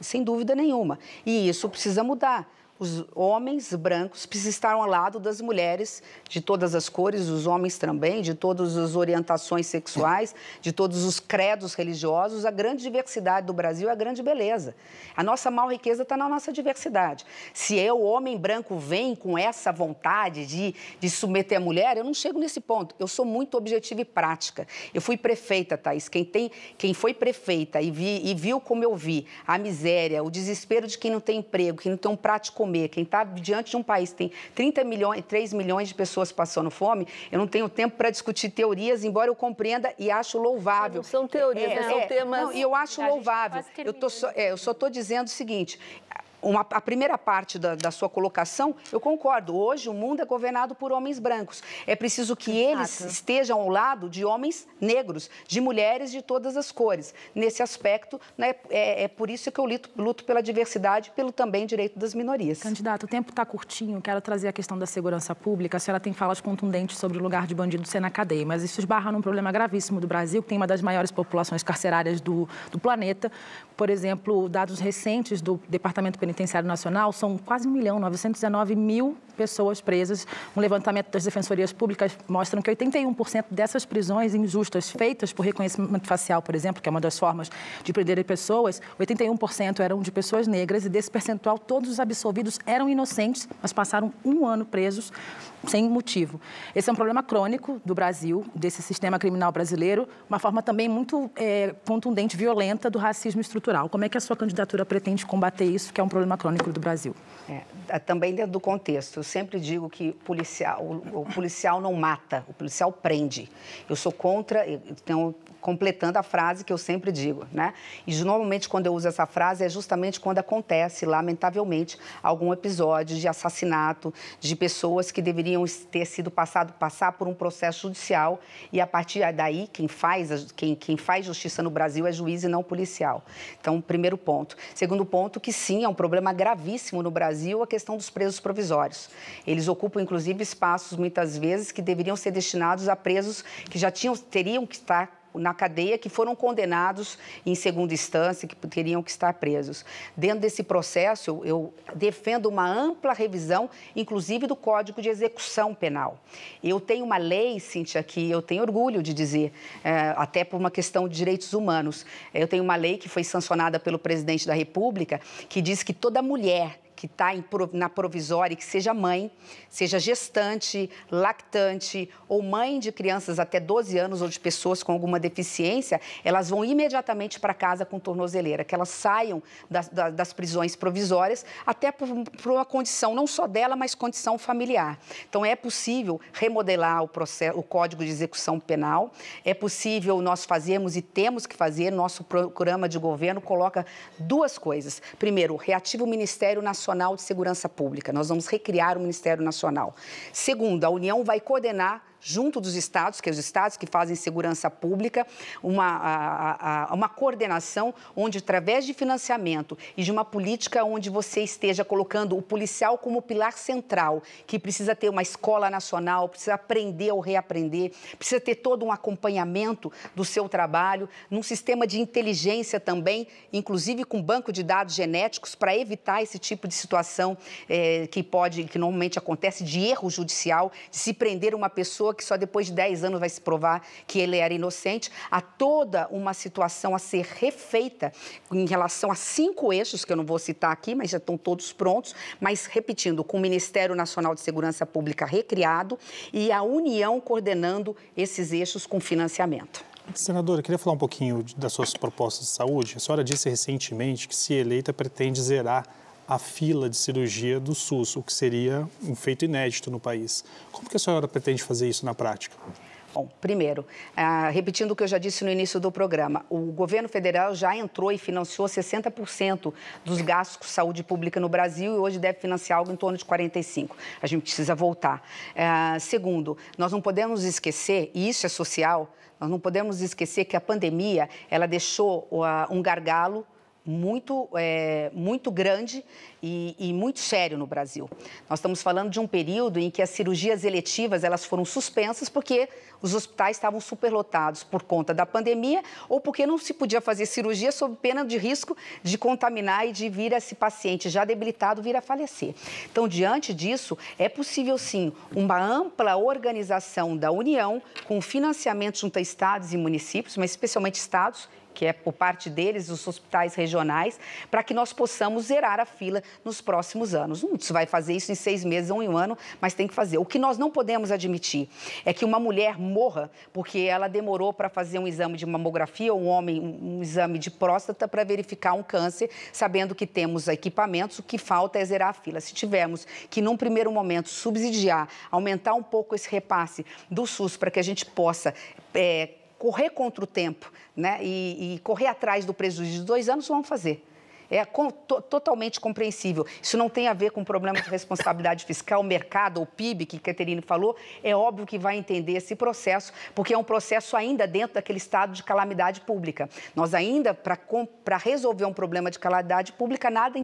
sem dúvida nenhuma. E isso precisa mudar os homens brancos precisam estar ao lado das mulheres de todas as cores, os homens também, de todas as orientações sexuais, de todos os credos religiosos. A grande diversidade do Brasil é a grande beleza. A nossa mal riqueza está na nossa diversidade. Se eu, homem branco, vem com essa vontade de, de submeter a mulher, eu não chego nesse ponto. Eu sou muito objetiva e prática. Eu fui prefeita, Thaís. Quem, tem, quem foi prefeita e, vi, e viu como eu vi a miséria, o desespero de quem não tem emprego, quem não tem um prato de comer, comer, quem está diante de um país que tem 30 milhões, 3 milhões de pessoas passando fome, eu não tenho tempo para discutir teorias, embora eu compreenda e acho louvável. Não são teorias, é, né? é, são temas. Não, e eu acho louvável. Eu, tô só, né? é, eu só estou dizendo o seguinte: uma, a primeira parte da, da, sua colocação, eu concordo. Hoje o mundo é governado por homens brancos. É preciso que Exato. eles estejam ao lado de homens negros, de mulheres de todas as cores. Nesse aspecto, né, é, é, por isso que eu luto, luto pela diversidade pelo também direito das minorias. Candidato, o tempo está curtinho. Quero trazer a questão da segurança pública. A senhora tem falas contundentes sobre o lugar de bandido ser na cadeia, mas isso esbarra num problema gravíssimo do Brasil, que tem uma das maiores populações carcerárias do, do planeta. Por exemplo, dados recentes do Departamento Penitenciário Penitenciário Nacional, são quase 1 milhão, 919 mil pessoas presas. Um levantamento das defensorias públicas mostra que 81% dessas prisões injustas feitas por reconhecimento facial, por exemplo, que é uma das formas de prender pessoas, 81% eram de pessoas negras e desse percentual todos os absolvidos eram inocentes, mas passaram um ano presos sem motivo. Esse é um problema crônico do Brasil, desse sistema criminal brasileiro, uma forma também muito é, contundente, violenta do racismo estrutural. Como é que a sua candidatura pretende combater isso, que é um problema problema crônico do Brasil. É, é, também dentro do contexto, eu sempre digo que policial, o, o policial não mata, o policial prende. Eu sou contra, então completando a frase que eu sempre digo, né? E normalmente quando eu uso essa frase é justamente quando acontece, lamentavelmente, algum episódio de assassinato de pessoas que deveriam ter sido passado passar por um processo judicial e a partir daí quem faz quem, quem faz justiça no Brasil é juiz e não policial. Então, primeiro ponto. Segundo ponto que sim, é um problema gravíssimo no Brasil a questão dos presos provisórios. Eles ocupam inclusive espaços muitas vezes que deveriam ser destinados a presos que já tinham teriam que estar na cadeia que foram condenados em segunda instância, que teriam que estar presos. Dentro desse processo, eu defendo uma ampla revisão, inclusive do Código de Execução Penal. Eu tenho uma lei, Cíntia, que eu tenho orgulho de dizer, é, até por uma questão de direitos humanos. Eu tenho uma lei que foi sancionada pelo presidente da República, que diz que toda mulher que está na provisória, que seja mãe, seja gestante, lactante ou mãe de crianças até 12 anos ou de pessoas com alguma deficiência, elas vão imediatamente para casa com tornozeleira, que elas saiam das, das prisões provisórias, até por, por, uma condição não só dela, mas condição familiar. Então, é possível remodelar o, processo, o Código de Execução Penal, é possível nós fazermos e temos que fazer, nosso programa de governo coloca duas coisas. Primeiro, reativa o Ministério Nacional Nacional de Segurança Pública. Nós vamos recriar o Ministério Nacional. Segundo, a União vai coordenar junto dos estados, que é os estados que fazem segurança pública, uma, a, a, uma coordenação onde, através de financiamento e de uma política onde você esteja colocando o policial como pilar central, que precisa ter uma escola nacional, precisa aprender ou reaprender, precisa ter todo um acompanhamento do seu trabalho, num sistema de inteligência também, inclusive com banco de dados genéticos, para evitar esse tipo de situação é, que pode, que normalmente acontece, de erro judicial, de se prender uma pessoa que só depois de 10 anos vai se provar que ele era inocente. Há toda uma situação a ser refeita em relação a cinco eixos, que eu não vou citar aqui, mas já estão todos prontos. Mas, repetindo, com o Ministério Nacional de Segurança Pública recriado e a União coordenando esses eixos com financiamento. Senadora, eu queria falar um pouquinho das suas propostas de saúde. A senhora disse recentemente que, se eleita, pretende zerar a fila de cirurgia do SUS, o que seria um feito inédito no país. Como que a senhora pretende fazer isso na prática? Bom, primeiro, ah, repetindo o que eu já disse no início do programa, o governo federal já entrou e financiou 60% dos gastos com saúde pública no Brasil e hoje deve financiar algo em torno de 45%. A gente precisa voltar. Ah, segundo, nós não podemos esquecer, e isso é social, nós não podemos esquecer que a pandemia ela deixou uh, um gargalo muito, é, muito grande e, e, muito sério no Brasil. Nós estamos falando de um período em que as cirurgias eletivas elas foram suspensas porque os hospitais estavam superlotados por conta da pandemia ou porque não se podia fazer cirurgia sob pena de risco de contaminar e de vir esse paciente já debilitado vir a falecer. Então, diante disso, é possível sim uma ampla organização da União com financiamento junto a estados e municípios, mas especialmente estados que é por parte deles, os hospitais regionais, para que nós possamos zerar a fila nos próximos anos. Não se vai fazer isso em seis meses ou em um ano, mas tem que fazer. O que nós não podemos admitir é que uma mulher morra porque ela demorou para fazer um exame de mamografia ou um homem um, exame de próstata para verificar um câncer, sabendo que temos equipamentos, o que falta é zerar a fila. Se tivermos que, num primeiro momento, subsidiar, aumentar um pouco esse repasse do SUS para que a gente possa é, correr contra o tempo né, e, e correr atrás do prejuízo de dois anos, vamos fazer. É com, to, totalmente compreensível. Isso não tem a ver com problema de responsabilidade fiscal, mercado ou PIB, que Caterine falou. É óbvio que vai entender esse processo, porque é um processo ainda dentro daquele estado de calamidade pública. Nós ainda, para resolver um problema de calamidade pública, nada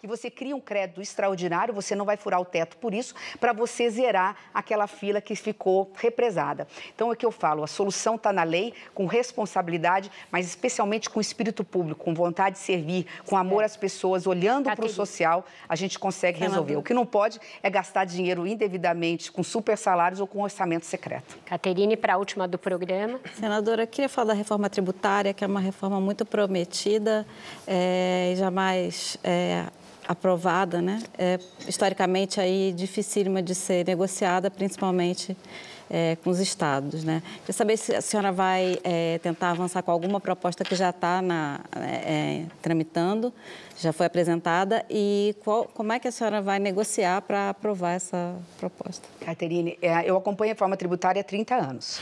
que você cria um crédito extraordinário, você não vai furar o teto por isso, para você zerar aquela fila que ficou represada. Então, é que eu falo, a solução está na lei, com responsabilidade, mas especialmente com espírito público, com vontade de servir, com amor às pessoas, olhando tá para o social, a gente consegue tá resolver. O que não pode é gastar dinheiro indevidamente com super salários ou com orçamento secreto. Caterine, para a última do programa. Senadora, eu queria falar da reforma tributária, que é uma reforma muito prometida é, e jamais é, aprovada, né, é historicamente aí dificílima de ser negociada, principalmente é, com os estados, né? Quer saber se a senhora vai é, tentar avançar com alguma proposta que já está é, é, tramitando, já foi apresentada, e qual, como é que a senhora vai negociar para aprovar essa proposta? Caterine, é, eu acompanho a reforma tributária há 30 anos.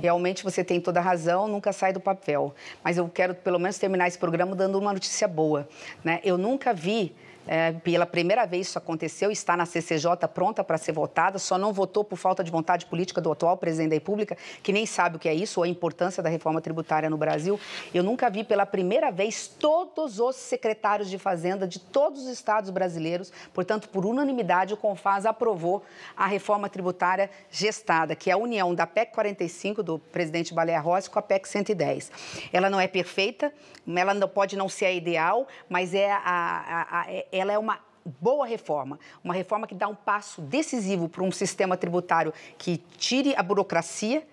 Realmente você tem toda a razão, nunca sai do papel. Mas eu quero pelo menos terminar esse programa dando uma notícia boa. Né? Eu nunca vi é, pela primeira vez isso aconteceu, está na CCJ pronta para ser votada, só não votou por falta de vontade política do atual presidente da República, que nem sabe o que é isso ou a importância da reforma tributária no Brasil. Eu nunca vi pela primeira vez todos os secretários de Fazenda de todos os estados brasileiros, portanto, por unanimidade, o CONFAS aprovou a reforma tributária gestada, que é a união da PEC 45 do presidente Baleia Rossi com a PEC 110. Ela não é perfeita, ela não pode não ser a ideal, mas é a, a, a é ela é uma boa reforma, uma reforma que dá um passo decisivo para um sistema tributário que tire a burocracia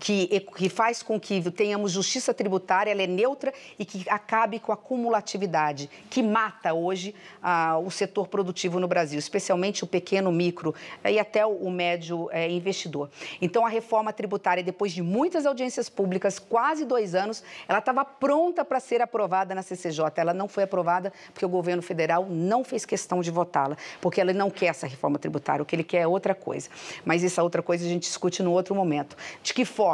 que, que faz com que tenhamos justiça tributária, ela é neutra e que acabe com a cumulatividade, que mata hoje ah, o setor produtivo no Brasil, especialmente o pequeno, micro eh, e até o, médio eh, investidor. Então, a reforma tributária, depois de muitas audiências públicas, quase dois anos, ela estava pronta para ser aprovada na CCJ. Ela não foi aprovada porque o governo federal não fez questão de votá-la, porque ela não quer essa reforma tributária, o que ele quer é outra coisa. Mas essa outra coisa a gente discute no outro momento. De que forma?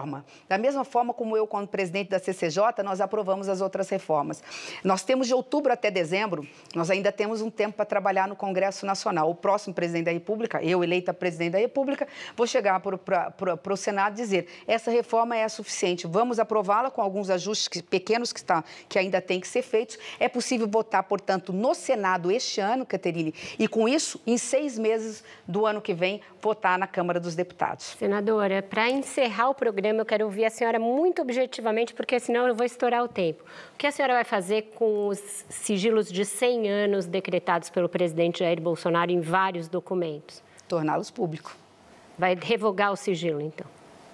Da mesma forma como eu, como presidente da CCJ, nós aprovamos as outras reformas. Nós temos de outubro até dezembro, nós ainda temos um tempo para trabalhar no Congresso Nacional. O próximo presidente da República, eu eleita presidente da República, vou chegar para o Senado e dizer: essa reforma é suficiente, vamos aprová-la com alguns ajustes que, pequenos que, que ainda tem que ser feitos. É possível votar, portanto, no Senado este ano, Caterine, e com isso, em seis meses do ano que vem, votar na Câmara dos Deputados. Senadora, para encerrar o programa, programa, eu quero ouvir a senhora muito objetivamente, porque senão eu vou estourar o tempo. O que a senhora vai fazer com os sigilos de 100 anos decretados pelo presidente Jair Bolsonaro em vários documentos? Torná-los público. Vai revogar o sigilo, então?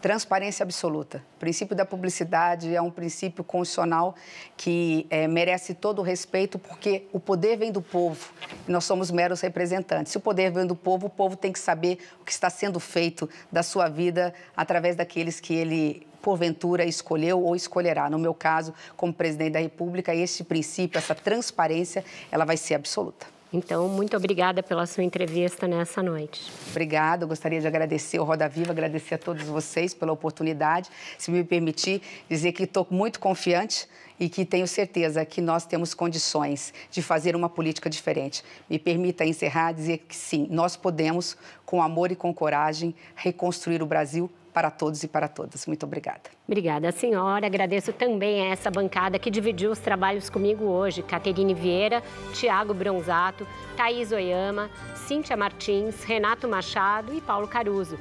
Transparência absoluta. O princípio da publicidade é um princípio constitucional que é, merece todo o respeito, porque o poder vem do povo e nós somos meros representantes. Se o poder vem do povo, o povo tem que saber o que está sendo feito da sua vida através daqueles que ele porventura escolheu ou escolherá. No meu caso, como presidente da República, este princípio, essa transparência, ela vai ser absoluta. Então, muito obrigada pela sua entrevista nessa noite. Obrigada, gostaria de agradecer o Roda Viva, agradecer a todos vocês pela oportunidade. Se me permitir, dizer que estou muito confiante e que tenho certeza que nós temos condições de fazer uma política diferente. Me permita encerrar dizer que sim, nós podemos, com amor e com coragem, reconstruir o Brasil para todos e para todas. Muito obrigada. Obrigada, senhora. Agradeço também a essa bancada que dividiu os trabalhos comigo hoje: Caterine Vieira, Tiago Bronzato, Thaís Oyama, Cíntia Martins, Renato Machado e Paulo Caruso.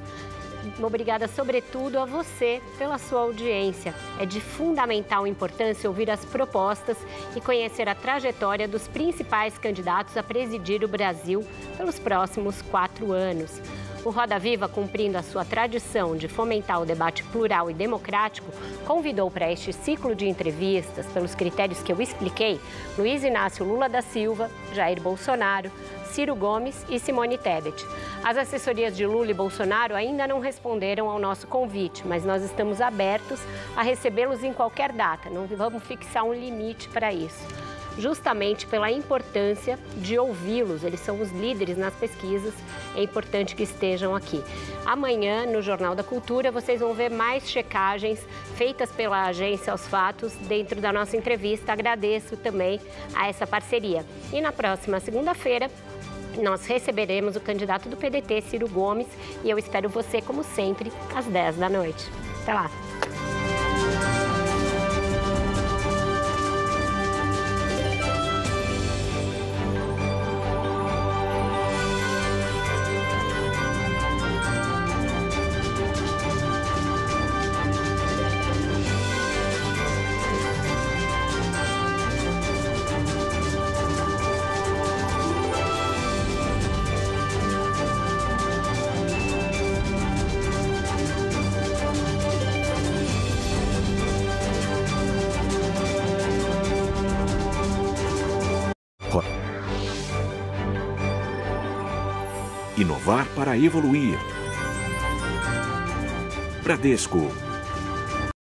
Obrigada, sobretudo, a você pela sua audiência. É de fundamental importância ouvir as propostas e conhecer a trajetória dos principais candidatos a presidir o Brasil pelos próximos quatro anos. O Roda Viva, cumprindo a sua tradição de fomentar o debate plural e democrático, convidou para este ciclo de entrevistas, pelos critérios que eu expliquei, Luiz Inácio Lula da Silva, Jair Bolsonaro, Ciro Gomes e Simone Tebet. As assessorias de Lula e Bolsonaro ainda não responderam ao nosso convite, mas nós estamos abertos a recebê-los em qualquer data. Não vamos fixar um limite para isso justamente pela importância de ouvi-los. Eles são os líderes nas pesquisas, é importante que estejam aqui. Amanhã, no Jornal da Cultura, vocês vão ver mais checagens feitas pela agência aos fatos dentro da nossa entrevista. Agradeço também a essa parceria. E na próxima segunda-feira, nós receberemos o candidato do PDT, Ciro Gomes, e eu espero você, como sempre, às 10 da noite. Até lá! inovar para evoluir. Bradesco